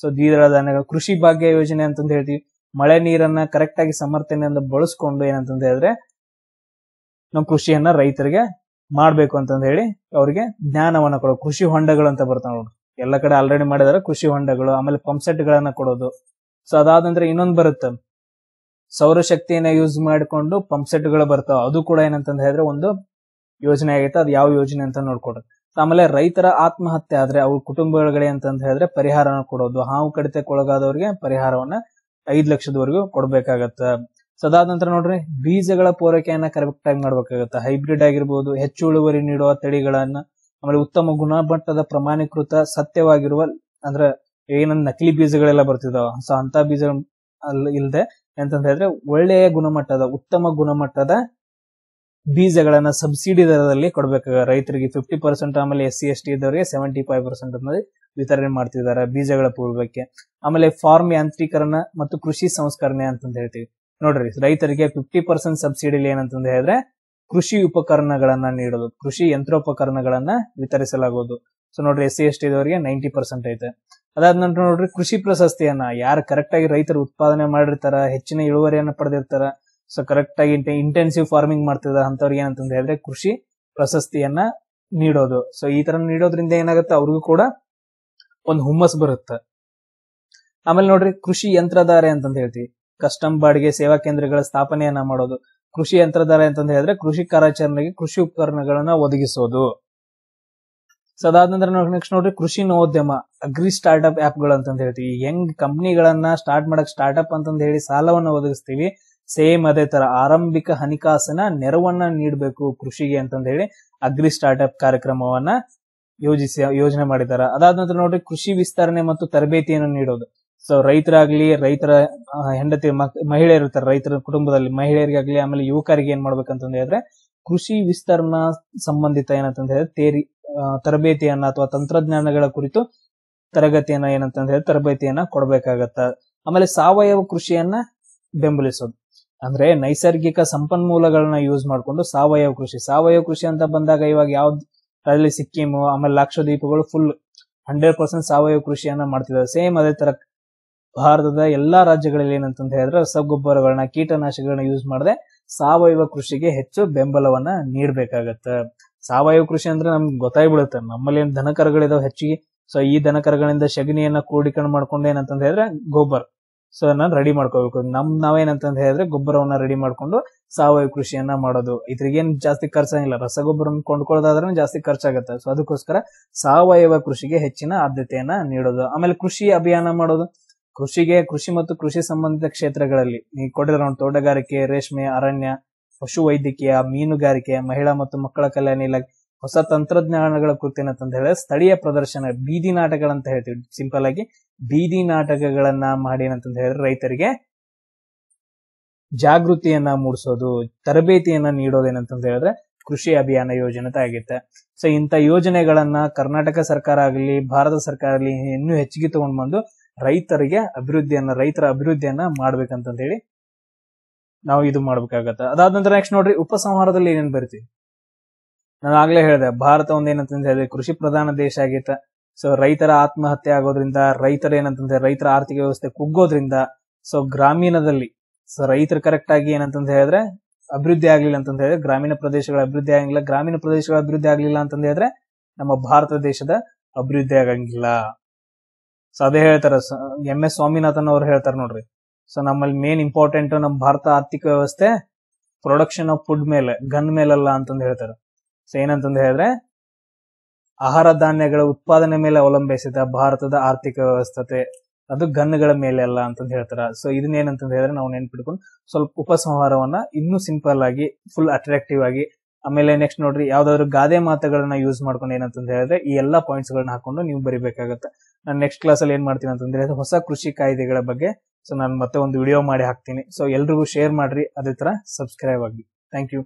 ಸೊ ದ್ವಿದಳ ಧಾನ್ಯಗಳ ಕೃಷಿ ಭಾಗ್ಯ ಯೋಜನೆ ಅಂತಂದು ಹೇಳ್ತೀವಿ ಮಳೆ ನೀರನ್ನ ಕರೆಕ್ಟ್ ಆಗಿ ಸಮರ್ಥನೆಯಿಂದ ಬಳಸ್ಕೊಂಡು ಏನಂತಂದು ಹೇಳಿದ್ರೆ ನಮ್ಮ ಕೃಷಿಯನ್ನ ರೈತರಿಗೆ ಮಾಡ್ಬೇಕು ಅಂತಂದು ಹೇಳಿ ಅವರಿಗೆ ಜ್ಞಾನವನ್ನ ಕೊಡೋದು ಕೃಷಿ ಹೊಂಡಗಳು ಅಂತ ಬರ್ತಾವೆ ನೋಡ್ರಿ ಎಲ್ಲ ಕಡೆ ಆಲ್ರೆಡಿ ಮಾಡಿದಾರೆ ಕೃಷಿ ಹೊಂಡಗಳು ಆಮೇಲೆ ಪಂಪ್ ಸೆಟ್ ಗಳನ್ನ ಕೊಡೋದು ಸೊ ನಂತರ ಇನ್ನೊಂದು ಬರುತ್ತೆ ಸೌರಶಕ್ತಿಯನ್ನ ಯೂಸ್ ಮಾಡಿಕೊಂಡು ಪಂಪ್ ಸೆಟ್ ಗಳು ಬರ್ತಾವ ಅದು ಕೂಡ ಏನಂತ ಹೇಳಿದ್ರೆ ಒಂದು ಯೋಜನೆ ಆಗೈತೆ ಅದು ಯಾವ ಯೋಜನೆ ಅಂತ ನೋಡ್ಕೊಡ್ರಿ ಆಮೇಲೆ ರೈತರ ಆತ್ಮಹತ್ಯೆ ಆದ್ರೆ ಅವ್ರ ಕುಟುಂಬಗಳಿಗೆ ಅಂತ ಹೇಳಿದ್ರೆ ಪರಿಹಾರನ ಕೊಡೋದು ಹಾವು ಕಡಿತಕ್ಕೆ ಒಳಗಾದವ್ರಿಗೆ ಪರಿಹಾರವನ್ನ ಐದ್ ಲಕ್ಷದವರೆಗೂ ಕೊಡ್ಬೇಕಾಗತ್ತ ಸೊ ನಂತರ ನೋಡ್ರಿ ಬೀಜಗಳ ಪೂರೈಕೆಯನ್ನ ಕರೆಕ್ಟ್ ಆಗಿ ಮಾಡ್ಬೇಕಾಗತ್ತೆ ಹೈಬ್ರಿಡ್ ಆಗಿರ್ಬೋದು ಹೆಚ್ಚು ಇಳುವರಿ ನೀಡುವ ತಳಿಗಳನ್ನ ಆಮೇಲೆ ಉತ್ತಮ ಗುಣಮಟ್ಟದ ಪ್ರಮಾಣೀಕೃತ ಸತ್ಯವಾಗಿರುವ ಅಂದ್ರೆ ಏನಂದ್ ನಕಲಿ ಬೀಜಗಳೆಲ್ಲ ಬರ್ತಿದಾವ ಸೊ ಅಂತ ಬೀಜ ಇಲ್ಲದೆ ಎಂತಂತ ಹೇಳಿದ್ರೆ ಒಳ್ಳೆಯ ಗುಣಮಟ್ಟದ ಉತ್ತಮ ಗುಣಮಟ್ಟದ ಬೀಜಗಳನ್ನ ಸಬ್ಸಿಡಿ ದರದಲ್ಲಿ ಕೊಡ್ಬೇಕಾಗ ರೈತರಿಗೆ ಫಿಫ್ಟಿ ಪರ್ಸೆಂಟ್ ಆಮೇಲೆ ಎಸ್ ಸಿ ಎಸ್ ಟಿ ಇದ್ದವರಿಗೆ ಸೆವೆಂಟಿ ಫೈವ್ ಪರ್ಸೆಂಟ್ ಅನ್ನೋದು ವಿತರಣೆ ಮಾಡ್ತಿದ್ದಾರೆ ಬೀಜಗಳ ಪೂರ್ವಕ್ಕೆ ಆಮೇಲೆ ಫಾರ್ಮ್ ಯಾಂತ್ರೀಕರಣ ಮತ್ತು ಕೃಷಿ ಸಂಸ್ಕರಣೆ ಅಂತ ಹೇಳ್ತೀವಿ ನೋಡ್ರಿ ರೈತರಿಗೆ ಫಿಫ್ಟಿ ಪರ್ಸೆಂಟ್ ಸಬ್ಸಿಡಿ ಏನಂತಂದ್ರೆ ಹೇಳಿದ್ರೆ ಕೃಷಿ ಉಪಕರಣಗಳನ್ನ ನೀಡೋದು ಕೃಷಿ ಯಂತ್ರೋಪಕರಣಗಳನ್ನ ವಿತರಿಸಲಾಗುವುದು ಸೊ ನೋಡ್ರಿ ಎಸ್ ಸಿ ಎಸ್ ಟಿ ಇದವರಿಗೆ ನೈಂಟಿ ಪರ್ಸೆಂಟ್ ಐತೆ ಅದಾದ ನಂತರ ನೋಡ್ರಿ ಕೃಷಿ ಪ್ರಶಸ್ತಿಯನ್ನ ಯಾರು ಕರೆಕ್ಟ್ ಆಗಿ ರೈತರು ಉತ್ಪಾದನೆ ಮಾಡಿರ್ತಾರ ಹೆಚ್ಚಿನ ಇಳುವರಿಯನ್ನ ಪಡೆದಿರ್ತಾರ ಸೊ ಕರೆಕ್ಟ್ ಆಗಿ ಇಂಟೆನ್ಸಿವ್ ಫಾರ್ಮಿಂಗ್ ಮಾಡ್ತಿದ್ದ ಅಂತವ್ರಿಗೆ ಅಂತ ಹೇಳಿದ್ರೆ ಕೃಷಿ ಪ್ರಶಸ್ತಿಯನ್ನ ನೀಡೋದು ಸೊ ಈ ತರ ನೀಡೋದ್ರಿಂದ ಏನಾಗುತ್ತೆ ಅವ್ರಿಗೂ ಕೂಡ ಒಂದು ಹುಮ್ಮಸ್ ಬರುತ್ತೆ ಆಮೇಲೆ ನೋಡ್ರಿ ಕೃಷಿ ಯಂತ್ರಧಾರೆ ಅಂತಂದ ಹೇಳ್ತೀವಿ ಕಸ್ಟಮ್ ಬಾಡಿಗೆ ಸೇವಾ ಕೇಂದ್ರಗಳ ಸ್ಥಾಪನೆಯನ್ನ ಮಾಡೋದು ಕೃಷಿ ಯಂತ್ರಧಾರ ಅಂತಂದ್ರೆ ಹೇಳಿದ್ರೆ ಕೃಷಿ ಕಾರ್ಯಾಚರಣೆಗೆ ಕೃಷಿ ಉಪಕರಣಗಳನ್ನ ಒದಗಿಸೋದು ಸೊ ಅದಾದ ನಂತರ ನೆಕ್ಸ್ಟ್ ನೋಡ್ರಿ ಕೃಷಿ ನವೋದ್ಯಮ ಅಗ್ರಿ ಸ್ಟಾರ್ಟ್ಅಪ್ ಆಪ್ ಗಳು ಅಂತಂದ ಹೇಳ್ತೀವಿ ಹೆಂಗ್ ಕಂಪ್ನಿಗಳನ್ನ ಸ್ಟಾರ್ಟ್ ಮಾಡಕ್ ಸ್ಟಾರ್ಟ್ಅಪ್ ಅಂತ ಹೇಳಿ ಸಾಲವನ್ನು ಒದಗಿಸ್ತೀವಿ ಸೇಮ್ ಅದೇ ತರ ಆರಂಭಿಕ ಹಣಕಾಸಿನ ನೆರವನ್ನ ನೀಡಬೇಕು ಕೃಷಿಗೆ ಅಂತಂದ ಹೇಳಿ ಅಗ್ರಿ ಸ್ಟಾರ್ಟ್ಅಪ್ ಕಾರ್ಯಕ್ರಮವನ್ನ ಯೋಜಿಸಿ ಯೋಜನೆ ಮಾಡಿದ್ದಾರೆ ಅದಾದ ನಂತರ ನೋಡ್ರಿ ಕೃಷಿ ವಿಸ್ತರಣೆ ಮತ್ತು ತರಬೇತಿಯನ್ನು ನೀಡೋದು ಸೊ ರೈತರಾಗ್ಲಿ ರೈತರ ಹೆಂಡತಿ ಮಹಿಳೆಯರು ಇರ್ತಾರೆ ರೈತರ ಕುಟುಂಬದಲ್ಲಿ ಮಹಿಳೆಯರಿಗಾಗ್ಲಿ ಆಮೇಲೆ ಯುವಕರಿಗೆ ಏನ್ ಮಾಡ್ಬೇಕಂತ ಹೇಳಿದ್ರೆ ಕೃಷಿ ವಿಸ್ತರಣಾ ಸಂಬಂಧಿತ ಏನಂತಂದ್ರೆ ಹೇಳಿದ್ರೆ ತೇರಿ ತರಬೇತಿಯನ್ನ ಅಥವಾ ತಂತ್ರಜ್ಞಾನಗಳ ಕುರಿತು ತರಗತಿಯನ್ನ ಏನಂತಂದ್ರೆ ಹೇಳಿ ತರಬೇತಿಯನ್ನ ಕೊಡಬೇಕಾಗತ್ತ ಆಮೇಲೆ ಸಾವಯವ ಕೃಷಿಯನ್ನ ಬೆಂಬಲಿಸೋದು ಅಂದ್ರೆ ನೈಸರ್ಗಿಕ ಸಂಪನ್ಮೂಲಗಳನ್ನ ಯೂಸ್ ಮಾಡ್ಕೊಂಡು ಸಾವಯವ ಕೃಷಿ ಸಾವಯವ ಕೃಷಿ ಅಂತ ಬಂದಾಗ ಇವಾಗ ಯಾವ್ದು ಅದರಲ್ಲಿ ಸಿಕ್ಕಿಮು ಆಮೇಲೆ ಲಕ್ಷದ್ವೀಪಗಳು ಫುಲ್ ಹಂಡ್ರೆಡ್ ಪರ್ಸೆಂಟ್ ಸಾವಯವ ಕೃಷಿಯನ್ನ ಮಾಡ್ತಿದ್ದಾರೆ ಸೇಮ್ ಅದೇ ತರ ಭಾರತದ ಎಲ್ಲಾ ರಾಜ್ಯಗಳಲ್ಲಿ ಏನಂತ ಹೇಳಿದ್ರೆ ರಸಗೊಬ್ಬರಗಳನ್ನ ಕೀಟನಾಶಕಗಳನ್ನ ಯೂಸ್ ಮಾಡದೆ ಸಾವಯವ ಕೃಷಿಗೆ ಹೆಚ್ಚು ಬೆಂಬಲವನ್ನ ನೀಡಬೇಕಾಗತ್ತ ಸಾವಯವ ಕೃಷಿ ಅಂದ್ರೆ ನಮ್ಗೆ ಬಿಡುತ್ತೆ ನಮ್ಮಲ್ಲಿ ಏನ್ ದನಕರಗಳಿದಾವೆ ಹೆಚ್ಚಿಗೆ ಸೊ ಈ ದನಕರಗಳಿಂದ ಶಗಣಿಯನ್ನ ಕೂಡಿಕೊಂಡು ಮಾಡ್ಕೊಂಡು ಏನಂತ ಹೇಳಿದ್ರೆ ಗೊಬ್ಬರ ಸೊ ನಾನು ರೆಡಿ ಮಾಡ್ಕೋಬೇಕು ನಮ್ ನಾವೇನಂತ ಹೇಳಿದ್ರೆ ಗೊಬ್ಬರವನ್ನ ರೆಡಿ ಮಾಡ್ಕೊಂಡು ಸಾವಯವ ಕೃಷಿಯನ್ನ ಮಾಡೋದು ಇದ್ರಿಗೇನ್ ಜಾಸ್ತಿ ಖರ್ಚಾಗಿಲ್ಲ ರಸಗೊಬ್ಬರ ಕೊಂಡ್ಕೊಳ್ಳೋದಾದ್ರೆ ಜಾಸ್ತಿ ಖರ್ಚಾಗತ್ತೆ ಸೊ ಅದಕ್ಕೋಸ್ಕರ ಸಾವಯವ ಕೃಷಿಗೆ ಹೆಚ್ಚಿನ ಆದ್ಯತೆಯನ್ನ ನೀಡೋದು ಆಮೇಲೆ ಕೃಷಿ ಅಭಿಯಾನ ಮಾಡೋದು ಕೃಷಿಗೆ ಕೃಷಿ ಮತ್ತು ಕೃಷಿ ಸಂಬಂಧಿತ ಕ್ಷೇತ್ರಗಳಲ್ಲಿ ನೀವು ಕೊಡಿರೋ ತೋಟಗಾರಿಕೆ ರೇಷ್ಮೆ ಅರಣ್ಯ ಪಶುವೈದ್ಯಕೀಯ ಮೀನುಗಾರಿಕೆ ಮಹಿಳಾ ಮತ್ತು ಮಕ್ಕಳ ಕಲ್ಯಾಣ ಇಲಾಖೆ ಹೊಸ ತಂತ್ರಜ್ಞಾನಗಳ ಕುರಿತು ಅಂತ ಹೇಳಿದ್ರೆ ಸ್ಥಳೀಯ ಪ್ರದರ್ಶನ ಬೀದಿ ನಾಟಕಗಳಂತ ಹೇಳ್ತೀವಿ ಸಿಂಪಲ್ ಆಗಿ ಬೀದಿ ನಾಟಕಗಳನ್ನ ಮಾಡಿ ಏನಂತ ಹೇಳಿದ್ರೆ ರೈತರಿಗೆ ಜಾಗೃತಿಯನ್ನ ಮೂಡಿಸೋದು ತರಬೇತಿಯನ್ನ ನೀಡೋದೇನಂತ ಹೇಳಿದ್ರೆ ಕೃಷಿ ಅಭಿಯಾನ ಯೋಜನೆ ಆಗಿತ್ತೆ ಸೊ ಇಂಥ ಯೋಜನೆಗಳನ್ನ ಕರ್ನಾಟಕ ಸರ್ಕಾರ ಆಗಲಿ ಭಾರತ ಸರ್ಕಾರ ಆಗಲಿ ಇನ್ನೂ ಹೆಚ್ಚಿಗೆ ತಗೊಂಡ್ ಬಂದು ರೈತರಿಗೆ ಅಭಿವೃದ್ಧಿಯನ್ನ ರೈತರ ಅಭಿವೃದ್ಧಿಯನ್ನ ಮಾಡ್ಬೇಕಂತ ಹೇಳಿ ನಾವು ಇದು ಮಾಡ್ಬೇಕಾಗತ್ತೆ ಅದಾದ ನಂತರ ನೆಕ್ಸ್ಟ್ ನೋಡ್ರಿ ಉಪಸಂಹಾರದಲ್ಲಿ ಏನೇನ್ ಬರಿತೀವಿ ನಾನು ಆಗ್ಲೇ ಹೇಳಿದೆ ಭಾರತ ಒಂದ್ ಏನಂತ ಹೇಳಿದ್ರೆ ಕೃಷಿ ಪ್ರಧಾನ ದೇಶ ಆಗಿತ್ತ ಸೊ ರೈತರ ಆತ್ಮಹತ್ಯೆ ಆಗೋದ್ರಿಂದ ರೈತರ ಏನಂತಂದ್ರೆ ರೈತರ ಆರ್ಥಿಕ ವ್ಯವಸ್ಥೆ ಕುಗ್ಗೋದ್ರಿಂದ ಸೊ ಗ್ರಾಮೀಣದಲ್ಲಿ ಸೊ ರೈತರು ಕರೆಕ್ಟ್ ಆಗಿ ಏನಂತಂದ ಹೇಳಿದ್ರೆ ಅಭಿವೃದ್ಧಿ ಆಗ್ಲಿಲ್ಲ ಅಂತಂದ ಹೇಳಿದ್ರೆ ಗ್ರಾಮೀಣ ಪ್ರದೇಶಗಳ ಅಭಿವೃದ್ಧಿ ಆಗಿಲ್ಲ ಗ್ರಾಮೀಣ ಪ್ರದೇಶಗಳ ಅಭಿವೃದ್ಧಿ ಆಗ್ಲಿಲ್ಲ ಅಂತಂದ ಹೇಳಿದ್ರೆ ನಮ್ಮ ಭಾರತ ದೇಶದ ಅಭಿವೃದ್ಧಿ ಆಗಂಗಿಲ್ಲ ಸೊ ಅದೇ ಹೇಳ್ತಾರ ಎಂ ಎಸ್ ಸ್ವಾಮಿನಾಥನ್ ಅವ್ರು ಹೇಳ್ತಾರ ನೋಡ್ರಿ ಸೊ ನಮ್ಮಲ್ಲಿ ಮೇನ್ ಇಂಪಾರ್ಟೆಂಟ್ ನಮ್ಮ ಭಾರತ ಆರ್ಥಿಕ ವ್ಯವಸ್ಥೆ ಪ್ರೊಡಕ್ಷನ್ ಆಫ್ ಫುಡ್ ಮೇಲೆ ಗನ್ ಮೇಲಲ್ಲ ಅಂತಂದು ಹೇಳ್ತಾರೆ ಸೊ ಏನಂತಂದು ಹೇಳಿದ್ರೆ ಆಹಾರ ಧಾನ್ಯಗಳ ಉತ್ಪಾದನೆ ಮೇಲೆ ಅವಲಂಬಿಸಿದ ಭಾರತದ ಆರ್ಥಿಕ ವ್ಯವಸ್ಥತೆ ಅದು ಗನ್ಗಳ ಮೇಲೆ ಅಲ್ಲ ಅಂತಂದು ಹೇಳ್ತಾರ ಸೊ ಇದನ್ನ ಹೇಳಿದ್ರೆ ನಾವು ನೆನ್ಪಿಟ್ಕೊಂಡು ಸ್ವಲ್ಪ ಉಪಸಂಹಾರವನ್ನ ಇನ್ನೂ ಸಿಂಪಲ್ ಆಗಿ ಫುಲ್ ಅಟ್ರಾಕ್ಟಿವ್ ಆಗಿ ಆಮೇಲೆ ನೆಕ್ಸ್ಟ್ ನೋಡ್ರಿ ಯಾವ್ದಾದ್ರು ಗಾದೆ ಮಾತುಗಳನ್ನ ಯೂಸ್ ಮಾಡ್ಕೊಂಡು ಏನಂತಂದು ಹೇಳಿದ್ರೆ ಈ ಎಲ್ಲಾ ಪಾಯಿಂಟ್ಸ್ ಗಳನ್ನ ಹಾಕೊಂಡು ನೀವು ಬರಿಬೇಕಾಗತ್ತೆ ನಾನು ನೆಕ್ಸ್ಟ್ ಕ್ಲಾಸಲ್ಲಿ ಏನು ಮಾಡ್ತೀನಿ ಅಂತಂದ್ರೆ ಹೊಸ ಕೃಷಿ ಕಾಯ್ದೆಗಳ ಬಗ್ಗೆ ಸೊ ನಾನು ಮತ್ತೆ ಒಂದು ವಿಡಿಯೋ ಮಾಡಿ ಹಾಕ್ತೀನಿ ಸೊ ಎಲ್ರಿಗೂ ಶೇರ್ ಮಾಡ್ರಿ ಅದೇ ತರ ಸಬ್ಸ್ಕ್ರೈಬ್ ಆಗಿ ಥ್ಯಾಂಕ್ ಯು